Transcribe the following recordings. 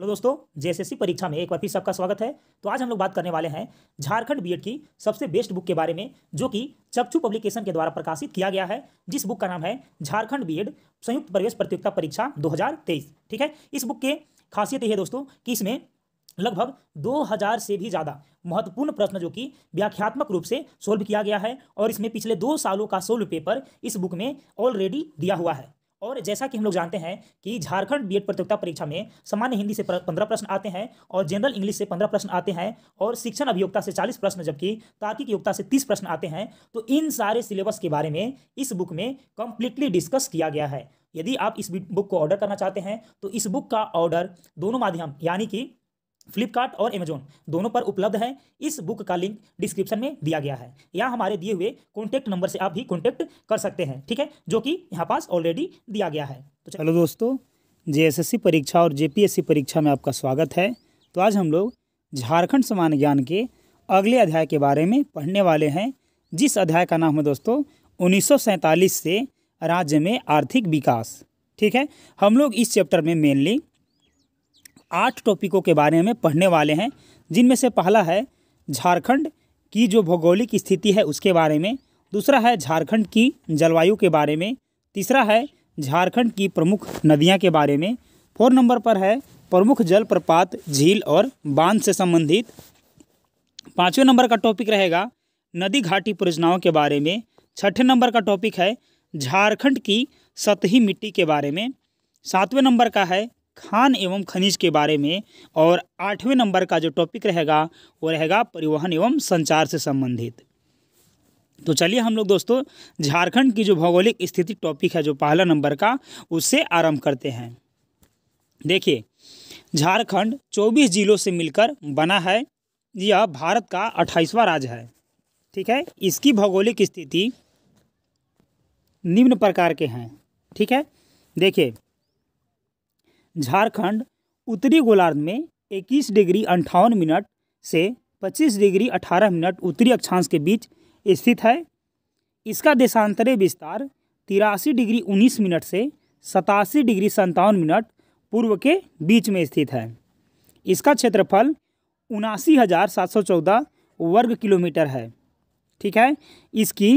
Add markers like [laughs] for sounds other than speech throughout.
hello दोस्तों JSSC परीक्षा में एक बार फिर सबका स्वागत है तो आज हम लोग बात करने वाले हैं झारखंड बीएड की सबसे बेस्ट बुक के बारे में जो कि चपचू पब्लिकेशन के द्वारा प्रकाशित किया गया है जिस बुक का नाम है झारखंड बीएड संयुक्त प्रवेश प्रतियोगिता परीक्षा 2023 ठीक है इस बुक के खासियत यह है दोस्तों कि इसमें लगभग 2000 से भी ज़्यादा महत्वपूर्ण प्रश्न जो कि व्याख्यात्मक रूप से सोल्व किया गया है और इसमें पिछले दो सालों का सोल्व पेपर इस बुक में ऑलरेडी दिया हुआ है और जैसा कि हम लोग जानते हैं कि झारखंड बीएड प्रतियोगिता परीक्षा में सामान्य हिंदी से पंद्रह प्रश्न आते हैं और जनरल इंग्लिश से पंद्रह प्रश्न आते हैं और शिक्षण अभियोक्ता से चालीस प्रश्न जबकि तार्किक योग्यता से तीस प्रश्न आते हैं तो इन सारे सिलेबस के बारे में इस बुक में कंप्लीटली डिस्कस किया गया है यदि आप इस बुक को ऑर्डर करना चाहते हैं तो इस बुक का ऑर्डर दोनों माध्यम यानी कि फ्लिपकार्ट और अमेजोन दोनों पर उपलब्ध है इस बुक का लिंक डिस्क्रिप्शन में दिया गया है या हमारे दिए हुए कॉन्टैक्ट नंबर से आप भी कॉन्टैक्ट कर सकते हैं ठीक है जो कि यहाँ पास ऑलरेडी दिया गया है तो चलो दोस्तों जे परीक्षा और जे परीक्षा में आपका स्वागत है तो आज हम लोग झारखंड समान ज्ञान के अगले अध्याय के बारे में पढ़ने वाले हैं जिस अध्याय का नाम है दोस्तों उन्नीस से राज्य में आर्थिक विकास ठीक है हम लोग इस चैप्टर में मेनली आठ टॉपिकों के बारे में पढ़ने वाले हैं जिनमें से पहला है झारखंड की जो भौगोलिक स्थिति है उसके बारे में दूसरा है झारखंड की जलवायु के बारे में तीसरा है झारखंड की प्रमुख नदियाँ के बारे में फोर नंबर पर है प्रमुख जलप्रपात झील और बांध से संबंधित पाँचवें नंबर का टॉपिक रहेगा नदी घाटी परियोजनाओं के बारे में छठे नंबर का टॉपिक है झारखंड की सतही मिट्टी के बारे में सातवें नंबर का है खान एवं खनिज के बारे में और आठवें नंबर का जो टॉपिक रहेगा वो रहेगा परिवहन एवं संचार से संबंधित तो चलिए हम लोग दोस्तों झारखंड की जो भौगोलिक स्थिति टॉपिक है जो पहला नंबर का उससे आरंभ करते हैं देखिए झारखंड 24 जिलों से मिलकर बना है यह भारत का अट्ठाईसवां राज्य है ठीक है इसकी भौगोलिक स्थिति निम्न प्रकार के हैं ठीक है देखिए झारखंड उत्तरी गोलार्ध में इक्कीस डिग्री अंठावन मिनट से पच्चीस डिग्री अठारह मिनट उत्तरी अक्षांश के बीच स्थित है इसका देशांतरीय विस्तार तिरासी डिग्री उन्नीस मिनट से सतासी डिग्री संतावन मिनट पूर्व के बीच में स्थित है इसका क्षेत्रफल उनासी हज़ार सात सौ चौदह वर्ग किलोमीटर है ठीक है इसकी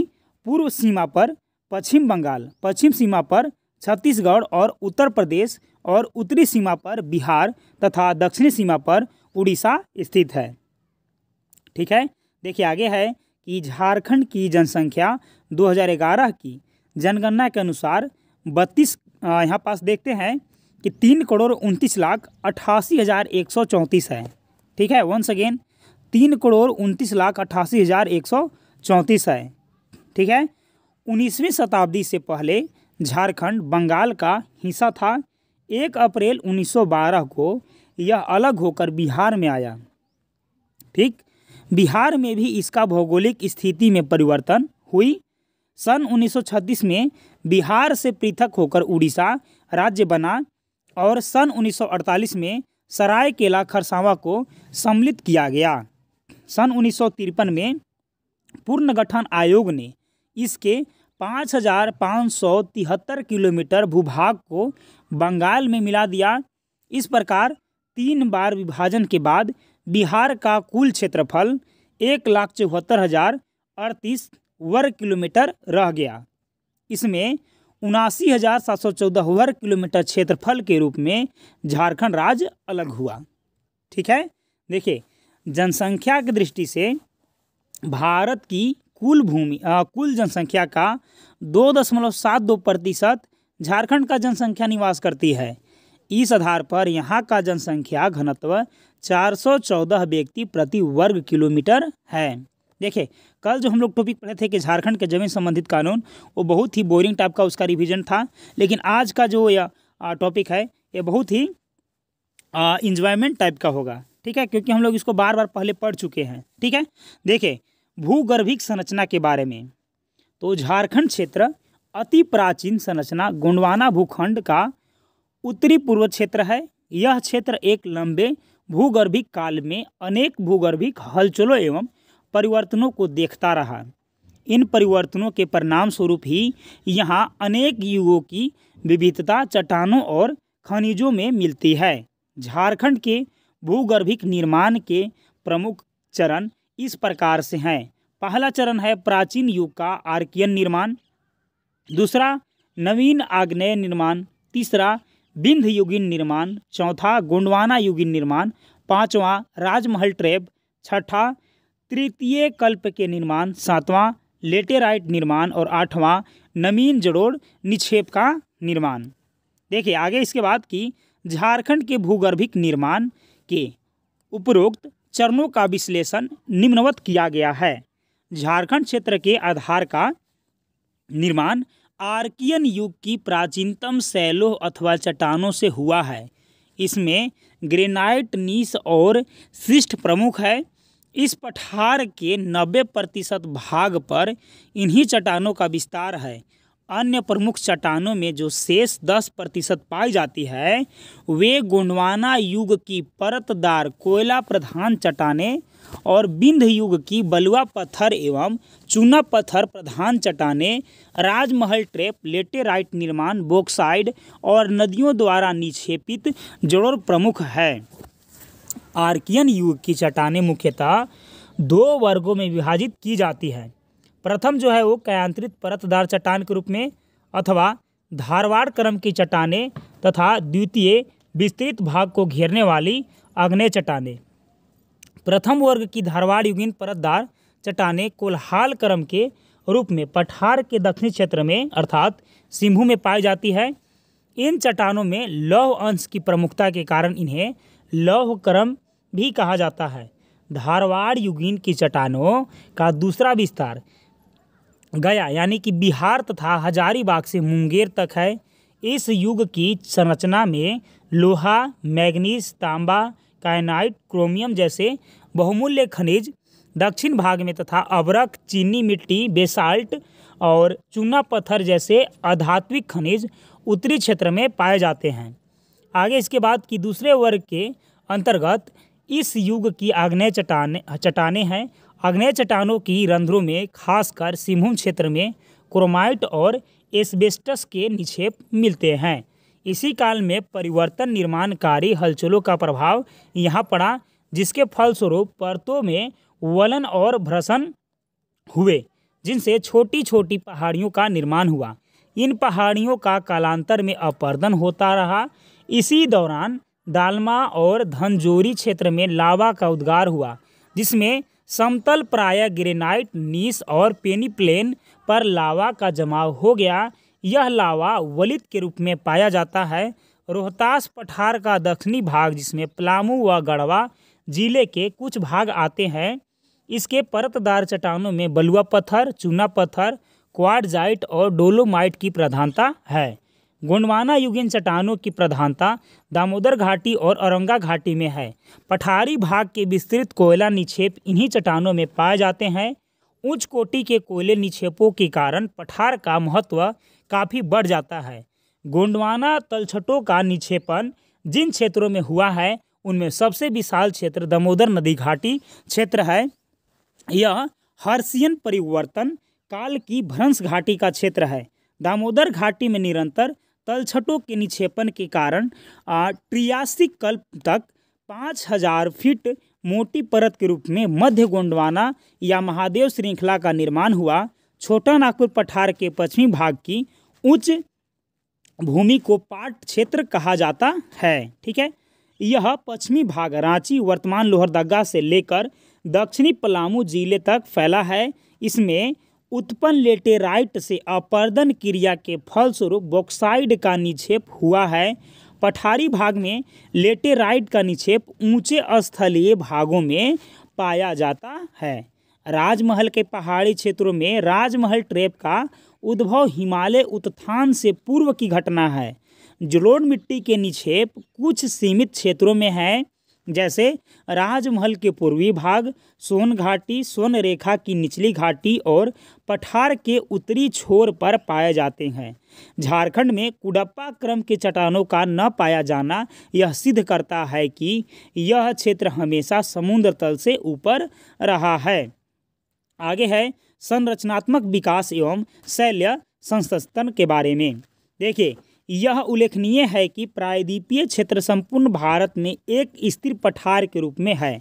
पूर्व सीमा पर पश्चिम बंगाल पश्चिम सीमा पर छत्तीसगढ़ और उत्तर प्रदेश और उत्तरी सीमा पर बिहार तथा दक्षिणी सीमा पर उड़ीसा स्थित है ठीक है देखिए आगे है कि झारखंड की जनसंख्या 2011 की जनगणना के अनुसार बत्तीस यहाँ पास देखते हैं कि तीन करोड़ उनतीस लाख अट्ठासी हज़ार एक सौ चौंतीस है ठीक है वंस अगेन तीन करोड़ उनतीस लाख अट्ठासी हज़ार एक सौ चौंतीस है ठीक है उन्नीसवीं शताब्दी से पहले झारखंड बंगाल का हिस्सा था एक अप्रैल 1912 को यह अलग होकर बिहार में आया ठीक बिहार में भी इसका भौगोलिक स्थिति में परिवर्तन हुई सन 1936 में बिहार से पृथक होकर उड़ीसा राज्य बना और सन 1948 में सरायकेला खरसावा को सम्मिलित किया गया सन उन्नीस में पुनर्गठन आयोग ने इसके पाँच हजार पाँच सौ तिहत्तर किलोमीटर भूभाग को बंगाल में मिला दिया इस प्रकार तीन बार विभाजन के बाद बिहार का कुल क्षेत्रफल एक लाख चौहत्तर हजार अड़तीस वर्ग किलोमीटर रह गया इसमें उनासी हजार सात सौ चौदह वर्ग किलोमीटर क्षेत्रफल के रूप में झारखंड राज्य अलग हुआ ठीक है देखिए जनसंख्या की दृष्टि से भारत की कुल भूमि कुल जनसंख्या का दो दशमलव सात दो प्रतिशत झारखंड का जनसंख्या निवास करती है इस आधार पर यहाँ का जनसंख्या घनत्व 414 व्यक्ति प्रति वर्ग किलोमीटर है देखिए कल जो हम लोग टॉपिक पढ़े थे कि झारखंड के जमीन संबंधित कानून वो बहुत ही बोरिंग टाइप का उसका रिविजन था लेकिन आज का जो यह टॉपिक है ये बहुत ही इंजॉयमेंट टाइप का होगा ठीक है क्योंकि हम लोग इसको बार बार पहले पढ़ चुके हैं ठीक है देखिए भूगर्भिक संरचना के बारे में तो झारखंड क्षेत्र अति प्राचीन संरचना गोंडवाना भूखंड का उत्तरी पूर्व क्षेत्र है यह क्षेत्र एक लंबे भूगर्भिक काल में अनेक भूगर्भिक हलचलों एवं परिवर्तनों को देखता रहा इन परिवर्तनों के परिणाम स्वरूप ही यहाँ अनेक युगों की विविधता चट्टानों और खनिजों में मिलती है झारखंड के भूगर्भिक निर्माण के प्रमुख चरण इस प्रकार से हैं पहला चरण है प्राचीन युग का आर्कियन निर्माण दूसरा नवीन आग्नेय निर्माण तीसरा विंध्य निर्माण चौथा गोंडवाना युगीन निर्माण पांचवा राजमहल ट्रेप छठा तृतीय कल्प के निर्माण सातवां लेटेराइट निर्माण और आठवां नमीन जड़ोड़ निक्षेप का निर्माण देखिए आगे इसके बाद कि झारखंड के भूगर्भिक निर्माण के उपरोक्त चरणों का विश्लेषण निम्नवत किया गया है झारखंड क्षेत्र के आधार का निर्माण आर्कियन युग की प्राचीनतम शैलों अथवा चट्टानों से हुआ है इसमें ग्रेनाइट नीस और शिष्ट प्रमुख है इस पठार के नब्बे प्रतिशत भाग पर इन्हीं चट्टानों का विस्तार है अन्य प्रमुख चट्टानों में जो शेष दस प्रतिशत पाई जाती है वे गोंडवाना युग की परतदार कोयला प्रधान चट्टानें और बिंध युग की बलुआ पत्थर एवं चूना पत्थर प्रधान चट्टाने राजमहल ट्रेप लेटेराइट निर्माण बोक्साइड और नदियों द्वारा निक्षेपित जड़ों प्रमुख है आर्कियन युग की चट्टाने मुख्यतः दो वर्गों में विभाजित की जाती है प्रथम जो है वो कयांत्रित परतदार चट्टान के रूप में अथवा धारवाड़ क्रम की चट्टाने तथा द्वितीय विस्तृत भाग को घेरने वाली अग्नय चट्टाने प्रथम वर्ग की धारवाड़ युगिन परतदार चट्टाने कोलहाल क्रम के रूप में पठार के दक्षिणी क्षेत्र में अर्थात सिंहू में पाई जाती है इन चट्टानों में लौह अंश की प्रमुखता के कारण इन्हें लौह क्रम भी कहा जाता है धारवाड़ युगिन की चट्टानों का दूसरा विस्तार गया यानी कि बिहार तथा हजारीबाग से मुंगेर तक है इस युग की संरचना में लोहा मैग्नीज तांबा कायनाइट क्रोमियम जैसे बहुमूल्य खनिज दक्षिण भाग में तथा अवरक चीनी मिट्टी बेसाल्ट और चूना पत्थर जैसे अधात्विक खनिज उत्तरी क्षेत्र में पाए जाते हैं आगे इसके बाद की दूसरे वर्ग के अंतर्गत इस युग की आग्नेय चट्टान चट्टाने हैं आग्नेय चट्टानों की रंध्रों में खासकर सिंहभूम क्षेत्र में क्रोमाइट और एस्बेस्टस के निक्षेप मिलते हैं इसी काल में परिवर्तन निर्माणकारी हलचलों का प्रभाव यहाँ पड़ा जिसके फलस्वरूप परतों में वलन और भ्रसन हुए जिनसे छोटी छोटी पहाड़ियों का निर्माण हुआ इन पहाड़ियों का कालांतर में अपर्दन होता रहा इसी दौरान दालमा और धनजोरी क्षेत्र में लावा का उद्गार हुआ जिसमें समतल प्राय ग्रेनाइट नीस और पेनी प्लेन पर लावा का जमाव हो गया यह लावा वलित के रूप में पाया जाता है रोहतास पठार का दक्षिणी भाग जिसमें पलामू व गढ़वा जिले के कुछ भाग आते हैं इसके परतदार चट्टानों में बलुआ पत्थर चूना पत्थर क्वाडजाइट और डोलोमाइट की प्रधानता है गोंडवाना युगिन चट्टानों की प्रधानता दामोदर घाटी और औरंगा घाटी में है पठारी भाग के विस्तृत कोयला निक्षेप इन्हीं चट्टानों में पाए जाते हैं उच्च कोटि के कोयले निक्षेपों के कारण पठार का महत्व काफ़ी बढ़ जाता है गोंडवाना तलछटों का निक्षेपण जिन क्षेत्रों में हुआ है उनमें सबसे विशाल क्षेत्र दामोदर नदी घाटी क्षेत्र है यह हर्सियन परिवर्तन काल की भ्रंश घाटी का क्षेत्र है दामोदर घाटी में निरंतर तलछटों के निक्षेपण के कारण ट्रियासी कल्प तक पाँच हजार फीट मोटी परत के रूप में मध्य गोंडवाना या महादेव श्रृंखला का निर्माण हुआ छोटा नागपुर पठार के पश्चिमी भाग की उच्च भूमि को पाट क्षेत्र कहा जाता है ठीक है यह पश्चिमी भाग रांची वर्तमान लोहरदगा से लेकर दक्षिणी पलामू जिले तक फैला है इसमें उत्पन्न लेटेराइट से अपर्दन क्रिया के फलस्वरूप बॉक्साइड का निक्षेप हुआ है पठारी भाग में लेटेराइट का निक्षेप ऊंचे स्थलीय भागों में पाया जाता है राजमहल के पहाड़ी क्षेत्रों में राजमहल ट्रेप का उद्भव हिमालय उत्थान से पूर्व की घटना है जलोढ़ मिट्टी के निक्षेप कुछ सीमित क्षेत्रों में है जैसे राजमहल के पूर्वी भाग सोन घाटी सोन रेखा की निचली घाटी और पठार के उत्तरी छोर पर पाए जाते हैं झारखंड में कुडप्पा क्रम के चट्टानों का न पाया जाना यह सिद्ध करता है कि यह क्षेत्र हमेशा समुद्र तल से ऊपर रहा है आगे है संरचनात्मक विकास एवं शैल्य संस्थान के बारे में देखिए यह उल्लेखनीय है कि प्रायद्वीपीय क्षेत्र संपूर्ण भारत में एक स्थिर पठार के रूप में है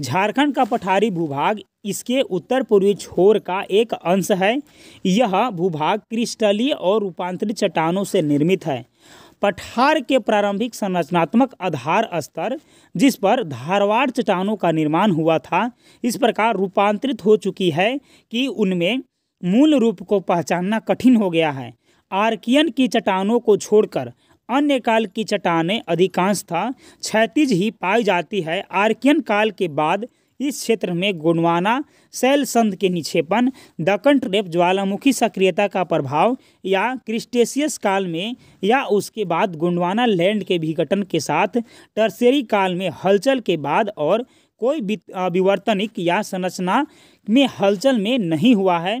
झारखंड का पठारी भूभाग इसके उत्तर पूर्वी छोर का एक अंश है यह भूभाग क्रिस्टलीय और रूपांतरित चट्टानों से निर्मित है पठार के प्रारंभिक संरचनात्मक आधार स्तर जिस पर धारवाड़ चट्टानों का निर्माण हुआ था इस प्रकार रूपांतरित हो चुकी है कि उनमें मूल रूप को पहचानना कठिन हो गया है आर्कियन की चट्टानों को छोड़कर अन्य काल की चट्टानें अधिकांशतः क्षैतिज ही पाई जाती है आर्कियन काल के बाद इस क्षेत्र में गोंडवाना सैल संध के निक्षेपण दक्कन ट्रेप ज्वालामुखी सक्रियता का प्रभाव या क्रिस्टेशियस काल में या उसके बाद गोंडवाना लैंड के विघटन के साथ टर्सेरी काल में हलचल के बाद और कोई विवर्तनिक या संरचना में हलचल में नहीं हुआ है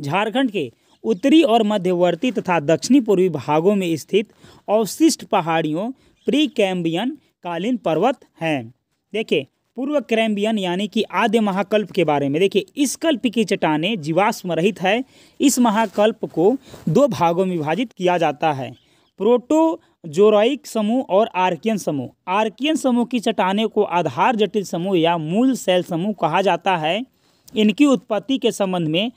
झारखंड के उत्तरी और मध्यवर्ती तथा दक्षिणी पूर्वी भागों में स्थित अवशिष्ट पहाड़ियों प्री कैम्बियन कालीन पर्वत हैं देखिए पूर्व क्रैम्बियन यानी कि आद्य महाकल्प के बारे में देखिए इस कल्प की चट्टाने जीवाश्म रहित है इस महाकल्प को दो भागों में विभाजित किया जाता है प्रोटो जोराइक समूह और आर्कियन समूह आर्कियन समूह की चट्टाने को आधार जटिल समूह या मूल सेल समूह कहा जाता है इनकी उत्पत्ति के संबंध में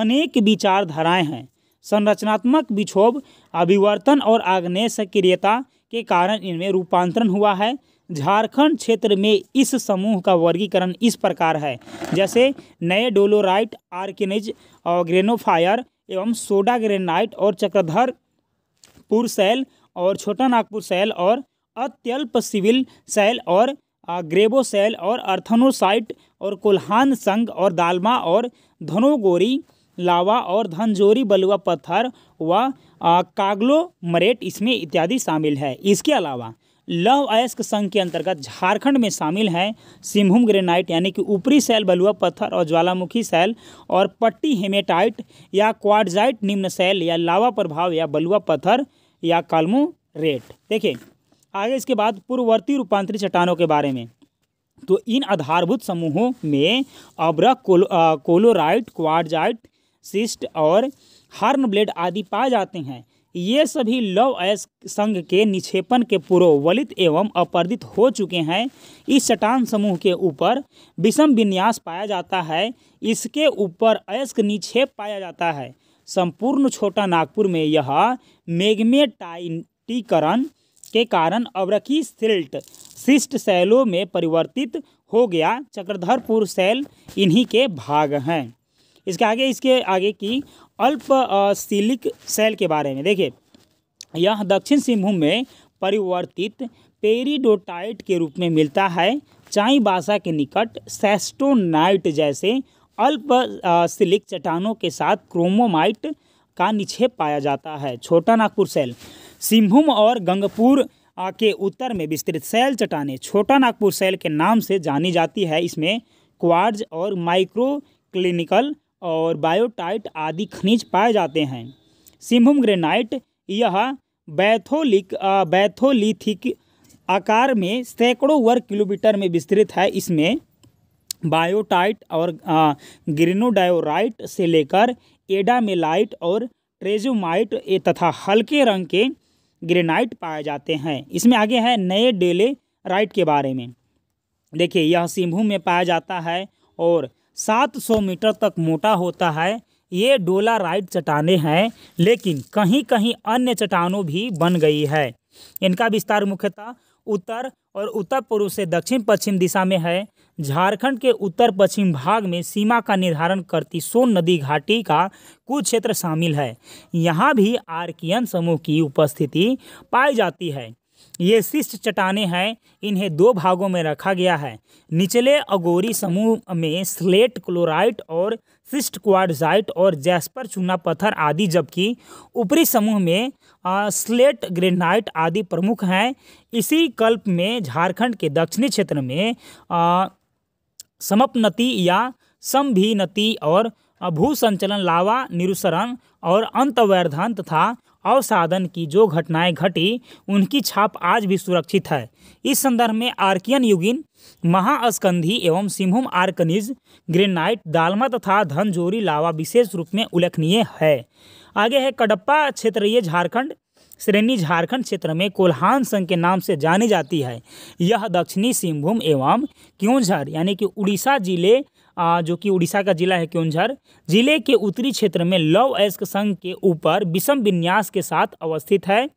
अनेक विचारधाराएँ हैं संरचनात्मक विक्षोभ अभिवर्तन और आग्नेय सक्रियता के कारण इनमें रूपांतरण हुआ है झारखंड क्षेत्र में इस समूह का वर्गीकरण इस प्रकार है जैसे नए डोलोराइट आर्किनिज और ग्रेनोफायर एवं सोडा ग्रेनाइट और चक्रधरपुर सैल और छोटा नागपुर सैल और अत्यल्प सिविल सैल और ग्रेबोसेल और अर्थनोसाइट और कोल्हान संघ और दालमा और धनोगोरी लावा और धनजोरी बलुआ पत्थर व कागलो मरेट इसमें इत्यादि शामिल है इसके अलावा लव अयस्क संघ के अंतर्गत झारखंड में शामिल हैं सिमहुम ग्रेनाइट यानी कि ऊपरी सेल बलुआ पत्थर और ज्वालामुखी सेल और पट्टी हेमेटाइट या क्वाडजाइट निम्न सेल या लावा प्रभाव या बलुआ पत्थर या कालमो रेट देखिए आगे इसके बाद पूर्ववर्ती रूपांतरित चट्टानों के बारे में तो इन आधारभूत समूहों में अब्रक कोलो, कोलोराइट क्वाडजाइट सिस्ट और हार्न ब्लेड आदि पाए जाते हैं ये सभी लव एस संघ के निक्षेपण के पूर्व वलित एवं अपर्दित हो चुके हैं इस चटान समूह के ऊपर विषम विन्यास पाया जाता है इसके ऊपर अयस्क निक्षेप पाया जाता है संपूर्ण छोटा नागपुर में यह मेगमेटाइटीकरण के कारण अवरकी सिल्ट शिष्ट शैलों में परिवर्तित हो गया चक्रधरपुर शैल इन्हीं के भाग हैं इसके आगे इसके आगे की अल्प सिलिक सेल के बारे में देखिए यह दक्षिण सिंहभूम में परिवर्तित पेरिडोटाइट के रूप में मिलता है चाई बासा के निकट सेस्टोनाइट जैसे अल्प सिलिक चट्टानों के साथ क्रोमोमाइट का निक्षेप पाया जाता है छोटा नागपुर सेल सिंहभूम और गंगपुर के उत्तर में विस्तृत सेल चट्टाने छोटा नागपुर सेल के नाम से जानी जाती है इसमें क्वार्ज और माइक्रो क्लिनिकल और बायोटाइट आदि खनिज पाए जाते हैं सिम्हुम ग्रेनाइट यह बैथोलिक बैथोलिथिक आकार में सैकड़ों वर्ग किलोमीटर में विस्तृत है इसमें बायोटाइट और ग्रीनोडायोराइट से लेकर एडामेलाइट और ट्रेजोमाइट तथा हल्के रंग के ग्रेनाइट पाए जाते हैं इसमें आगे है नए डेले राइट के बारे में देखिए यह सिंभू में पाया जाता है और 700 मीटर तक मोटा होता है ये डोला राइट चट्टाने हैं लेकिन कहीं कहीं अन्य चट्टानों भी बन गई है इनका विस्तार मुख्यतः उत्तर और उत्तर पूर्व से दक्षिण पश्चिम दिशा में है झारखंड के उत्तर पश्चिम भाग में सीमा का निर्धारण करती सोन नदी घाटी का कुछ क्षेत्र शामिल है यहाँ भी आर्कियन समूह की उपस्थिति पाई जाती है ये शिष्ट चट्टाने हैं इन्हें दो भागों में रखा गया है निचले अगोरी समूह में स्लेट क्लोराइट और शिष्ट क्वारजाइट और जैस्पर चूना पत्थर आदि जबकि ऊपरी समूह में आ, स्लेट ग्रेनाइट आदि प्रमुख हैं इसी कल्प में झारखंड के दक्षिणी क्षेत्र में समपनति या समभिनति और भूसंचलन लावा निरुसरण और अंतवर्धन तथा अवसाधन की जो घटनाएं घटी उनकी छाप आज भी सुरक्षित है इस संदर्भ में आर्कियन युगिन महाअस्कंधी एवं सिंहम आर्कनिज ग्रेनाइट दालमा तथा धनजोरी लावा विशेष रूप में उल्लेखनीय है आगे है कडप्पा क्षेत्रीय झारखंड श्रेणी झारखंड क्षेत्र में कोल्हान संघ के नाम से जानी जाती है यह दक्षिणी सिंहभूम एवं क्योंझर यानी कि उड़ीसा जिले जो कि उड़ीसा का जिला है क्योंझर जिले के उत्तरी क्षेत्र में लव एस्क संघ के ऊपर विषम विन्यास के साथ अवस्थित है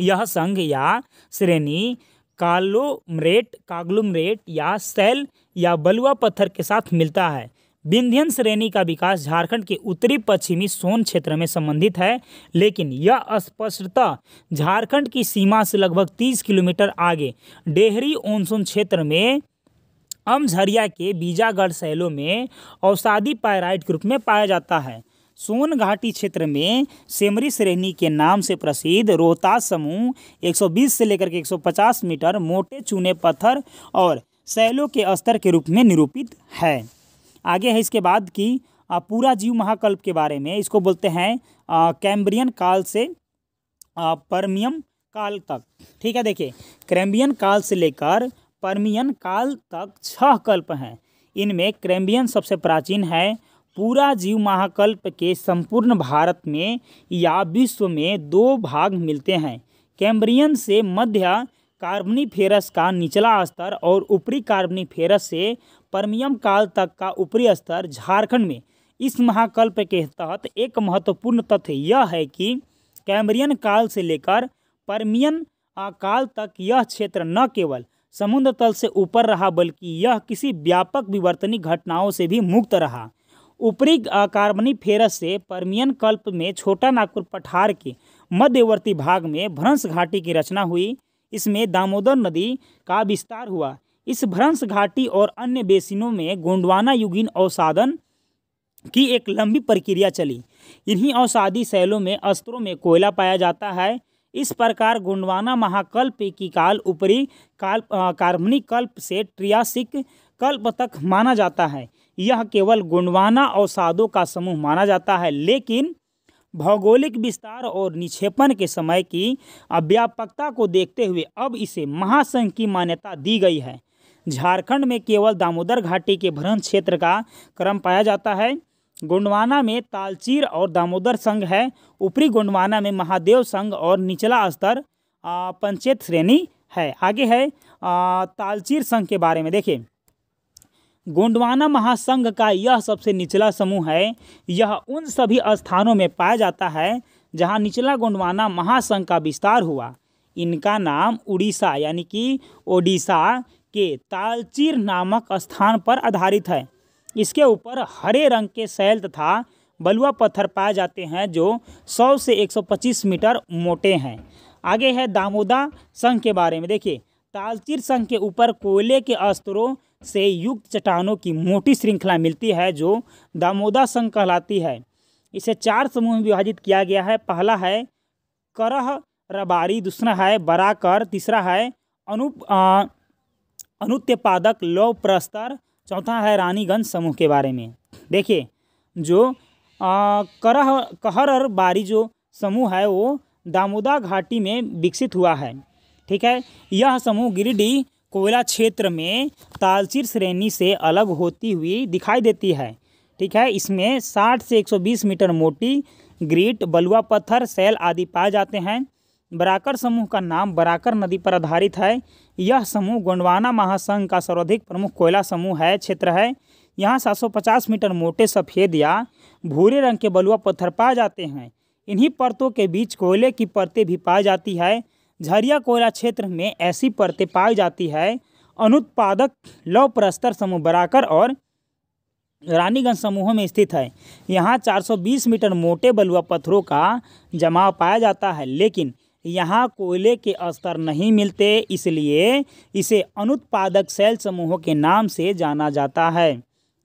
यह संघ या श्रेणी कालोमरेट काग्लुमरेट या सेल या बलुआ पत्थर के साथ मिलता है विंध्यन श्रेणी का विकास झारखंड के उत्तरी पश्चिमी सोन क्षेत्र में संबंधित है लेकिन यह स्पष्टता झारखंड की सीमा से लगभग 30 किलोमीटर आगे डेहरी ओनसोन क्षेत्र में अम्झरिया के बीजागढ़ शैलों में औसादी पायराइट के रूप में पाया जाता है सोन घाटी क्षेत्र में सेमरी श्रेणी के नाम से प्रसिद्ध रोहतास समूह 120 से लेकर के 150 मीटर मोटे चूने पत्थर और शैलों के स्तर के रूप में निरूपित है आगे है इसके बाद कि पूरा जीव महाकल्प के बारे में इसको बोलते हैं कैम्ब्रियन काल से परमियम काल तक ठीक है देखिए क्रेम्बियन काल से लेकर परमियन काल तक छह कल्प हैं इनमें क्रेम्बियन सबसे प्राचीन है पूरा जीव महाकल्प के संपूर्ण भारत में या विश्व में दो भाग मिलते हैं कैम्ब्रियन से मध्य कार्बनीफेरस का निचला स्तर और ऊपरी कार्बनीफेरस से परमियम काल तक का ऊपरी स्तर झारखंड में इस महाकल्प के तहत एक महत्वपूर्ण तथ्य यह है कि कैम्ब्रियन काल से लेकर परमियन काल तक यह क्षेत्र न केवल समुद्र तल से ऊपर रहा बल्कि यह किसी व्यापक विवर्तनी घटनाओं से भी मुक्त रहा ऊपरी कार्बनी फेरस से परमियन कल्प में छोटा नागपुर पठार के मध्यवर्ती भाग में भ्रंश घाटी की रचना हुई इसमें दामोदर नदी का विस्तार हुआ इस भ्रंश घाटी और अन्य बेसिनों में गोंडवाना युगीन अवसाधन की एक लंबी प्रक्रिया चली इन्हीं औसादी शैलों में अस्त्रों में कोयला पाया जाता है इस प्रकार गुंडवाना महाकल्प की काल ऊपरी काल कार्बनिक कल्प से ट्रियासिक कल्प तक माना जाता है यह केवल गोंडवाना अवसादों का समूह माना जाता है लेकिन भौगोलिक विस्तार और निक्षेपण के समय की अव्यापकता को देखते हुए अब इसे महासंघ की मान्यता दी गई है झारखंड में केवल दामोदर घाटी के भ्रमण क्षेत्र का क्रम पाया जाता है गोंडवाना में तालचीर और दामोदर संघ है ऊपरी गोंडवाना में महादेव संघ और निचला स्तर पंचायत श्रेणी है आगे है तालचीर संघ के बारे में देखिए गोंडवाना महासंघ का यह सबसे निचला समूह है यह उन सभी स्थानों में पाया जाता है जहां निचला गोंडवाना महासंघ का विस्तार हुआ इनका नाम उड़ीसा यानी कि ओडिशा के तालचीर नामक स्थान पर आधारित है इसके ऊपर हरे रंग के सैल तथा बलुआ पत्थर पाए जाते हैं जो 100 से 125 मीटर मोटे हैं आगे है दामोदा संघ के बारे में देखिए तालचीर संघ के ऊपर कोयले के अस्त्रों से युक्त चट्टानों की मोटी श्रृंखला मिलती है जो दामोदा संघ कहलाती है इसे चार समूह में विभाजित किया गया है पहला है करह रबारी दूसरा है बराकर तीसरा है अनु अनुत्यपादक लौ प्रस्तर चौथा है रानीगंज समूह के बारे में देखिए जो करह कहर बारी जो समूह है वो दामोदा घाटी में विकसित हुआ है ठीक है यह समूह गिरिडीह कोयला क्षेत्र में तालचीर श्रेणी से अलग होती हुई दिखाई देती है ठीक है इसमें 60 से 120 मीटर मोटी ग्रीट बलुआ पत्थर सेल आदि पाए जाते हैं बराकर समूह का नाम बराकर नदी पर आधारित है यह समूह गोंडवाना महासंघ का सर्वाधिक प्रमुख कोयला समूह है क्षेत्र है यहाँ 750 मीटर मोटे सफ़ेद या भूरे रंग के बलुआ पत्थर पाए जाते हैं इन्हीं परतों के बीच कोयले की परतें भी पाई जाती है झरिया कोयला क्षेत्र में ऐसी परतें पाई जाती है अनुत्पादक लव प्रस्तर समूह बराकर और रानीगंज समूहों में स्थित है यहाँ 420 मीटर मोटे बलुआ पत्थरों का जमाव पाया जाता है लेकिन यहाँ कोयले के स्तर नहीं मिलते इसलिए इसे अनुत्पादक सेल समूहों के नाम से जाना जाता है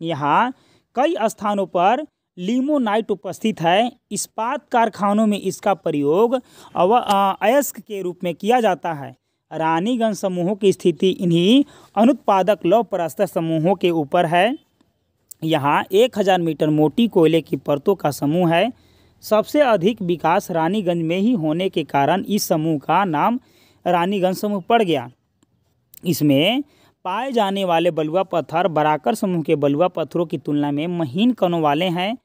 यहाँ कई स्थानों पर लीमोनाइट उपस्थित है इस्पात कारखानों में इसका प्रयोग अव अयस्क के रूप में किया जाता है रानीगंज समूहों की स्थिति इन्हीं अनुत्पादक लौ परस्तर समूहों के ऊपर है यहाँ एक हज़ार मीटर मोटी कोयले की परतों का समूह है सबसे अधिक विकास रानीगंज में ही होने के कारण इस समूह का नाम रानीगंज समूह पड़ गया इसमें पाए जाने वाले बलुआ पत्थर बराकर समूह के बलुआ पत्थरों की तुलना में महीन कणों वाले हैं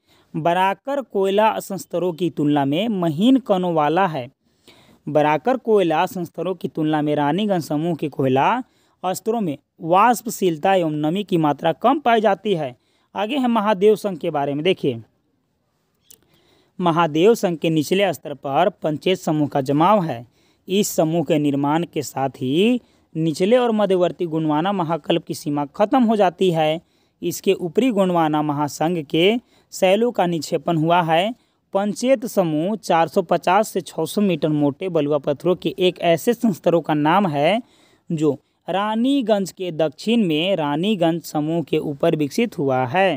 बराकर कोयला संस्तरों की तुलना में महीन कणों वाला है बराकर कोयला संस्तरों की तुलना में रानीगंज समूह के कोयला स्तरों में वाष्पशीलता एवं नमी की मात्रा कम पाई जाती है आगे है महादेव संघ के बारे में देखिए महादेव संघ के निचले स्तर पर पंचायत समूह का जमाव है इस समूह के निर्माण के साथ ही निचले और मध्यवर्ती गुणवाना महाकल्प की सीमा खत्म हो जाती है इसके ऊपरी गुणवाना महासंघ के शैलों का निक्षेपण हुआ है पंचायत समूह 450 से 600 मीटर मोटे बलुआ पत्थरों के एक ऐसे संस्तरों का नाम है जो रानीगंज के दक्षिण में रानीगंज समूह के ऊपर विकसित हुआ है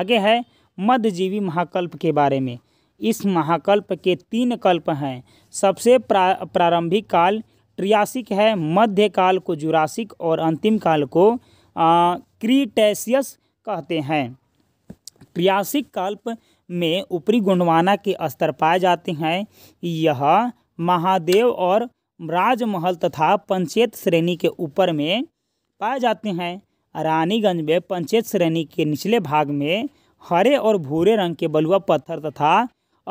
आगे है मध्यजीवी महाकल्प के बारे में इस महाकल्प के तीन कल्प हैं सबसे प्रा प्रारंभिक काल ट्रियासिक है मध्य काल को जुरासिक और अंतिम काल को क्रीटेसियस कहते हैं ट्रियासिक कल्प में ऊपरी गुणवाना के स्तर पाए जाते हैं यह महादेव और राजमहल तथा पंचेत श्रेणी के ऊपर में पाए जाते हैं रानीगंज में पंचेत श्रेणी के निचले भाग में हरे और भूरे रंग के बलुआ पत्थर तथा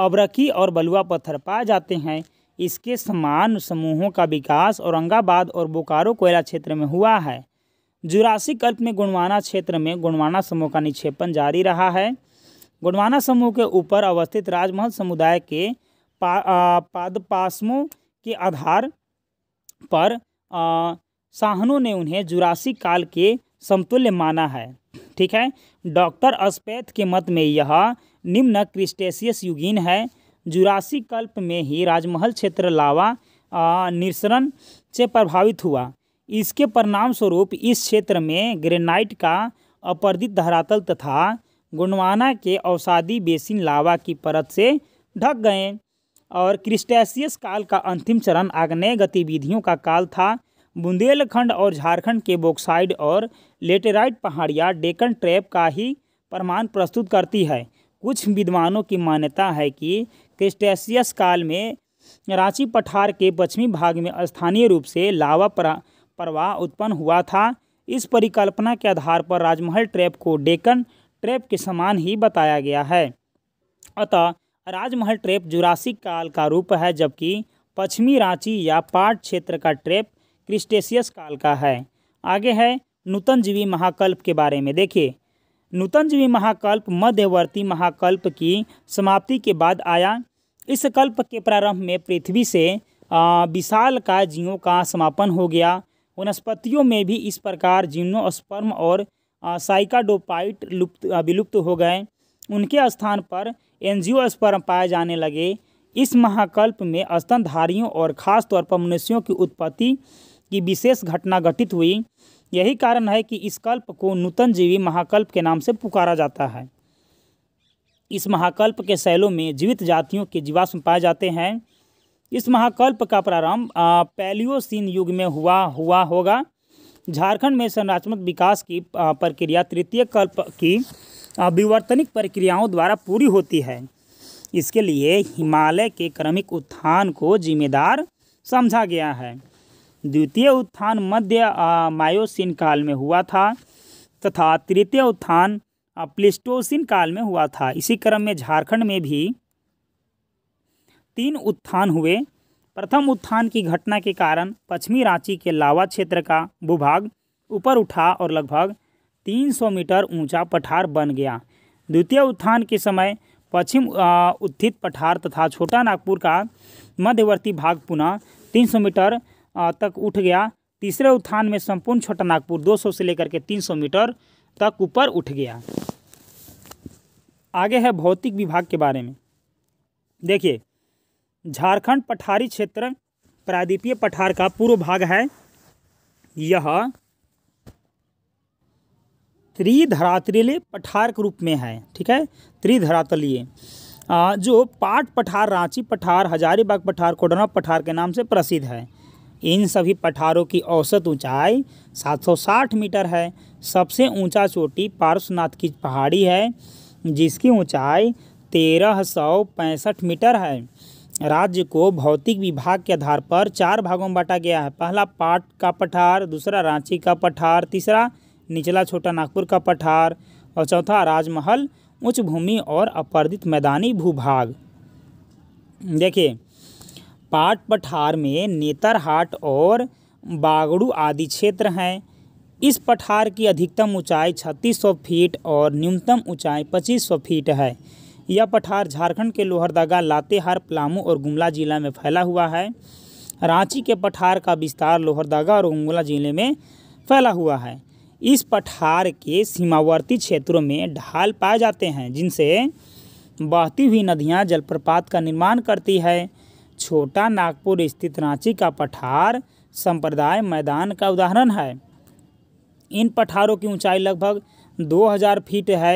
अबरकी और बलुआ पत्थर पाए जाते हैं इसके समान समूहों का विकास औरंगाबाद और बोकारो कोयला क्षेत्र में हुआ है जुरासिक कल्प में गुणवाना क्षेत्र में गुणवाना समूह का निक्षेपण जारी रहा है गुणवाना समूह के ऊपर अवस्थित राजमहल समुदाय के पा, आ, के आधार पर आ, साहनों ने उन्हें जुरासिक काल के समतुल्य माना है ठीक है डॉक्टर अस्पैथ के मत में यह निम्न क्रिस्टेशियस युगीन है जुरासी कल्प में ही राजमहल क्षेत्र लावा निरसरण से प्रभावित हुआ इसके परिणाम स्वरूप इस क्षेत्र में ग्रेनाइट का अपर्दित धरातल तथा गुणवाना के औसादी बेसिन लावा की परत से ढक गए और क्रिस्टेशियस काल का अंतिम चरण आग्नेय गतिविधियों का काल था बुंदेलखंड और झारखंड के बोक्साइड और लेटेराइट पहाड़ियाँ डेकन ट्रैप का ही प्रमाण प्रस्तुत करती है कुछ विद्वानों की मान्यता है कि क्रिस्टेशियस काल में रांची पठार के पश्चिमी भाग में स्थानीय रूप से लावा प्रवाह उत्पन्न हुआ था इस परिकल्पना के आधार पर राजमहल ट्रैप को डेकन ट्रैप के समान ही बताया गया है अतः राजमहल ट्रैप जुरासिक काल का रूप है जबकि पश्चिमी रांची या पाट क्षेत्र का ट्रैप क्रिस्टेशियस काल का है आगे है नूतन जीवी महाकल्प के बारे में देखिए नूतनजीवी महाकल्प मध्यवर्ती महाकल्प की समाप्ति के बाद आया इस कल्प के प्रारंभ में पृथ्वी से विशाल का जीवों का समापन हो गया वनस्पतियों में भी इस प्रकार जीवनोस्पर्म और साइकाडोपाइट लुप्त विलुप्त हो गए उनके स्थान पर स्पर्म पाए जाने लगे इस महाकल्प में स्तनधारियों और ख़ास तौर पर मनुष्यों की उत्पत्ति की विशेष घटना घटित हुई यही कारण है कि इस कल्प को नूतन जीवी महाकल्प के नाम से पुकारा जाता है इस महाकल्प के शैलों में जीवित जातियों के जीवाश्म पाए जाते हैं इस महाकल्प का प्रारंभ पैलियोसिन युग में हुआ हुआ होगा झारखंड में संरचनात्मक विकास की प्रक्रिया तृतीय कल्प की विवर्तनिक प्रक्रियाओं द्वारा पूरी होती है इसके लिए हिमालय के क्रमिक उत्थान को जिम्मेदार समझा गया है द्वितीय उत्थान मध्य मायोसिन काल में हुआ था तथा तृतीय उत्थान प्लिस्टोसिन काल में हुआ था इसी क्रम में झारखंड में भी तीन उत्थान हुए प्रथम उत्थान की घटना के कारण पश्चिमी रांची के लावा क्षेत्र का भूभाग ऊपर उठा और लगभग 300 मीटर ऊंचा पठार बन गया द्वितीय उत्थान के समय पश्चिम उत्थित पठार तथा छोटा नागपुर का मध्यवर्ती भाग पुनः 300 मीटर तक उठ गया तीसरे उत्थान में संपूर्ण छोटा नागपुर 200 से लेकर के 300 मीटर तक ऊपर उठ गया आगे है भौतिक विभाग के बारे में देखिए झारखंड पठारी क्षेत्र प्रादीपीय पठार का पूर्व भाग है यह त्रिधरातलीय पठार के रूप में है ठीक है त्रिधरातलीय जो पाट पठार रांची पठार हजारीबाग पठार कोडरमा पठार के नाम से प्रसिद्ध है इन सभी पठारों की औसत ऊंचाई 760 मीटर है सबसे ऊंचा चोटी पार्श्वनाथ की पहाड़ी है जिसकी ऊंचाई तेरह सौ पैंसठ मीटर है राज्य को भौतिक विभाग के आधार पर चार भागों में बांटा गया है पहला पाट का पठार दूसरा रांची का पठार तीसरा निचला छोटा नागपुर का पठार और चौथा राजमहल उच्च भूमि और अपर्दित मैदानी भूभाग देखिए पाट पठार में नेतरहाट और बागड़ू आदि क्षेत्र हैं इस पठार की अधिकतम ऊंचाई छत्तीस फीट और न्यूनतम ऊंचाई पच्चीस फीट है यह पठार झारखंड के लोहरदगा लातेहार पलामू और गुमला जिला में फैला हुआ है रांची के पठार का विस्तार लोहरदगा और गुमला जिले में फैला हुआ है इस पठार के सीमावर्ती क्षेत्रों में ढाल पाए जाते हैं जिनसे बहती हुई नदियां जलप्रपात का निर्माण करती है छोटा नागपुर स्थित रांची का पठार संप्रदाय मैदान का उदाहरण है इन पठारों की ऊंचाई लगभग 2000 फीट है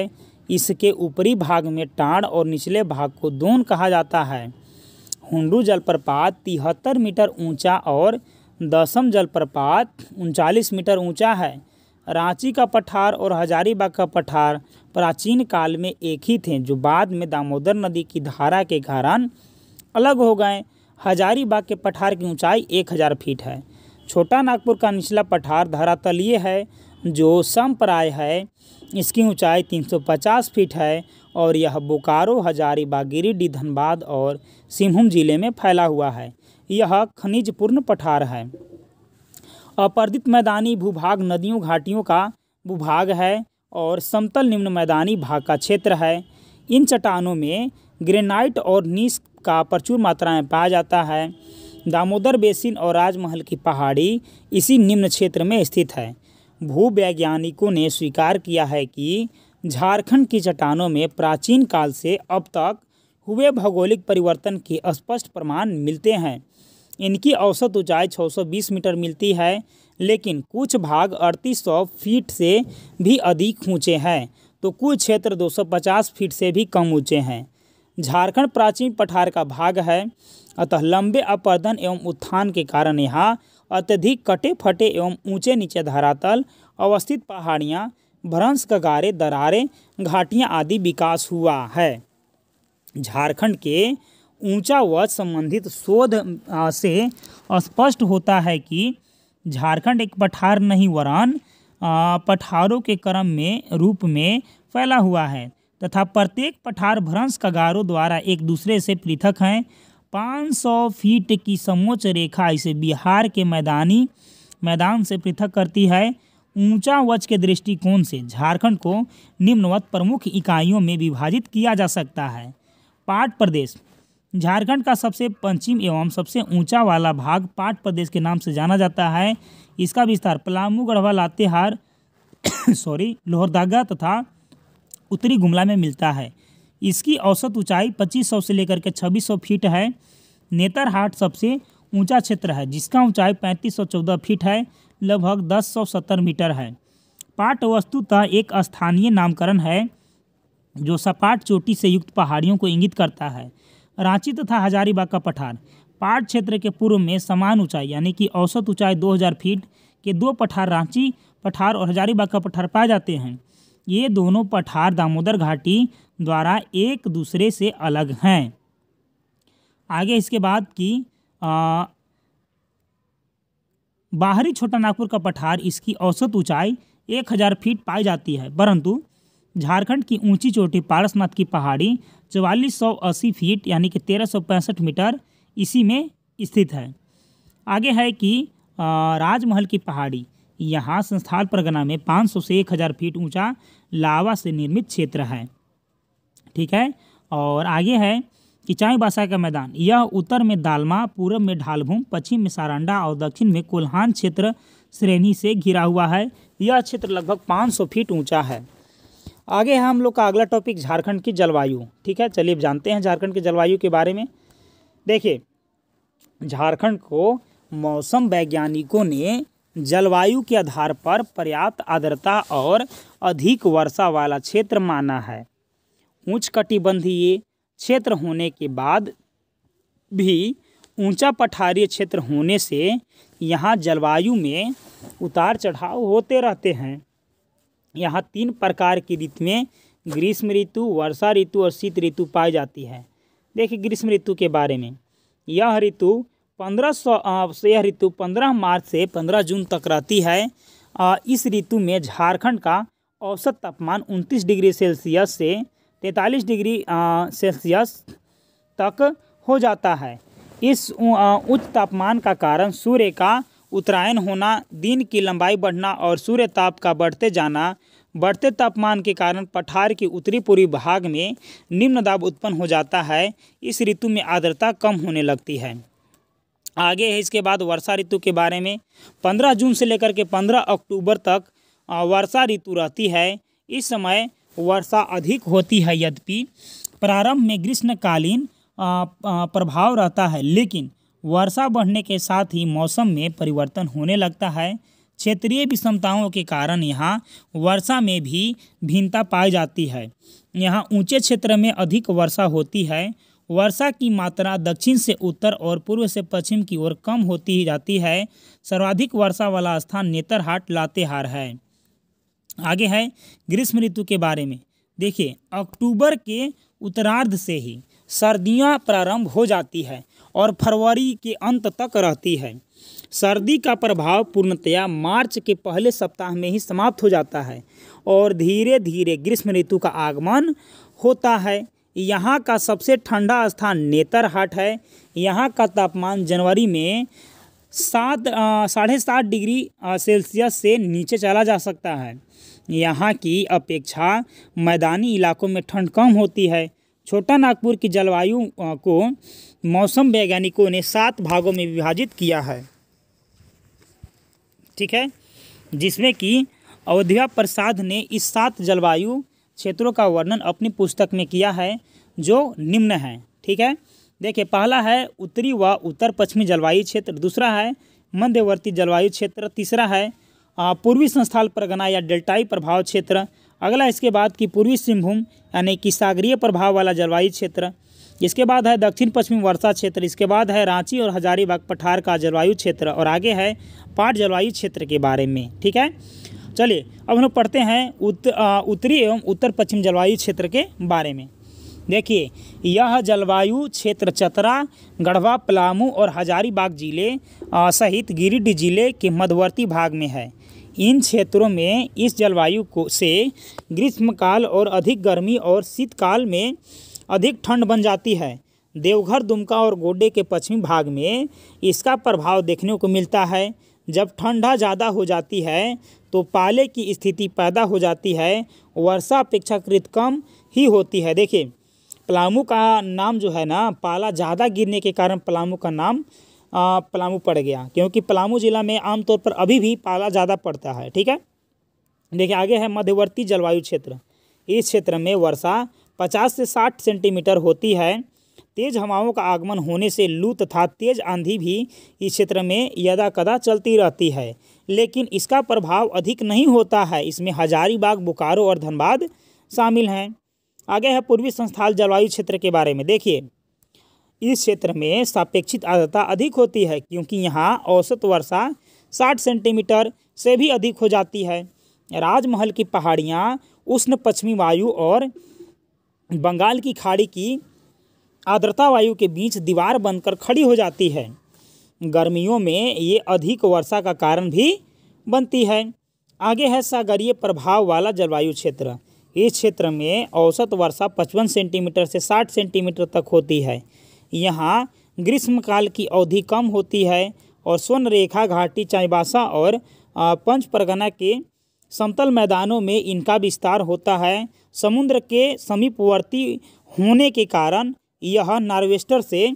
इसके ऊपरी भाग में टाण और निचले भाग को दून कहा जाता है हुंडू जलप्रपात तिहत्तर मीटर ऊंचा और दसम जलप्रपात उनचालीस मीटर ऊंचा है रांची का पठार और हजारीबाग का पठार प्राचीन काल में एक ही थे जो बाद में दामोदर नदी की धारा के कारण अलग हो गए हजारीबाग के पठार की ऊंचाई एक हज़ार फीट है छोटा नागपुर का निचला पठार धरातलीय है जो संप्राय है इसकी ऊंचाई 350 फीट है और यह बोकारो हजारीबाग गिरिडीह धनबाद और सिंहभूम जिले में फैला हुआ है यह खनिजपूर्ण पठार है अपर्दित मैदानी भूभाग नदियों घाटियों का भूभाग है और समतल निम्न मैदानी भाग का क्षेत्र है इन चट्टानों में ग्रेनाइट और नीस का प्रचुर मात्रा में पाया जाता है दामोदर बेसिन और राजमहल की पहाड़ी इसी निम्न क्षेत्र में स्थित है भूवैज्ञानिकों ने स्वीकार किया है कि झारखंड की चट्टानों में प्राचीन काल से अब तक हुए भौगोलिक परिवर्तन के स्पष्ट प्रमाण मिलते हैं इनकी औसत ऊंचाई 620 मीटर मिलती है लेकिन कुछ भाग 3800 फीट से भी अधिक ऊँचे हैं तो कुछ क्षेत्र 250 फीट से भी कम ऊँचे हैं झारखंड प्राचीन पठार का भाग है अतः लंबे अपर्दन एवं उत्थान के कारण यहाँ अत्यधिक कटे फटे एवं ऊंचे नीचे धरातल अवस्थित पहाड़ियाँ भ्रंश गगारे दरारे घाटियाँ आदि विकास हुआ है झारखंड के ऊंचा व संबंधित शोध से स्पष्ट होता है कि झारखंड एक पठार नहीं वरन पठारों के क्रम में रूप में फैला हुआ है तथा प्रत्येक पठार भ्रंश कगारों द्वारा एक दूसरे से पृथक हैं 500 फीट की समोच्च रेखा इसे बिहार के मैदानी मैदान से पृथक करती है ऊंचा वच के दृष्टिकोण से झारखंड को निम्नवत प्रमुख इकाइयों में विभाजित किया जा सकता है पाट प्रदेश झारखंड का सबसे पश्चिम एवं सबसे ऊंचा वाला भाग पाट प्रदेश के नाम से जाना जाता है इसका विस्तार पलामू गढ़वा लातेहार [coughs] सॉरी लोहरदागा तथा तो उत्तरी गुमला में मिलता है इसकी औसत ऊंचाई 2500 से लेकर के 2600 फीट है नेतरहाट सबसे ऊंचा क्षेत्र है जिसका ऊंचाई 3514 फीट है लगभग 1070 मीटर है पाट वस्तुतः एक स्थानीय नामकरण है जो सपाट चोटी से युक्त पहाड़ियों को इंगित करता है रांची तथा हजारीबाग का पठार पाट क्षेत्र के पूर्व में समान ऊंचाई यानी कि औसत ऊंचाई 2000 फीट के दो पठार रांची पठार और हजारीबाग का पठार पाए जाते हैं ये दोनों पठार दामोदर घाटी द्वारा एक दूसरे से अलग हैं आगे इसके बाद कि आ, बाहरी छोटा नागपुर का पठार इसकी औसत ऊंचाई एक हज़ार फीट पाई जाती है परंतु झारखंड की ऊंची चोटी पारसनाथ की पहाड़ी चवालीस सौ अस्सी फीट यानी कि तेरह सौ पैंसठ मीटर इसी में स्थित है आगे है कि राजमहल की पहाड़ी यहाँ संस्थान परगना में 500 से 1000 फीट ऊंचा लावा से निर्मित क्षेत्र है ठीक है और आगे है किचाई बासा का मैदान यह उत्तर में दालमा पूर्व में ढालभूम पश्चिम में सारंडा और दक्षिण में कोल्हान क्षेत्र श्रेणी से घिरा हुआ है यह क्षेत्र लगभग 500 फीट ऊंचा है आगे है हम लोग का अगला टॉपिक झारखंड की जलवायु ठीक है चलिए जानते हैं झारखंड की जलवायु के बारे में देखिए झारखंड को मौसम वैज्ञानिकों ने जलवायु के आधार पर पर्याप्त आर्द्रता और अधिक वर्षा वाला क्षेत्र माना है उच्च कटिबंधीय क्षेत्र होने के बाद भी ऊंचा पठारीय क्षेत्र होने से यहाँ जलवायु में उतार चढ़ाव होते रहते हैं यहाँ तीन प्रकार की ऋतु में ग्रीष्म ऋतु वर्षा ऋतु और शीत ऋतु पाई जाती है देखिए ग्रीष्म ऋतु के बारे में यह ऋतु पंद्रह सौ यह ऋतु पंद्रह मार्च से पंद्रह जून तक रहती है इस ऋतु में झारखंड का औसत तापमान उनतीस डिग्री सेल्सियस से तैंतालीस डिग्री सेल्सियस तक हो जाता है इस उच्च तापमान का कारण सूर्य का उत्तरायण होना दिन की लंबाई बढ़ना और सूर्य ताप का बढ़ते जाना बढ़ते तापमान के कारण पठार के उत्तरी पूर्वी भाग में निम्न दाब उत्पन्न हो जाता है इस ऋतु में आर्द्रता कम होने लगती है आगे है इसके बाद वर्षा ऋतु के बारे में पंद्रह जून से लेकर के पंद्रह अक्टूबर तक वर्षा ऋतु रहती है इस समय वर्षा अधिक होती है यद्यपि प्रारंभ में ग्रीष्मकालीन प्रभाव रहता है लेकिन वर्षा बढ़ने के साथ ही मौसम में परिवर्तन होने लगता है क्षेत्रीय विषमताओं के कारण यहाँ वर्षा में भी भिन्नता पाई जाती है यहाँ ऊंचे क्षेत्र में अधिक वर्षा होती है वर्षा की मात्रा दक्षिण से उत्तर और पूर्व से पश्चिम की ओर कम होती ही जाती है सर्वाधिक वर्षा वाला स्थान नेतरहाट लातेहार है आगे है ग्रीष्म ऋतु के बारे में देखिए अक्टूबर के उत्तरार्ध से ही सर्दियाँ प्रारंभ हो जाती है और फरवरी के अंत तक रहती है सर्दी का प्रभाव पूर्णतया मार्च के पहले सप्ताह में ही समाप्त हो जाता है और धीरे धीरे ग्रीष्म ऋतु का आगमन होता है यहाँ का सबसे ठंडा स्थान नेतरहाट है यहाँ का तापमान जनवरी में सात साढ़े सात डिग्री सेल्सियस से नीचे चला जा सकता है यहाँ की अपेक्षा मैदानी इलाकों में ठंड कम होती है छोटा नागपुर की जलवायु को मौसम वैज्ञानिकों ने सात भागों में विभाजित किया है ठीक है जिसमें कि अयोध्या प्रसाद ने इस सात जलवायु क्षेत्रों का वर्णन अपनी पुस्तक में किया है जो निम्न है ठीक है देखिए पहला है उत्तरी व उत्तर पश्चिमी जलवायु क्षेत्र दूसरा है मध्यवर्ती जलवायु क्षेत्र तीसरा है पूर्वी संस्थाल परगना या डेल्टाई प्रभाव क्षेत्र अगला इसके बाद कि पूर्वी सिंहभूम यानी कि सागरीय प्रभाव वाला जलवायु क्षेत्र इसके बाद है दक्षिण पश्चिमी वर्षा क्षेत्र इसके बाद है रांची और हजारीबाग पठार का जलवायु क्षेत्र और आगे है पाट जलवायु क्षेत्र के बारे में ठीक है चलिए अब हम लोग पढ़ते हैं उत, उत्तरी एवं उत्तर पश्चिम जलवायु क्षेत्र के बारे में देखिए यह जलवायु क्षेत्र चतरा गढ़वा पलामू और हजारीबाग जिले सहित गिरिडीह जिले के मध्यवर्ती भाग में है इन क्षेत्रों में इस जलवायु को से ग्रीष्मकाल और अधिक गर्मी और शीतकाल में अधिक ठंड बन जाती है देवघर दुमका और गोड्डे के पश्चिमी भाग में इसका प्रभाव देखने को मिलता है जब ठंडा ज़्यादा हो जाती है तो पाले की स्थिति पैदा हो जाती है वर्षा अपेक्षाकृत कम ही होती है देखिए पलामू का नाम जो है ना पाला ज़्यादा गिरने के कारण पलामू का नाम पलामू पड़ गया क्योंकि पलामू ज़िला में आमतौर पर अभी भी पाला ज़्यादा पड़ता है ठीक है देखिए आगे है मध्यवर्ती जलवायु क्षेत्र इस क्षेत्र में वर्षा पचास से साठ सेंटीमीटर होती है तेज हवाओं का आगमन होने से लू तथा तेज आंधी भी इस क्षेत्र में यदा कदा चलती रहती है लेकिन इसका प्रभाव अधिक नहीं होता है इसमें हजारीबाग बोकारो और धनबाद शामिल हैं आगे है पूर्वी संस्थाल जलवायु क्षेत्र के बारे में देखिए इस क्षेत्र में सापेक्षित आर्द्रता अधिक होती है क्योंकि यहाँ औसत वर्षा 60 सेंटीमीटर से भी अधिक हो जाती है राजमहल की पहाड़ियाँ उष्ण पश्चिमी वायु और बंगाल की खाड़ी की आर्द्रता वायु के बीच दीवार बनकर खड़ी हो जाती है गर्मियों में ये अधिक वर्षा का कारण भी बनती है आगे है सागरीय प्रभाव वाला जलवायु क्षेत्र इस क्षेत्र में औसत वर्षा 55 सेंटीमीटर से 60 सेंटीमीटर तक होती है यहाँ ग्रीष्मकाल की अवधि कम होती है और स्वर्ण रेखा घाटी चाईबासा और पंच परगना के समतल मैदानों में इनका विस्तार होता है समुद्र के समीपवर्ती होने के कारण यह नार्वेस्टर से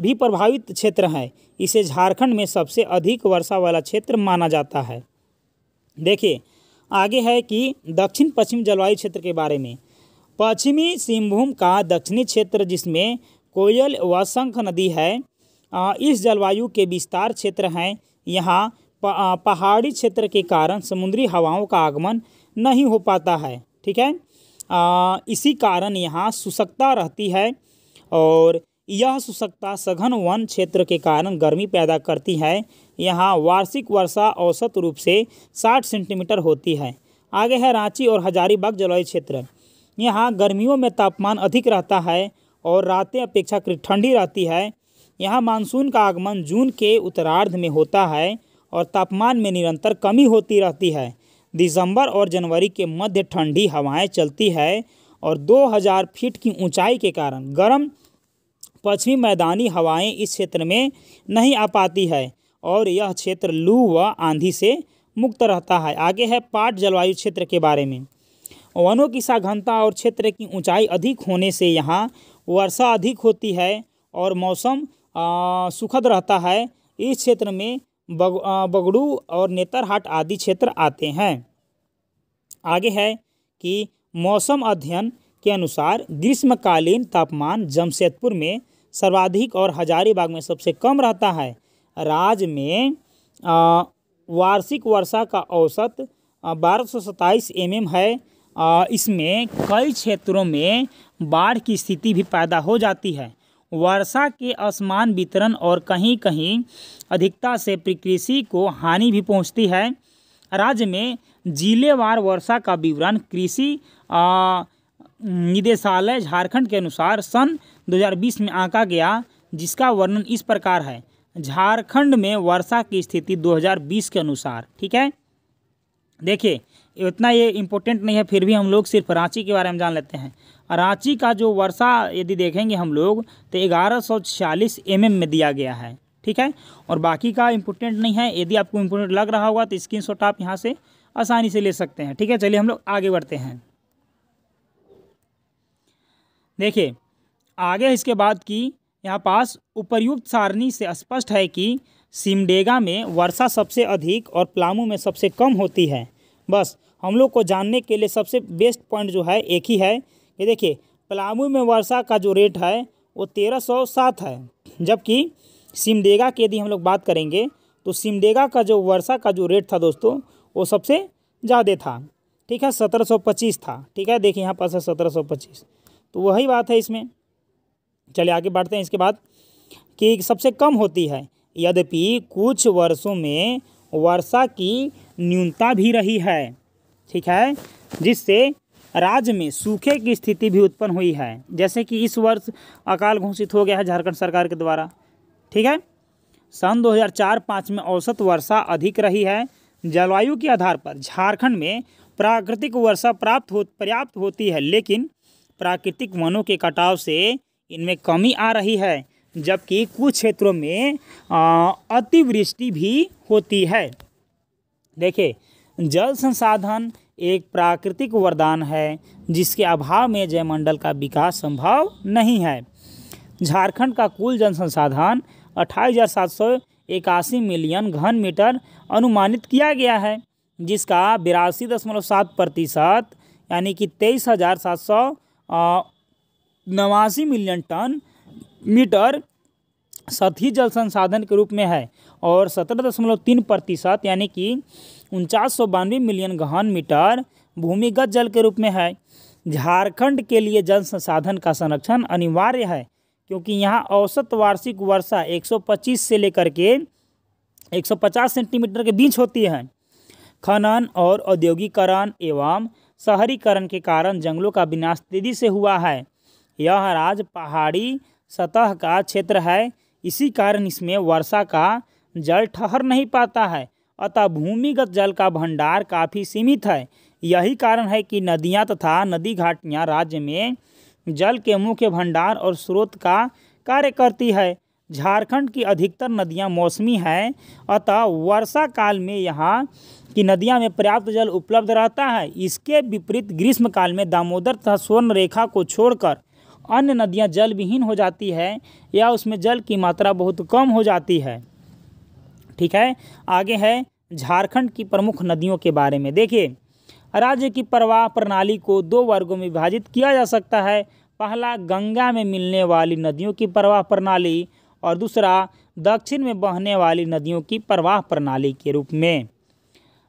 भी प्रभावित क्षेत्र है इसे झारखंड में सबसे अधिक वर्षा वाला क्षेत्र माना जाता है देखिए आगे है कि दक्षिण पश्चिम जलवायु क्षेत्र के बारे में पश्चिमी सिंहभूम का दक्षिणी क्षेत्र जिसमें कोयल व शंख नदी है इस जलवायु के विस्तार क्षेत्र हैं यहाँ पहाड़ी क्षेत्र के कारण समुद्री हवाओं का आगमन नहीं हो पाता है ठीक है इसी कारण यहाँ सुसकता रहती है और यह शुष्कता सघन वन क्षेत्र के कारण गर्मी पैदा करती है यहाँ वार्षिक वर्षा औसत रूप से 60 सेंटीमीटर होती है आगे है रांची और हजारीबाग जलवायु क्षेत्र यहाँ गर्मियों में तापमान अधिक रहता है और रातें अपेक्षाकृत ठंडी रहती है यहाँ मानसून का आगमन जून के उत्तरार्ध में होता है और तापमान में निरंतर कमी होती रहती है दिसंबर और जनवरी के मध्य ठंडी हवाएं चलती है और 2000 फीट की ऊंचाई के कारण गर्म पश्चिमी मैदानी हवाएं इस क्षेत्र में नहीं आ पाती है और यह क्षेत्र लू व आंधी से मुक्त रहता है आगे है पाट जलवायु क्षेत्र के बारे में वनों की साघनता और क्षेत्र की ऊंचाई अधिक होने से यहाँ वर्षा अधिक होती है और मौसम सुखद रहता है इस क्षेत्र में बग बगड़ू और नेतरहाट आदि क्षेत्र आते हैं आगे है कि मौसम अध्ययन के अनुसार ग्रीष्मकालीन तापमान जमशेदपुर में सर्वाधिक और हजारीबाग में सबसे कम रहता है राज्य में वार्षिक वर्षा का औसत बारह सौ सत्ताईस एम एम है इसमें कई क्षेत्रों में बाढ़ की स्थिति भी पैदा हो जाती है वर्षा के असमान वितरण और कहीं कहीं अधिकता से प्रकृति को हानि भी पहुंचती है राज्य में जिलेवार वर्षा का विवरण कृषि निदेशालय झारखंड के अनुसार सन 2020 में आंका गया जिसका वर्णन इस प्रकार है झारखंड में वर्षा की स्थिति 2020 के अनुसार ठीक है देखिए इतना ये इम्पोर्टेंट नहीं है फिर भी हम लोग सिर्फ रांची के बारे में जान लेते हैं रांची का जो वर्षा यदि देखेंगे हम लोग तो ग्यारह सौ छियालीस एम एम में दिया गया है ठीक है और बाकी का इम्पोर्टेंट नहीं है यदि आपको इम्पोर्टेंट लग रहा होगा तो स्क्रीन शॉट आप यहाँ से आसानी से ले सकते हैं ठीक है चलिए हम लोग आगे बढ़ते हैं देखिए आगे इसके बाद की यहाँ पास उपर्युक्त सारणी से स्पष्ट है कि सिमडेगा में वर्षा सबसे अधिक और पलामू में सबसे कम होती है बस हम लोग को जानने के लिए सबसे बेस्ट पॉइंट जो है एक ही है ये देखिए पलामू में वर्षा का जो रेट है वो तेरह सौ सात है जबकि सिमडेगा की यदि हम लोग बात करेंगे तो सिमडेगा का जो वर्षा का जो रेट था दोस्तों वो सबसे ज़्यादा था ठीक है सत्रह सौ पच्चीस था ठीक है देखिए यहाँ पास है सत्रह सौ पच्चीस तो वही बात है इसमें चलिए आगे बढ़ते हैं इसके बाद कि सबसे कम होती है यद्यपि कुछ वर्षों में वर्षा की न्यूनता भी रही है ठीक है जिससे राज्य में सूखे की स्थिति भी उत्पन्न हुई है जैसे कि इस वर्ष अकाल घोषित हो गया है झारखंड सरकार के द्वारा ठीक है सन 2004-5 में औसत वर्षा अधिक रही है जलवायु के आधार पर झारखंड में प्राकृतिक वर्षा प्राप्त हो पर्याप्त होती है लेकिन प्राकृतिक वनों के कटाव से इनमें कमी आ रही है जबकि कुछ क्षेत्रों में अतिवृष्टि भी होती है देखिए जल संसाधन एक प्राकृतिक वरदान है जिसके अभाव में जयमंडल का विकास संभव नहीं है झारखंड का कुल जन संसाधन अट्ठाईस मिलियन घन मीटर अनुमानित किया गया है जिसका बिरासी दशमलव सात प्रतिशत यानी कि तेईस हज़ार सात सौ नवासी मिलियन टन मीटर सतही जल संसाधन के रूप में है और सत्रह दशमलव तीन प्रतिशत यानी कि उनचास सौ बानवे मिलियन गहन मीटर भूमिगत जल के रूप में है झारखंड के लिए जल संसाधन का संरक्षण अनिवार्य है क्योंकि यहाँ औसत वार्षिक वर्षा 125 से लेकर के 150 सेंटीमीटर के बीच होती है खनन और औद्योगिकरण एवं शहरीकरण के कारण जंगलों का विनाश तेजी से हुआ है यह राज पहाड़ी सतह का क्षेत्र है इसी कारण इसमें वर्षा का जल ठहर नहीं पाता है अतः भूमिगत जल का भंडार काफ़ी सीमित है यही कारण है कि नदियाँ तथा नदी घाटियाँ राज्य में जल के मुख्य भंडार और स्रोत का कार्य करती है झारखंड की अधिकतर नदियां मौसमी हैं अतः वर्षा काल में यहाँ की नदियां में पर्याप्त जल उपलब्ध रहता है इसके विपरीत ग्रीष्मकाल में दामोदर तथा स्वर्ण रेखा को छोड़कर अन्य नदियां जल विहीन हो जाती है या उसमें जल की मात्रा बहुत कम हो जाती है ठीक है आगे है झारखंड की प्रमुख नदियों के बारे में देखिए राज्य की प्रवाह प्रणाली को दो वर्गों में विभाजित किया जा सकता है पहला गंगा में मिलने वाली नदियों की प्रवाह प्रणाली और दूसरा दक्षिण में बहने वाली नदियों की प्रवाह प्रणाली के रूप में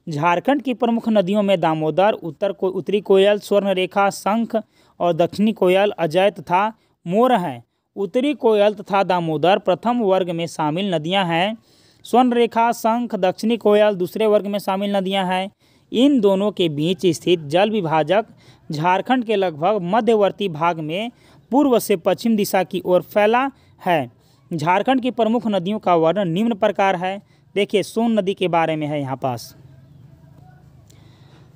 झारखंड की प्रमुख नदियों में दामोदर उत्तर को उत्तरी कोयल स्वर्णरेखा शंख और दक्षिणी कोयल अजय तथा मोर हैं उत्तरी कोयल तथा दामोदर प्रथम वर्ग में शामिल नदियां हैं स्वर्णरेखा शंख दक्षिणी कोयल दूसरे वर्ग में शामिल नदियां हैं इन दोनों के बीच स्थित जल विभाजक झारखंड के लगभग मध्यवर्ती भाग में पूर्व से पश्चिम दिशा की ओर फैला है झारखंड की प्रमुख नदियों का वर्णन निम्न प्रकार है देखिए सोन नदी के बारे में है यहाँ पास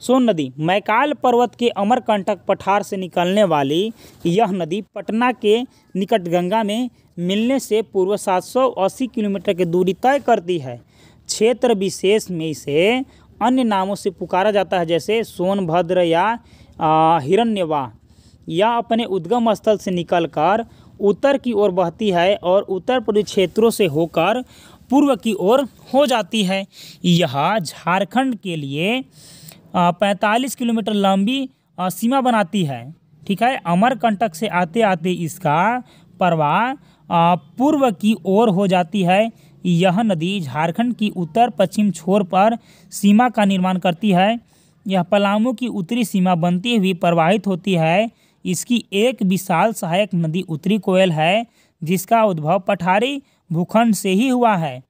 सोन नदी मैकाल पर्वत के अमरकंटक पठार से निकलने वाली यह नदी पटना के निकट गंगा में मिलने से पूर्व 780 किलोमीटर की दूरी तय करती है क्षेत्र विशेष में इसे अन्य नामों से पुकारा जाता है जैसे सोनभद्र या हिरण्यवा यह अपने उद्गम स्थल से निकलकर उत्तर की ओर बहती है और उत्तर पूर्वी क्षेत्रों से होकर पूर्व की ओर हो जाती है यह झारखंड के लिए पैंतालीस किलोमीटर लंबी सीमा बनाती है ठीक है अमरकंटक से आते आते इसका प्रवाह पूर्व की ओर हो जाती है यह नदी झारखंड की उत्तर पश्चिम छोर पर सीमा का निर्माण करती है यह पलामू की उत्तरी सीमा बनती हुई प्रवाहित होती है इसकी एक विशाल सहायक नदी उत्तरी कोयल है जिसका उद्भव पठारी भूखंड से ही हुआ है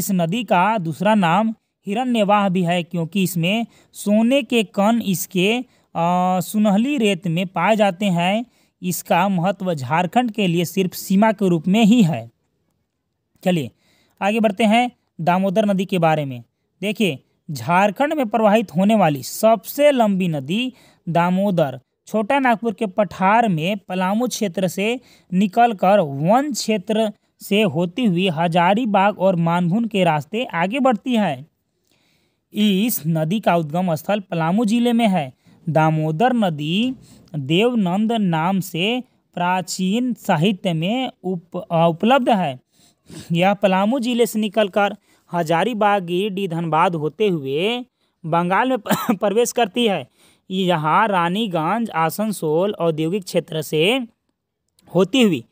इस नदी का दूसरा नाम हिरण्यवाह भी है क्योंकि इसमें सोने के कण इसके सुनहली रेत में पाए जाते हैं इसका महत्व झारखंड के लिए सिर्फ सीमा के रूप में ही है चलिए आगे बढ़ते हैं दामोदर नदी के बारे में देखिए झारखंड में प्रवाहित होने वाली सबसे लंबी नदी दामोदर छोटा नागपुर के पठार में पलामू क्षेत्र से निकलकर वन क्षेत्र से होती हुई हजारीबाग और मानभून के रास्ते आगे बढ़ती है इस नदी का उद्गम स्थल पलामू जिले में है दामोदर नदी देवनंद नाम से प्राचीन साहित्य में उप उपलब्ध है यह पलामू जिले से निकलकर हजारीबाग गिरडीह धनबाद होते हुए बंगाल में प्रवेश करती है यहाँ रानीगंज आसनसोल औद्योगिक क्षेत्र से होती हुई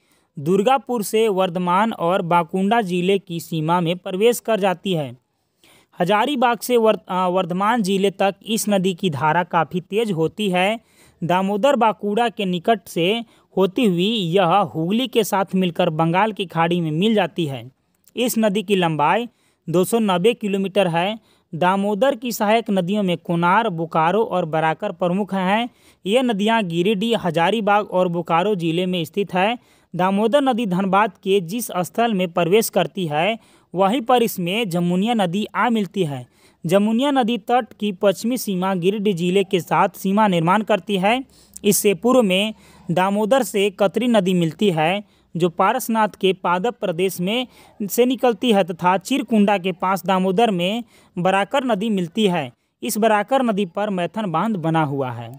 दुर्गापुर से वर्धमान और बाकुंडा जिले की सीमा में प्रवेश कर जाती है हजारीबाग से वर्धमान जिले तक इस नदी की धारा काफ़ी तेज होती है दामोदर बाकुड़ा के निकट से होती हुई यह हुगली के साथ मिलकर बंगाल की खाड़ी में मिल जाती है इस नदी की लंबाई 290 किलोमीटर है दामोदर की सहायक नदियों में कोनार बोकारो और बराकर प्रमुख हैं ये नदियाँ गिरिडीह हजारीबाग और बोकारो जिले में स्थित है दामोदर नदी धनबाद के जिस स्थल में प्रवेश करती है वहीं पर इसमें जमुनिया नदी आ मिलती है जमुनिया नदी तट की पश्चिमी सीमा गिरिडीह जिले के साथ सीमा निर्माण करती है इससे पूर्व में दामोदर से कतरी नदी मिलती है जो पारसनाथ के पादप प्रदेश में से निकलती है तथा चिरकुंडा के पास दामोदर में बराकर नदी मिलती है इस बराकर नदी पर मैथन बांध बना हुआ है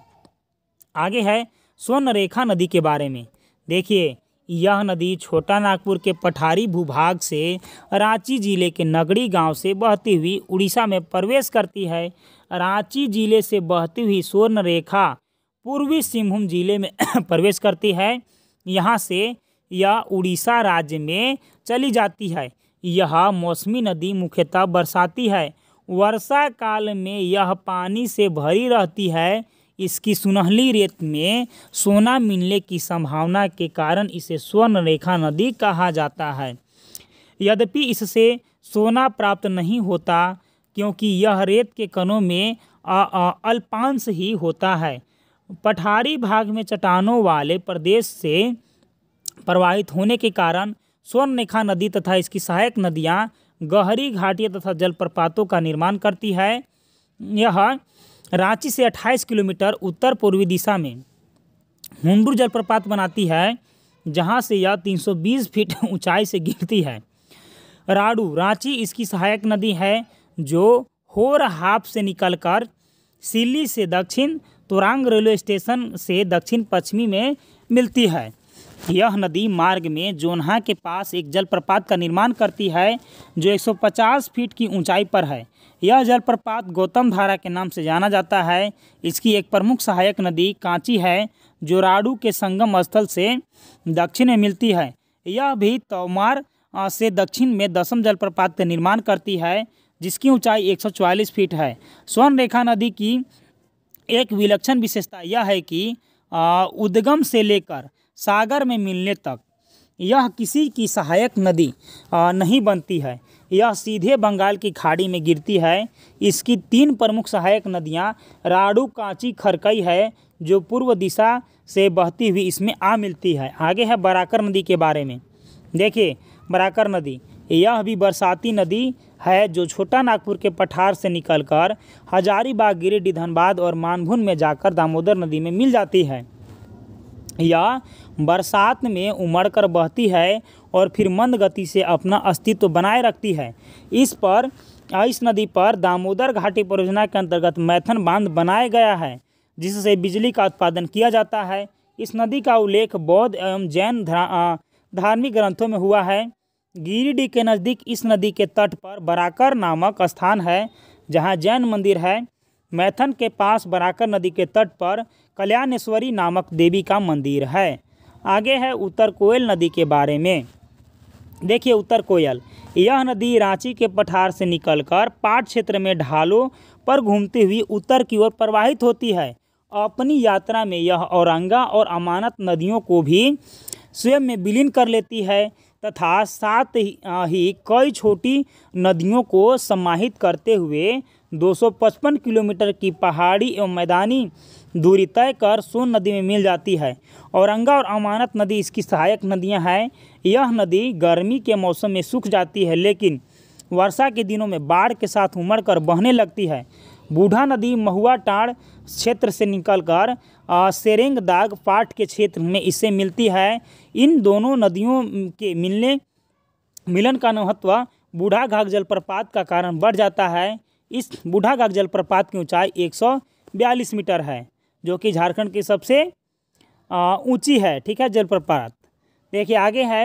आगे है स्वर्णरेखा नदी के बारे में देखिए यह नदी छोटा नागपुर के पठारी भूभाग से रांची जिले के नगड़ी गांव से बहती हुई उड़ीसा में प्रवेश करती है रांची जिले से बहती हुई स्वर्णरेखा पूर्वी सिंहभूम जिले में [coughs] प्रवेश करती है यहाँ से या उड़ीसा राज्य में चली जाती है यह मौसमी नदी मुख्यतः बरसाती है वर्षा काल में यह पानी से भरी रहती है इसकी सुनहली रेत में सोना मिलने की संभावना के कारण इसे स्वर्ण रेखा नदी कहा जाता है यद्यपि इससे सोना प्राप्त नहीं होता क्योंकि यह रेत के कणों में अल्पांश ही होता है पठारी भाग में चट्टानों वाले प्रदेश से प्रवाहित होने के कारण स्वर्णरेखा नदी तथा इसकी सहायक नदियाँ गहरी घाटियाँ तथा जलप्रपातों का निर्माण करती है यह रांची से 28 किलोमीटर उत्तर पूर्वी दिशा में हुडू जलप्रपात बनाती है जहां से यह 320 फीट [laughs] ऊंचाई से गिरती है राडू रांची इसकी सहायक नदी है जो होर हाफ से निकलकर सिल्ली से दक्षिण तोरांग रेलवे स्टेशन से दक्षिण पश्चिमी में मिलती है यह नदी मार्ग में जोनहा के पास एक जलप्रपात का निर्माण करती है जो 150 फीट की ऊंचाई पर है यह जलप्रपात गौतम धारा के नाम से जाना जाता है इसकी एक प्रमुख सहायक नदी कांची है जो राडू के संगम स्थल से दक्षिण में मिलती है यह भी तोमार से दक्षिण में दसम जलप्रपात का निर्माण करती है जिसकी ऊंचाई 144 फीट है स्वर्णरेखा नदी की एक विलक्षण विशेषता यह है कि उद्गम से लेकर सागर में मिलने तक यह किसी की सहायक नदी नहीं बनती है यह सीधे बंगाल की खाड़ी में गिरती है इसकी तीन प्रमुख सहायक नदियाँ राडू कांची खरकई है जो पूर्व दिशा से बहती हुई इसमें आ मिलती है आगे है बराकर नदी के बारे में देखिए बराकर नदी यह भी बरसाती नदी है जो छोटा नागपुर के पठार से निकलकर हजारीबाग गिरी धनबाद और मानभून में जाकर दामोदर नदी में मिल जाती है या बरसात में उमड़ कर बहती है और फिर मंद गति से अपना अस्तित्व बनाए रखती है इस पर इस नदी पर दामोदर घाटी परियोजना के अंतर्गत मैथन बांध बनाया गया है जिससे बिजली का उत्पादन किया जाता है इस नदी का उल्लेख बौद्ध एवं जैन धार्मिक ग्रंथों में हुआ है गिरिडीह के नज़दीक इस नदी के तट पर बराकर नामक स्थान है जहाँ जैन मंदिर है मैथन के पास बराकर नदी के तट पर कल्याणेश्वरी नामक देवी का मंदिर है आगे है उत्तर कोयल नदी के बारे में देखिए उत्तर कोयल यह नदी रांची के पठार से निकलकर पाट क्षेत्र में ढालों पर घूमती हुई उत्तर की ओर प्रवाहित होती है अपनी यात्रा में यह औरंगा और अमानत नदियों को भी स्वयं में विलीन कर लेती है तथा साथ ही कई छोटी नदियों को समाहित करते हुए 255 किलोमीटर की पहाड़ी एवं मैदानी दूरी तय कर सोन नदी में मिल जाती है औरंगा और अमानत नदी इसकी सहायक नदियां हैं यह नदी गर्मी के मौसम में सूख जाती है लेकिन वर्षा के दिनों में बाढ़ के साथ उमड़ कर बहने लगती है बूढ़ा नदी महुआ टाड़ क्षेत्र से निकलकर सेरेंग दाग पाट के क्षेत्र में इससे मिलती है इन दोनों नदियों के मिलने मिलन का महत्व बूढ़ा घाघ जलप्रपात का कारण बढ़ जाता है इस बूढ़ा घाघ जलप्रपात की ऊंचाई 142 मीटर है जो कि झारखंड की सबसे ऊंची है ठीक है जलप्रपात देखिए आगे है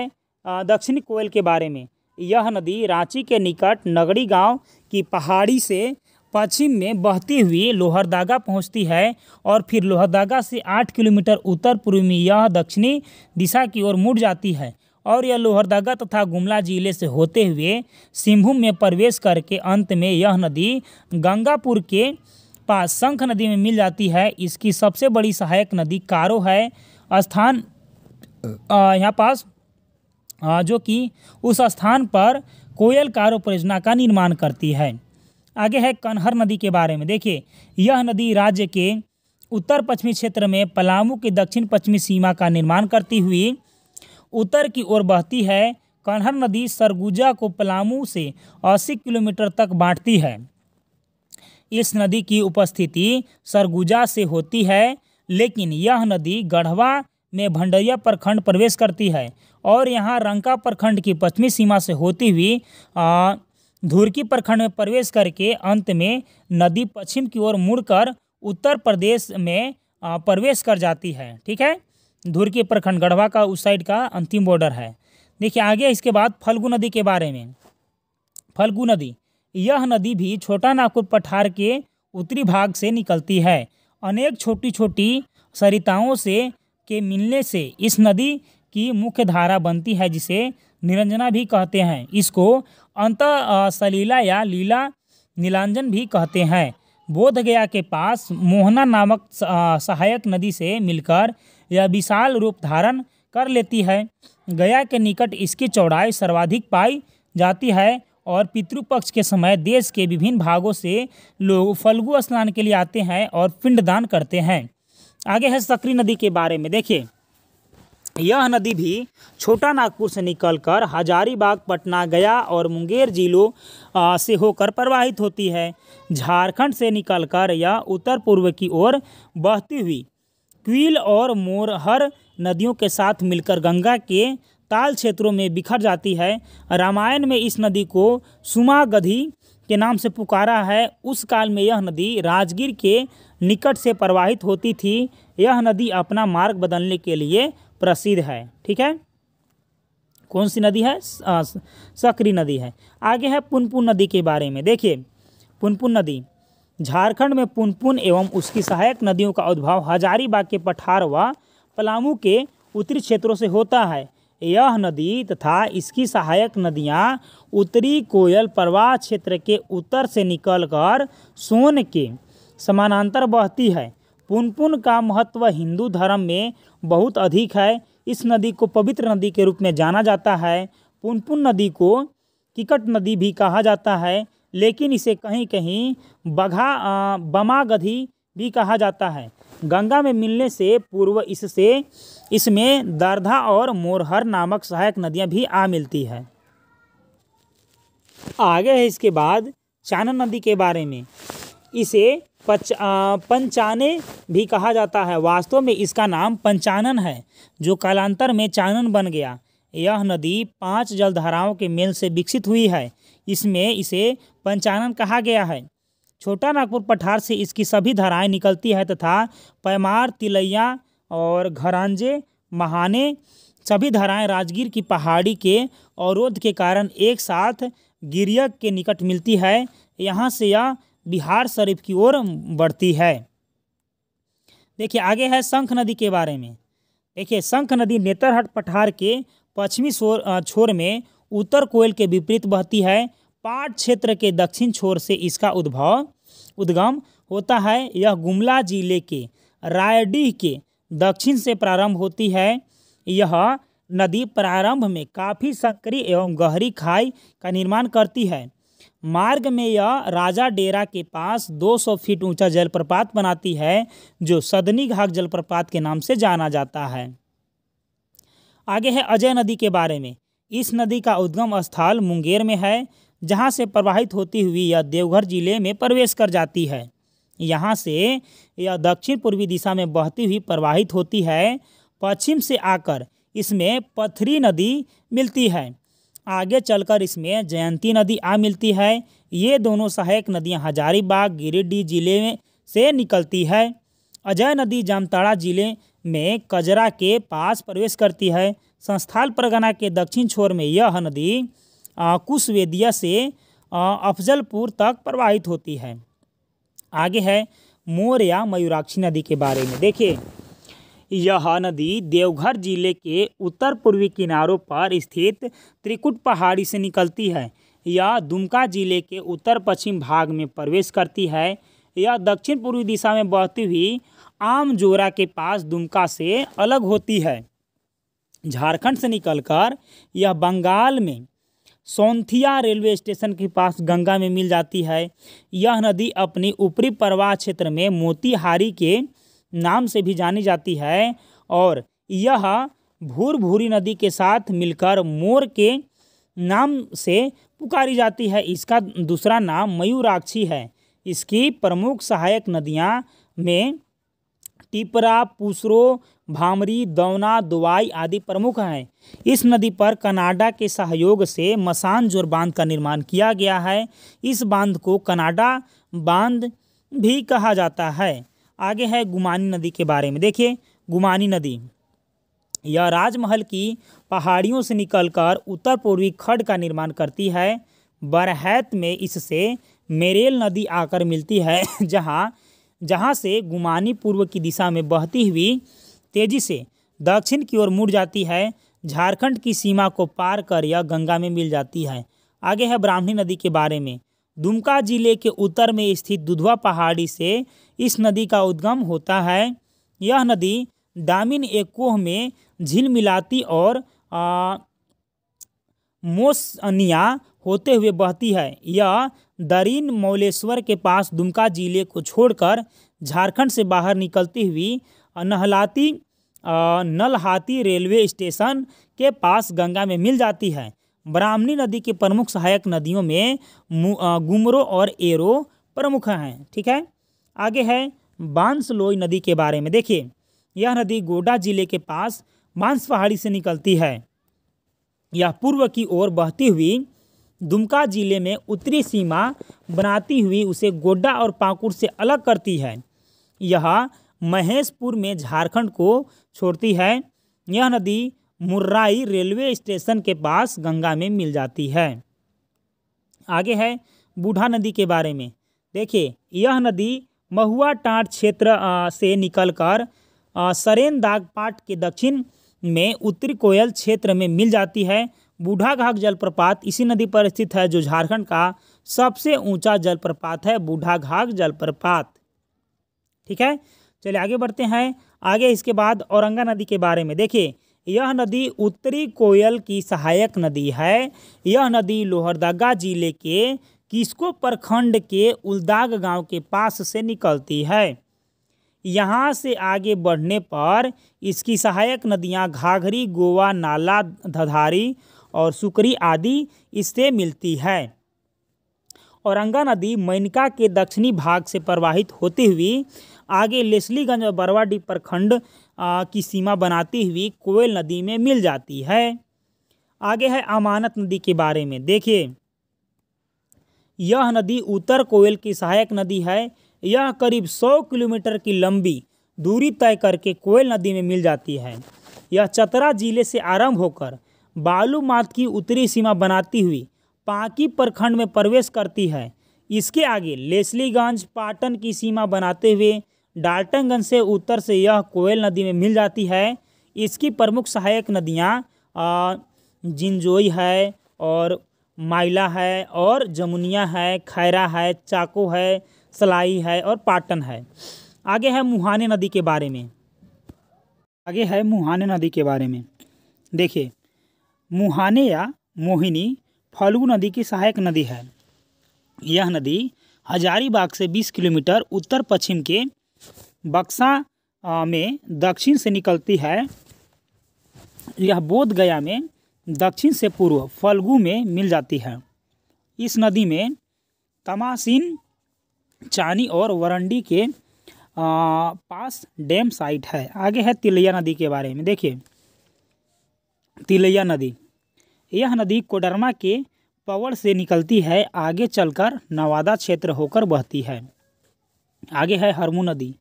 दक्षिणी कोयल के बारे में यह नदी रांची के निकट नगड़ी गांव की पहाड़ी से पश्चिम में बहती हुई लोहरदागा पहुंचती है और फिर लोहरदागा से आठ किलोमीटर उत्तर पूर्व में यह दक्षिणी दिशा की ओर मुड़ जाती है और यह लोहरदागा तथा गुमला जिले से होते हुए सिंहभूम में प्रवेश करके अंत में यह नदी गंगापुर के पास शंख नदी में मिल जाती है इसकी सबसे बड़ी सहायक नदी कारो है स्थान यहाँ पास जो कि उस स्थान पर कोयल कारो परियोजना का निर्माण करती है आगे है कन्हर नदी के बारे में देखिए यह नदी राज्य के उत्तर पश्चिमी क्षेत्र में पलामू की दक्षिण पश्चिमी सीमा का निर्माण करती हुई उत्तर की ओर बहती है कन्हर नदी सरगुजा को पलामू से 80 किलोमीटर तक बांटती है इस नदी की उपस्थिति सरगुजा से होती है लेकिन यह नदी गढ़वा में भंडरिया प्रखंड प्रवेश करती है और यहाँ रंका प्रखंड की पश्चिमी सीमा से होती हुई धुरकी प्रखंड में प्रवेश करके अंत में नदी पश्चिम की ओर मुड़कर उत्तर प्रदेश में प्रवेश कर जाती है ठीक है धुरकी प्रखंड गढ़वा का उस साइड का अंतिम बॉर्डर है देखिए आगे इसके बाद फल्गु नदी के बारे में फल्गु नदी यह नदी भी छोटा नागपुर पठार के उत्तरी भाग से निकलती है अनेक छोटी छोटी सरिताओं से के मिलने से इस नदी की मुख्य धारा बनती है जिसे निरंजना भी कहते हैं इसको अंत सलीला या लीला नीलांजन भी कहते हैं बोधगया के पास मोहना नामक सहायक नदी से मिलकर यह विशाल रूप धारण कर लेती है गया के निकट इसकी चौड़ाई सर्वाधिक पाई जाती है और पितृपक्ष के समय देश के विभिन्न भागों से लोग फल्गु स्नान के लिए आते हैं और पिंडदान करते हैं आगे है सकरी नदी के बारे में देखिए यह नदी भी छोटा नागपुर से निकलकर हजारीबाग पटना गया और मुंगेर जिलों से होकर प्रवाहित होती है झारखंड से निकलकर यह उत्तर पूर्व की ओर बहती हुई क्वील और मोरहर नदियों के साथ मिलकर गंगा के ताल क्षेत्रों में बिखर जाती है रामायण में इस नदी को सुमागधी के नाम से पुकारा है उस काल में यह नदी राजगीर के निकट से प्रवाहित होती थी यह नदी अपना मार्ग बदलने के लिए प्रसिद्ध है ठीक है कौन सी नदी है सकरी नदी है आगे है पुनपुन नदी के बारे में देखिए पुनपुन नदी झारखंड में पुनपुन एवं उसकी सहायक नदियों का उद्भव हजारीबाग के पठार व पलामू के उत्तरी क्षेत्रों से होता है यह नदी तथा इसकी सहायक नदियाँ उत्तरी कोयल प्रवाह क्षेत्र के उत्तर से निकलकर सोन के समानांतर बहती है पुनपुन का महत्व हिंदू धर्म में बहुत अधिक है इस नदी को पवित्र नदी के रूप में जाना जाता है पुनपुन नदी को किकट नदी भी कहा जाता है लेकिन इसे कहीं कहीं बघा बमागधी भी कहा जाता है गंगा में मिलने से पूर्व इससे इसमें दर्धा और मोरहर नामक सहायक नदियां भी आ मिलती है आगे है इसके बाद चानन नदी के बारे में इसे पच पंचाने भी कहा जाता है वास्तव में इसका नाम पंचानन है जो कालांतर में चानन बन गया यह नदी पांच जलधाराओं के मेल से विकसित हुई है इसमें इसे पंचानन कहा गया है छोटा नागपुर पठार से इसकी सभी धाराएं निकलती है तथा पैमार तिलैया और घरांजे महाने सभी धाराएं राजगीर की पहाड़ी के अवरोध के कारण एक साथ गिरियक के निकट मिलती है यहाँ से यह बिहार शरीफ की ओर बढ़ती है देखिए आगे है शंख नदी के बारे में देखिए शंख नदी नेतरहट पठार के पश्चिमी छोर में उत्तर कोयल के विपरीत बहती है पाट क्षेत्र के दक्षिण छोर से इसका उद्भव उद्गम होता है यह गुमला जिले के रायडीह के दक्षिण से प्रारंभ होती है यह नदी प्रारंभ में काफ़ी संकरी एवं गहरी खाई का निर्माण करती है मार्ग में यह राजा डेरा के पास 200 फीट ऊंचा जलप्रपात बनाती है जो सदनी घाग जलप्रपात के नाम से जाना जाता है आगे है अजय नदी के बारे में इस नदी का उद्गम स्थल मुंगेर में है जहाँ से प्रवाहित होती हुई यह देवघर जिले में प्रवेश कर जाती है यहाँ से यह दक्षिण पूर्वी दिशा में बहती हुई प्रवाहित होती है पश्चिम से आकर इसमें पथरी नदी मिलती है आगे चलकर इसमें जयंती नदी आ मिलती है ये दोनों सहायक नदियां हजारीबाग गिरिडीह जिले में से निकलती है अजय नदी जामताड़ा जिले में कजरा के पास प्रवेश करती है संस्थाल परगना के दक्षिण छोर में यह नदी कुशवेदिया से अफजलपुर तक प्रवाहित होती है आगे है मोर या मयूराक्षी नदी के बारे में देखिए यह नदी देवघर जिले के उत्तर पूर्वी किनारों पर स्थित त्रिकुट पहाड़ी से निकलती है यह दुमका जिले के उत्तर पश्चिम भाग में प्रवेश करती है यह दक्षिण पूर्वी दिशा में बहती हुई आमजोरा के पास दुमका से अलग होती है झारखंड से निकलकर यह बंगाल में सोनथिया रेलवे स्टेशन के पास गंगा में मिल जाती है यह नदी अपनी ऊपरी प्रवाह क्षेत्र में मोतिहारी के नाम से भी जानी जाती है और यह भूरभूरी नदी के साथ मिलकर मोर के नाम से पुकारी जाती है इसका दूसरा नाम मयूराक्षी है इसकी प्रमुख सहायक नदियाँ में टिपरा पुसरो भामरी दौना दुआई आदि प्रमुख हैं इस नदी पर कनाडा के सहयोग से मसान जोर बांध का निर्माण किया गया है इस बांध को कनाडा बांध भी कहा जाता है आगे है गुमानी नदी के बारे में देखिए गुमानी नदी यह राजमहल की पहाड़ियों से निकलकर उत्तर पूर्वी खड का निर्माण करती है बरहैत में इससे मेरेल नदी आकर मिलती है [laughs] जहाँ जहाँ से गुमानी पूर्व की दिशा में बहती हुई तेजी से दक्षिण की ओर मुड़ जाती है झारखंड की सीमा को पार कर यह गंगा में मिल जाती है आगे है ब्राह्मणी नदी के बारे में दुमका जिले के उत्तर में स्थित दुधवा पहाड़ी से इस नदी का उद्गम होता है यह नदी दामिन एकोह में झिलमिलाती और आ, मोसनिया होते हुए बहती है यह दरीन मौलेश्वर के पास दुमका जिले को छोड़कर झारखंड से बाहर निकलती हुई नहलाती नलहाती रेलवे स्टेशन के पास गंगा में मिल जाती है ब्राह्मणी नदी के प्रमुख सहायक नदियों में गुमरो और एरो प्रमुख हैं ठीक है आगे है बांसलोई नदी के बारे में देखिए यह नदी गोडा जिले के पास बांस पहाड़ी से निकलती है यह पूर्व की ओर बहती हुई दुमका जिले में उत्तरी सीमा बनाती हुई उसे गोड्डा और पाकुड़ से अलग करती है यह महेशपुर में झारखंड को छोड़ती है यह नदी मुर्राई रेलवे स्टेशन के पास गंगा में मिल जाती है आगे है बूढ़ा नदी के बारे में देखिए यह नदी महुआ टाट क्षेत्र से निकलकर सरेन दाग पाट के दक्षिण में उत्तरी कोयल क्षेत्र में मिल जाती है बूढ़ा घाघ जलप्रपात इसी नदी पर स्थित है जो झारखंड का सबसे ऊंचा जलप्रपात है बूढ़ा घाघ जलप्रपात ठीक है चलिए आगे बढ़ते हैं आगे इसके बाद औरंगा नदी के बारे में देखिए यह नदी उत्तरी कोयल की सहायक नदी है यह नदी लोहरदगा जिले के किस्को प्रखंड के उलदाग गांव के पास से निकलती है यहाँ से आगे बढ़ने पर इसकी सहायक नदियाँ घाघरी गोवा नाला धधारी और सुकरी आदि इससे मिलती है औरंगा नदी मैनका के दक्षिणी भाग से प्रवाहित होती हुई आगे लेसलीगंज और बरवाडीह प्रखंड की सीमा बनाती हुई कोयल नदी में मिल जाती है आगे है अमानत नदी के बारे में देखिए यह नदी उत्तर कोयल की सहायक नदी है यह करीब 100 किलोमीटर की लंबी दूरी तय करके कोयल नदी में मिल जाती है यह चतरा जिले से आरंभ होकर बालू मात की उत्तरी सीमा बनाती हुई पाकी प्रखंड में प्रवेश करती है इसके आगे लेस्लीगंज पाटन की सीमा बनाते हुए डाल्टनगंज से उत्तर से यह कोयल नदी में मिल जाती है इसकी प्रमुख सहायक नदियाँ जिंजोई है और माइला है और जमुनिया है खैरा है चाको है सलाई है और पाटन है आगे है मुहाने नदी के बारे में आगे है मुहाने नदी के बारे में देखिए मुहाने या मोहिनी फाल्गु नदी की सहायक नदी है यह नदी हजारीबाग से 20 किलोमीटर उत्तर पश्चिम के बक्सा में दक्षिण से निकलती है यह बोध गया में दक्षिण से पूर्व फलगु में मिल जाती है इस नदी में तमासिन चानी और वरंडी के पास डैम साइट है आगे है तिलैया नदी के बारे में देखिए तिलैया नदी यह नदी कोडरमा के पवड़ से निकलती है आगे चलकर नवादा क्षेत्र होकर बहती है आगे है हरमू नदी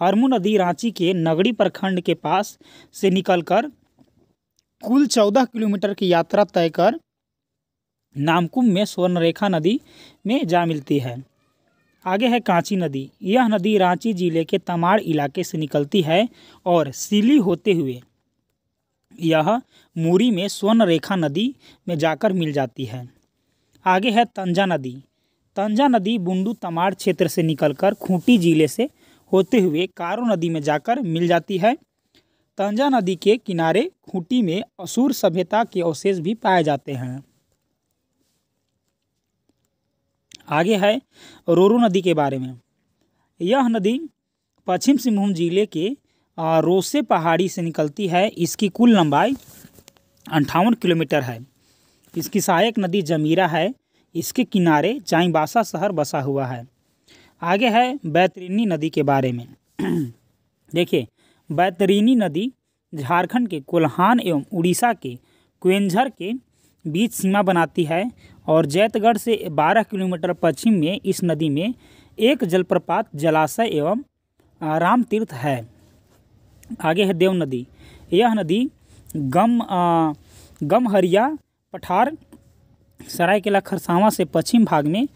हरमू नदी रांची के नगड़ी प्रखंड के पास से निकलकर कुल चौदह किलोमीटर की यात्रा तय कर नामकुम में स्वर्णरेखा नदी में जा मिलती है आगे है कांची नदी यह नदी रांची जिले के तमाड़ इलाके से निकलती है और सिली होते हुए यह मूरी में स्वर्णरेखा नदी में जाकर मिल जाती है आगे है तंजा नदी तंजा नदी बुंडू तमाड़ क्षेत्र से निकलकर खूंटी जिले से होते हुए कारो नदी में जाकर मिल जाती है तंजा नदी के किनारे खूंटी में असूर सभ्यता के अवशेष भी पाए जाते हैं आगे है रोरो नदी के बारे में यह नदी पश्चिम सिंहभूम जिले के रोसे पहाड़ी से निकलती है इसकी कुल लंबाई अंठावन किलोमीटर है इसकी सहायक नदी जमीरा है इसके किनारे चाईबासा शहर बसा हुआ है आगे है बैतरीनी नदी के बारे में [clears throat] देखिए बैतरीनी नदी झारखंड के कोल्हान एवं उड़ीसा के क्वेंझर के बीच सीमा बनाती है और जैतगढ़ से 12 किलोमीटर पश्चिम में इस नदी में एक जलप्रपात जलाशय एवं राम तीर्थ है आगे है देव नदी यह नदी गम आ, गम हरिया पठार सरायकेला खरसावा से पश्चिम भाग में